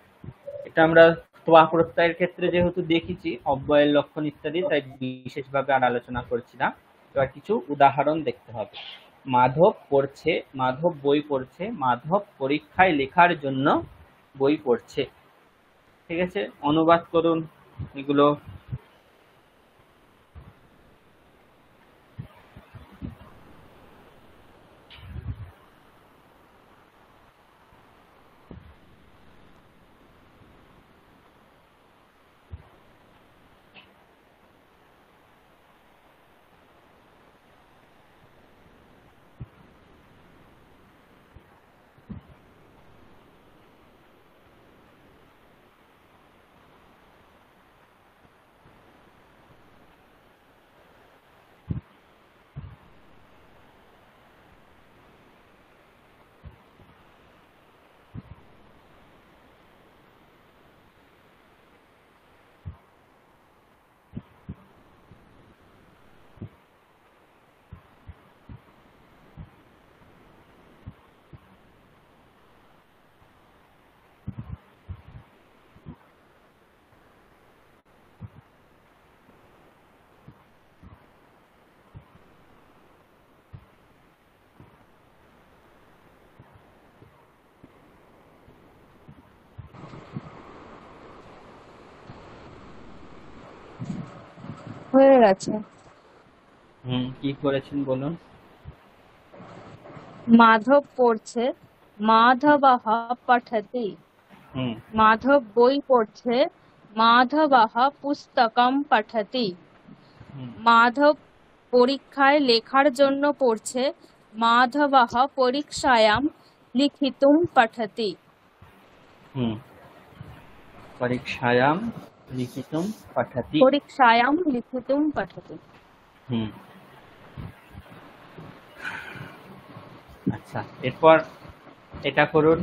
এটা আমরা তোয়া প্রত্যয়ের ক্ষেত্রে যেহেতু দেখেছি অব্যয়ের লক্ষণ ইত্যাদি তাই বিশেষভাবে আর আলোচনা করছি না এবার কিছু উদাহরণ দেখতে হবে মাধব পড়ছে মাধব বই পড়ছে মাধব পরীক্ষায় লেখার জন্য বই পড়ছে ঠিক আছে অনুবাদ করুন এগুলো হয়ে গেছে হুম কি করেছেন বলুন মাধব পড়ছে মাধবাহ পাঠাতে মাধব বই পড়ছে মাধবাহ পুস্তকম পাঠাতে মাধব পরীক্ষায় লেখার জন্য পড়ছে মাধবাহ পরীক্ষায়াম লিখিতুম পাঠাতি পরীক্ষায়াম লিখিতুম পাঠাতি পরীক্ষায়াম লিখিতুম পাঠাতি হুম আচ্ছা এরপর এটা করুন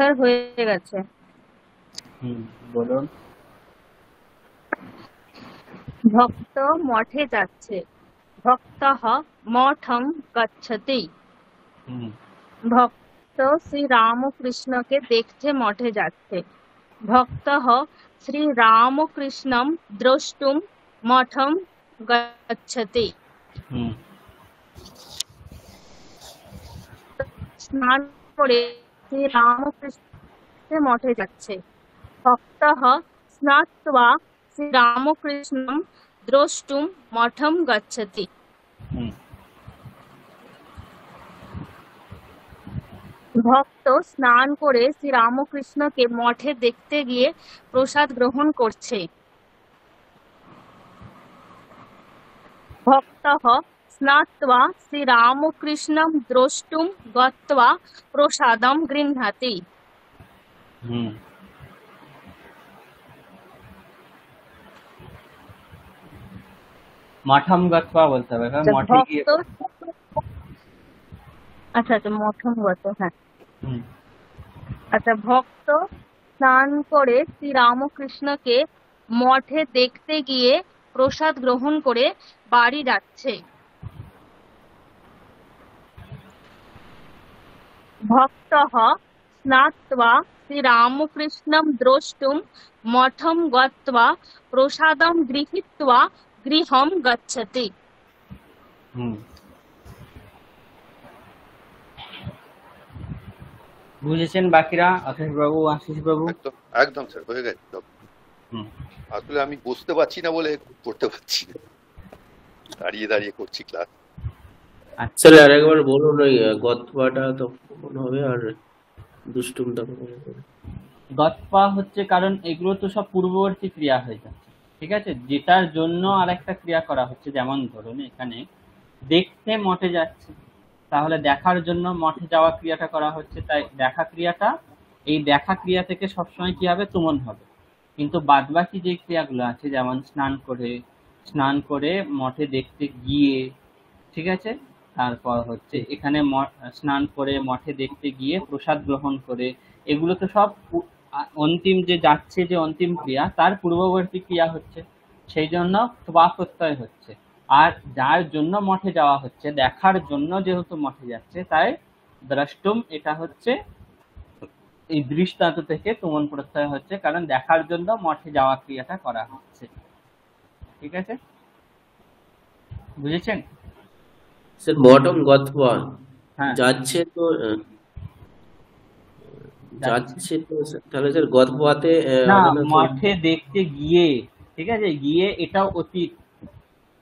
স্যার হয়ে গেছে হুম বলুন ভক্ত মঠে যাচ্ছে ভক্ত মঠং গচ্ছতি ভক্ত শ্রী রামকৃষ্ণকে দেখতে মঠে যাচ্ছে ভক্ত শ্রী রামকৃষ্ণ দ্রষ্টুম মঠম গচ্ছতি স্নান করে শ্রী রামকৃষ্ণ মঠে যাচ্ছে ভক্ত স্নাত্বা শ্রী রামকৃষ্ণম দ্রষ্টুম মঠম গচ্ছতি ভক্ত স্নান করে শ্রী রামকৃষ্ণকে মঠে দেখতে গিয়ে প্রসাদ গ্রহণ করছে ভক্ত स्नात्वा श्रीरामकृष्णं द्रष्टुं गत्वा प्रसादं गृह्णाति বলতে হবে হ্যাঁ গিয়ে আচ্ছা আচ্ছা মঠম গত হ্যাঁ আচ্ছা ভক্ত স্নান করে শ্রী রামকৃষ্ণকে মঠে দেখতে গিয়ে প্রসাদ গ্রহণ করে বাড়ি যাচ্ছে ভক্তঃ স্নাত্বা শ্রীরামকৃষ্ণম দ্রষ্টুম মঠম গত্বা প্রসাদম গৃহীত্বা গৃহম গচ্ছতি বুঝেছেন বাকিরা আশিস বাবু আশিস বাবু একদম স্যার হয়ে গেছে আসলে আমি বুঝতে পারছি না বলে করতে পারছি দাঁড়িয়ে দাঁড়িয়ে করছি ক্লাস আচ্ছা আর একবার বলুন ওই গতপাটা তখন হবে আর দুষ্টুমটা গতপা হচ্ছে কারণ এগুলো তো সব পূর্ববর্তী ক্রিয়া হয়ে যাচ্ছে ঠিক আছে যেটার জন্য আর একটা ক্রিয়া করা হচ্ছে যেমন ধরুন এখানে দেখতে মঠে যাচ্ছে তাহলে দেখার জন্য মঠে যাওয়া ক্রিয়াটা করা হচ্ছে তাই দেখা ক্রিয়াটা এই দেখা ক্রিয়া থেকে সবসময় কি হবে তুমন হবে কিন্তু বাদ বাকি যে ক্রিয়াগুলো আছে যেমন স্নান করে স্নান করে মঠে দেখতে গিয়ে ঠিক আছে তারপর হচ্ছে এখানে স্নান করে মঠে দেখতে গিয়ে প্রসাদ গ্রহণ করে এগুলো তো সব অন্তিম যে যাচ্ছে যে অন্তিম ক্রিয়া তার পূর্ববর্তী ক্রিয়া হচ্ছে সেই জন্য তোবা প্রত্যয় হচ্ছে আর যার জন্য মঠে যাওয়া হচ্ছে দেখার জন্য যেহেতু মঠে যাচ্ছে তাই দ্রষ্টুম এটা হচ্ছে এই দৃষ্টান্ত থেকে তুমন প্রত্যয় হচ্ছে কারণ দেখার জন্য মঠে যাওয়া ক্রিয়াটা করা হচ্ছে ঠিক আছে বুঝেছেন সে বটম got যাচ্ছে তো যাচ্ছে তো তাহলে স্যার গদবোয়াতে মাঠে দেখতে গিয়ে ঠিক আছে গিয়ে এটা অতীত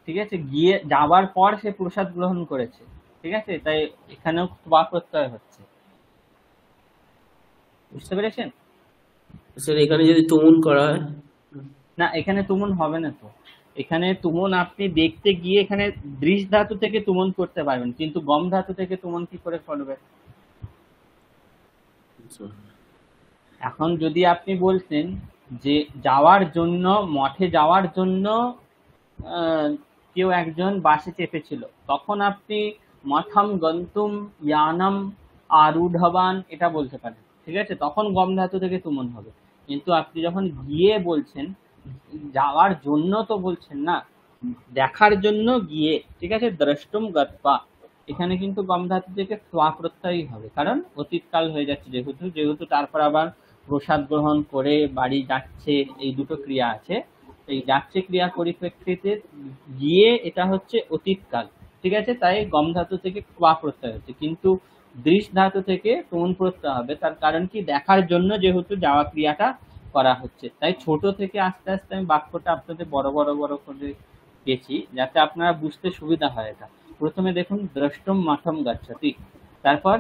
ঠিক আছে গিয়ে যাবার পর সে প্রসাদ গ্রহণ করেছে ঠিক আছে তাই এখানেও বা প্রত্যয় হচ্ছে বুঝতে পেরেছেন স্যার এখানে যদি তুমুন করা হয় না এখানে তুমুন হবে না তো এখানে তুমন আপনি দেখতে গিয়ে এখানে দৃশ ধাতু থেকে তুমন করতে পারবেন কিন্তু গম ধাতু থেকে তুমন কি করে করবে এখন যদি আপনি বলছেন যে যাওয়ার জন্য মঠে যাওয়ার জন্য কেউ একজন বাসে চেপেছিল তখন আপনি মথম গন্তুম ইয়ানম আরুঢবান এটা বলতে পারেন ঠিক আছে তখন গম ধাতু থেকে তুমন হবে কিন্তু আপনি যখন গিয়ে বলছেন যাওয়ার জন্য তো বলছেন না দেখার জন্য গিয়ে ঠিক আছে দ্রষ্টুম গতপা এখানে কিন্তু গম ধাতু থেকে সোয়া প্রত্যয়ই হবে কারণ অতীতকাল হয়ে যাচ্ছে যেহেতু যেহেতু তারপর আবার প্রসাদ গ্রহণ করে বাড়ি যাচ্ছে এই দুটো ক্রিয়া আছে এই যাচ্ছে ক্রিয়ার পরিপ্রেক্ষিতে গিয়ে এটা হচ্ছে অতীতকাল ঠিক আছে তাই গম ধাতু থেকে কোয়া প্রত্যয় হচ্ছে কিন্তু দৃশ ধাতু থেকে টোন প্রত্যয় হবে তার কারণ কি দেখার জন্য যেহেতু যাওয়া ক্রিয়াটা করা হচ্ছে তাই ছোট থেকে আস্তে আস্তে আমি বাক্যটা আপনাদের বড় বড় বড় করে গেছি যাতে আপনারা বুঝতে সুবিধা হয় এটা প্রথমে দেখুন দ্রষ্টম মাঠম গাচ্ছতি তারপর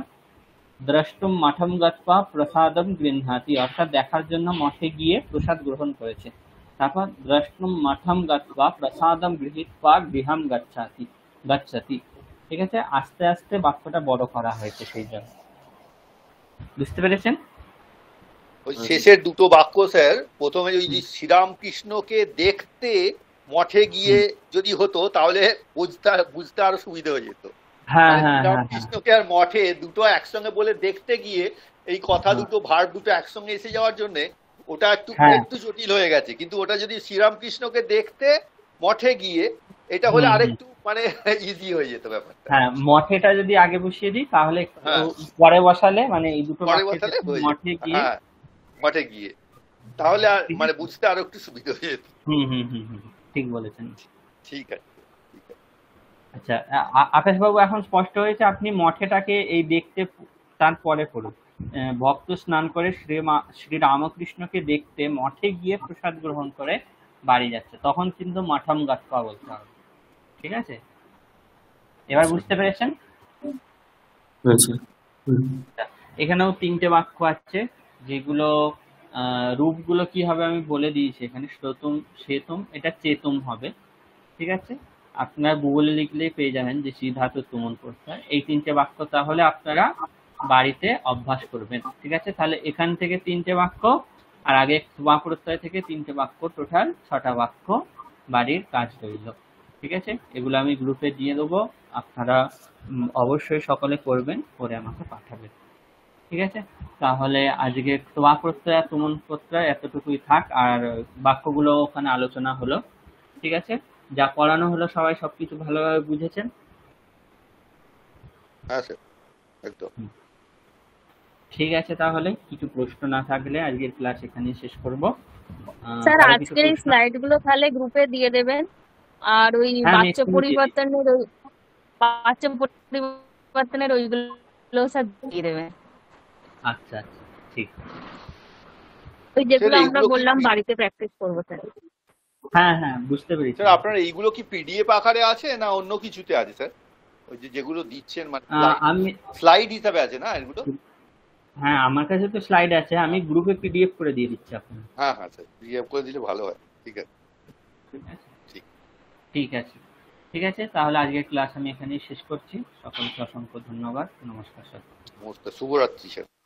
দ্রষ্টম মাঠম গত্বা প্রসাদম গৃহাতি অর্থাৎ দেখার জন্য মঠে গিয়ে প্রসাদ গ্রহণ করেছে তারপর দ্রষ্টম মাঠম গত্বা প্রসাদম পা গৃহাম গচ্ছাতি গচ্ছাতি ঠিক আছে আস্তে আস্তে বাক্যটা বড় করা হয়েছে সেই জন্য বুঝতে পেরেছেন শেষের দুটো বাক্য স্যার প্রথমে ওই যে শ্রীরামকৃষ্ণকে দেখতে মঠে গিয়ে যদি হতো তাহলে বুঝতে বুঝতে আরো সুবিধা হয়ে যেত হ্যাঁ, হ্যাঁ, হ্যাঁ, শ্রীরামকৃষ্ণকে আর মঠে দুটো একসঙ্গে বলে দেখতে গিয়ে এই কথা দুটো ভার দুটো একসঙ্গে এসে যাওয়ার জন্য ওটা একটু একটু জটিল হয়ে গেছে কিন্তু ওটা যদি শ্রীরামকৃষ্ণকে দেখতে মঠে গিয়ে এটা হলে আরেকটু মানে ইজি হয়ে যেত ব্যাপারটা হ্যাঁ মঠেটা যদি আগে বসিয়ে দিই তাহলে পরে বসালে মানে এই দুটো মঠে গিয়ে মাঠে গিয়ে তাহলে আর মানে বুঝতে আরো একটু সুবিধা হয়ে যেত ঠিক বলেছেন ঠিক আছে আচ্ছা এখন স্পষ্ট হয়েছে আপনি মঠেটাকে এই দেখতে তারপরে করুন ভক্ত স্নান করে শ্রী শ্রী রামকৃষ্ণকে দেখতে মঠে গিয়ে প্রসাদ গ্রহণ করে বাড়ি যাচ্ছে তখন কিন্তু মাঠাম গাছপা বলতে হবে ঠিক আছে এবার আচ্ছা। বুঝতে পেরেছেন আচ্ছা, এখানেও তিনটে বাক্য আছে যেগুলো রূপগুলো কি হবে আমি বলে দিয়েছি এখানে শ্রোতম শ্বেতম এটা চেতম হবে ঠিক আছে আপনারা গুগলে লিখলেই পেয়ে যাবেন যে সিদ্ধার্থ তুমন প্রত্যয় এই তিনটে বাক্য তাহলে আপনারা বাড়িতে অভ্যাস করবেন ঠিক আছে তাহলে এখান থেকে তিনটে বাক্য আর আগে তোমা প্রত্যয় থেকে তিনটে বাক্য টোটাল ছটা বাক্য বাড়ির কাজ রইল ঠিক আছে এগুলো আমি গ্রুপে দিয়ে দেবো আপনারা অবশ্যই সকলে করবেন করে আমাকে পাঠাবেন ঠিক আছে তাহলে আজকে তোয়া প্রত্যয় আর তুমন প্রত্যয় এতটুকুই থাক আর বাক্যগুলো ওখানে আলোচনা হলো ঠিক আছে যা পড়ানো হলো সবাই সবকিছু ভালোভাবে বুঝেছেন হ্যাঁ, একদম ঠিক আছে তাহলে কিছু প্রশ্ন না থাকলে আজকের ক্লাস এখানে শেষ করব স্যার আজকের এই স্লাইডগুলো তাহলে গ্রুপে দিয়ে দেবেন আর ওই হ্যাঁ, বাচ্চা পরিবর্তনের ওই বাচ্চা পরিবর্তনের ওইগুলো স্যার দিয়ে দেবেন আচ্ছা আচ্ছা ঠিক ওই যেগুলো আমরা বললাম বাড়িতে প্র্যাকটিস করবো স্যার হ্যাঁ হ্যাঁ বুঝতে পেরেছি স্যার আপনার এইগুলো কি পিডিএফ আকারে আছে না অন্য কিছুতে আছে স্যার ওই যে যেগুলো দিচ্ছেন মানে আমি স্লাইড হিসাবে আছে না এগুলো হ্যাঁ আমার কাছে তো স্লাইড আছে আমি গ্রুপে পিডিএফ করে দিয়ে দিচ্ছি আপনাকে হ্যাঁ হ্যাঁ স্যার পিডিএফ করে দিলে ভালো হয় ঠিক আছে ঠিক ঠিক আছে ঠিক আছে তাহলে আজকের ক্লাস আমি এখানেই শেষ করছি সকলকে অসংখ্য ধন্যবাদ নমস্কার স্যার নমস্কার শুভরাত্রি স্যার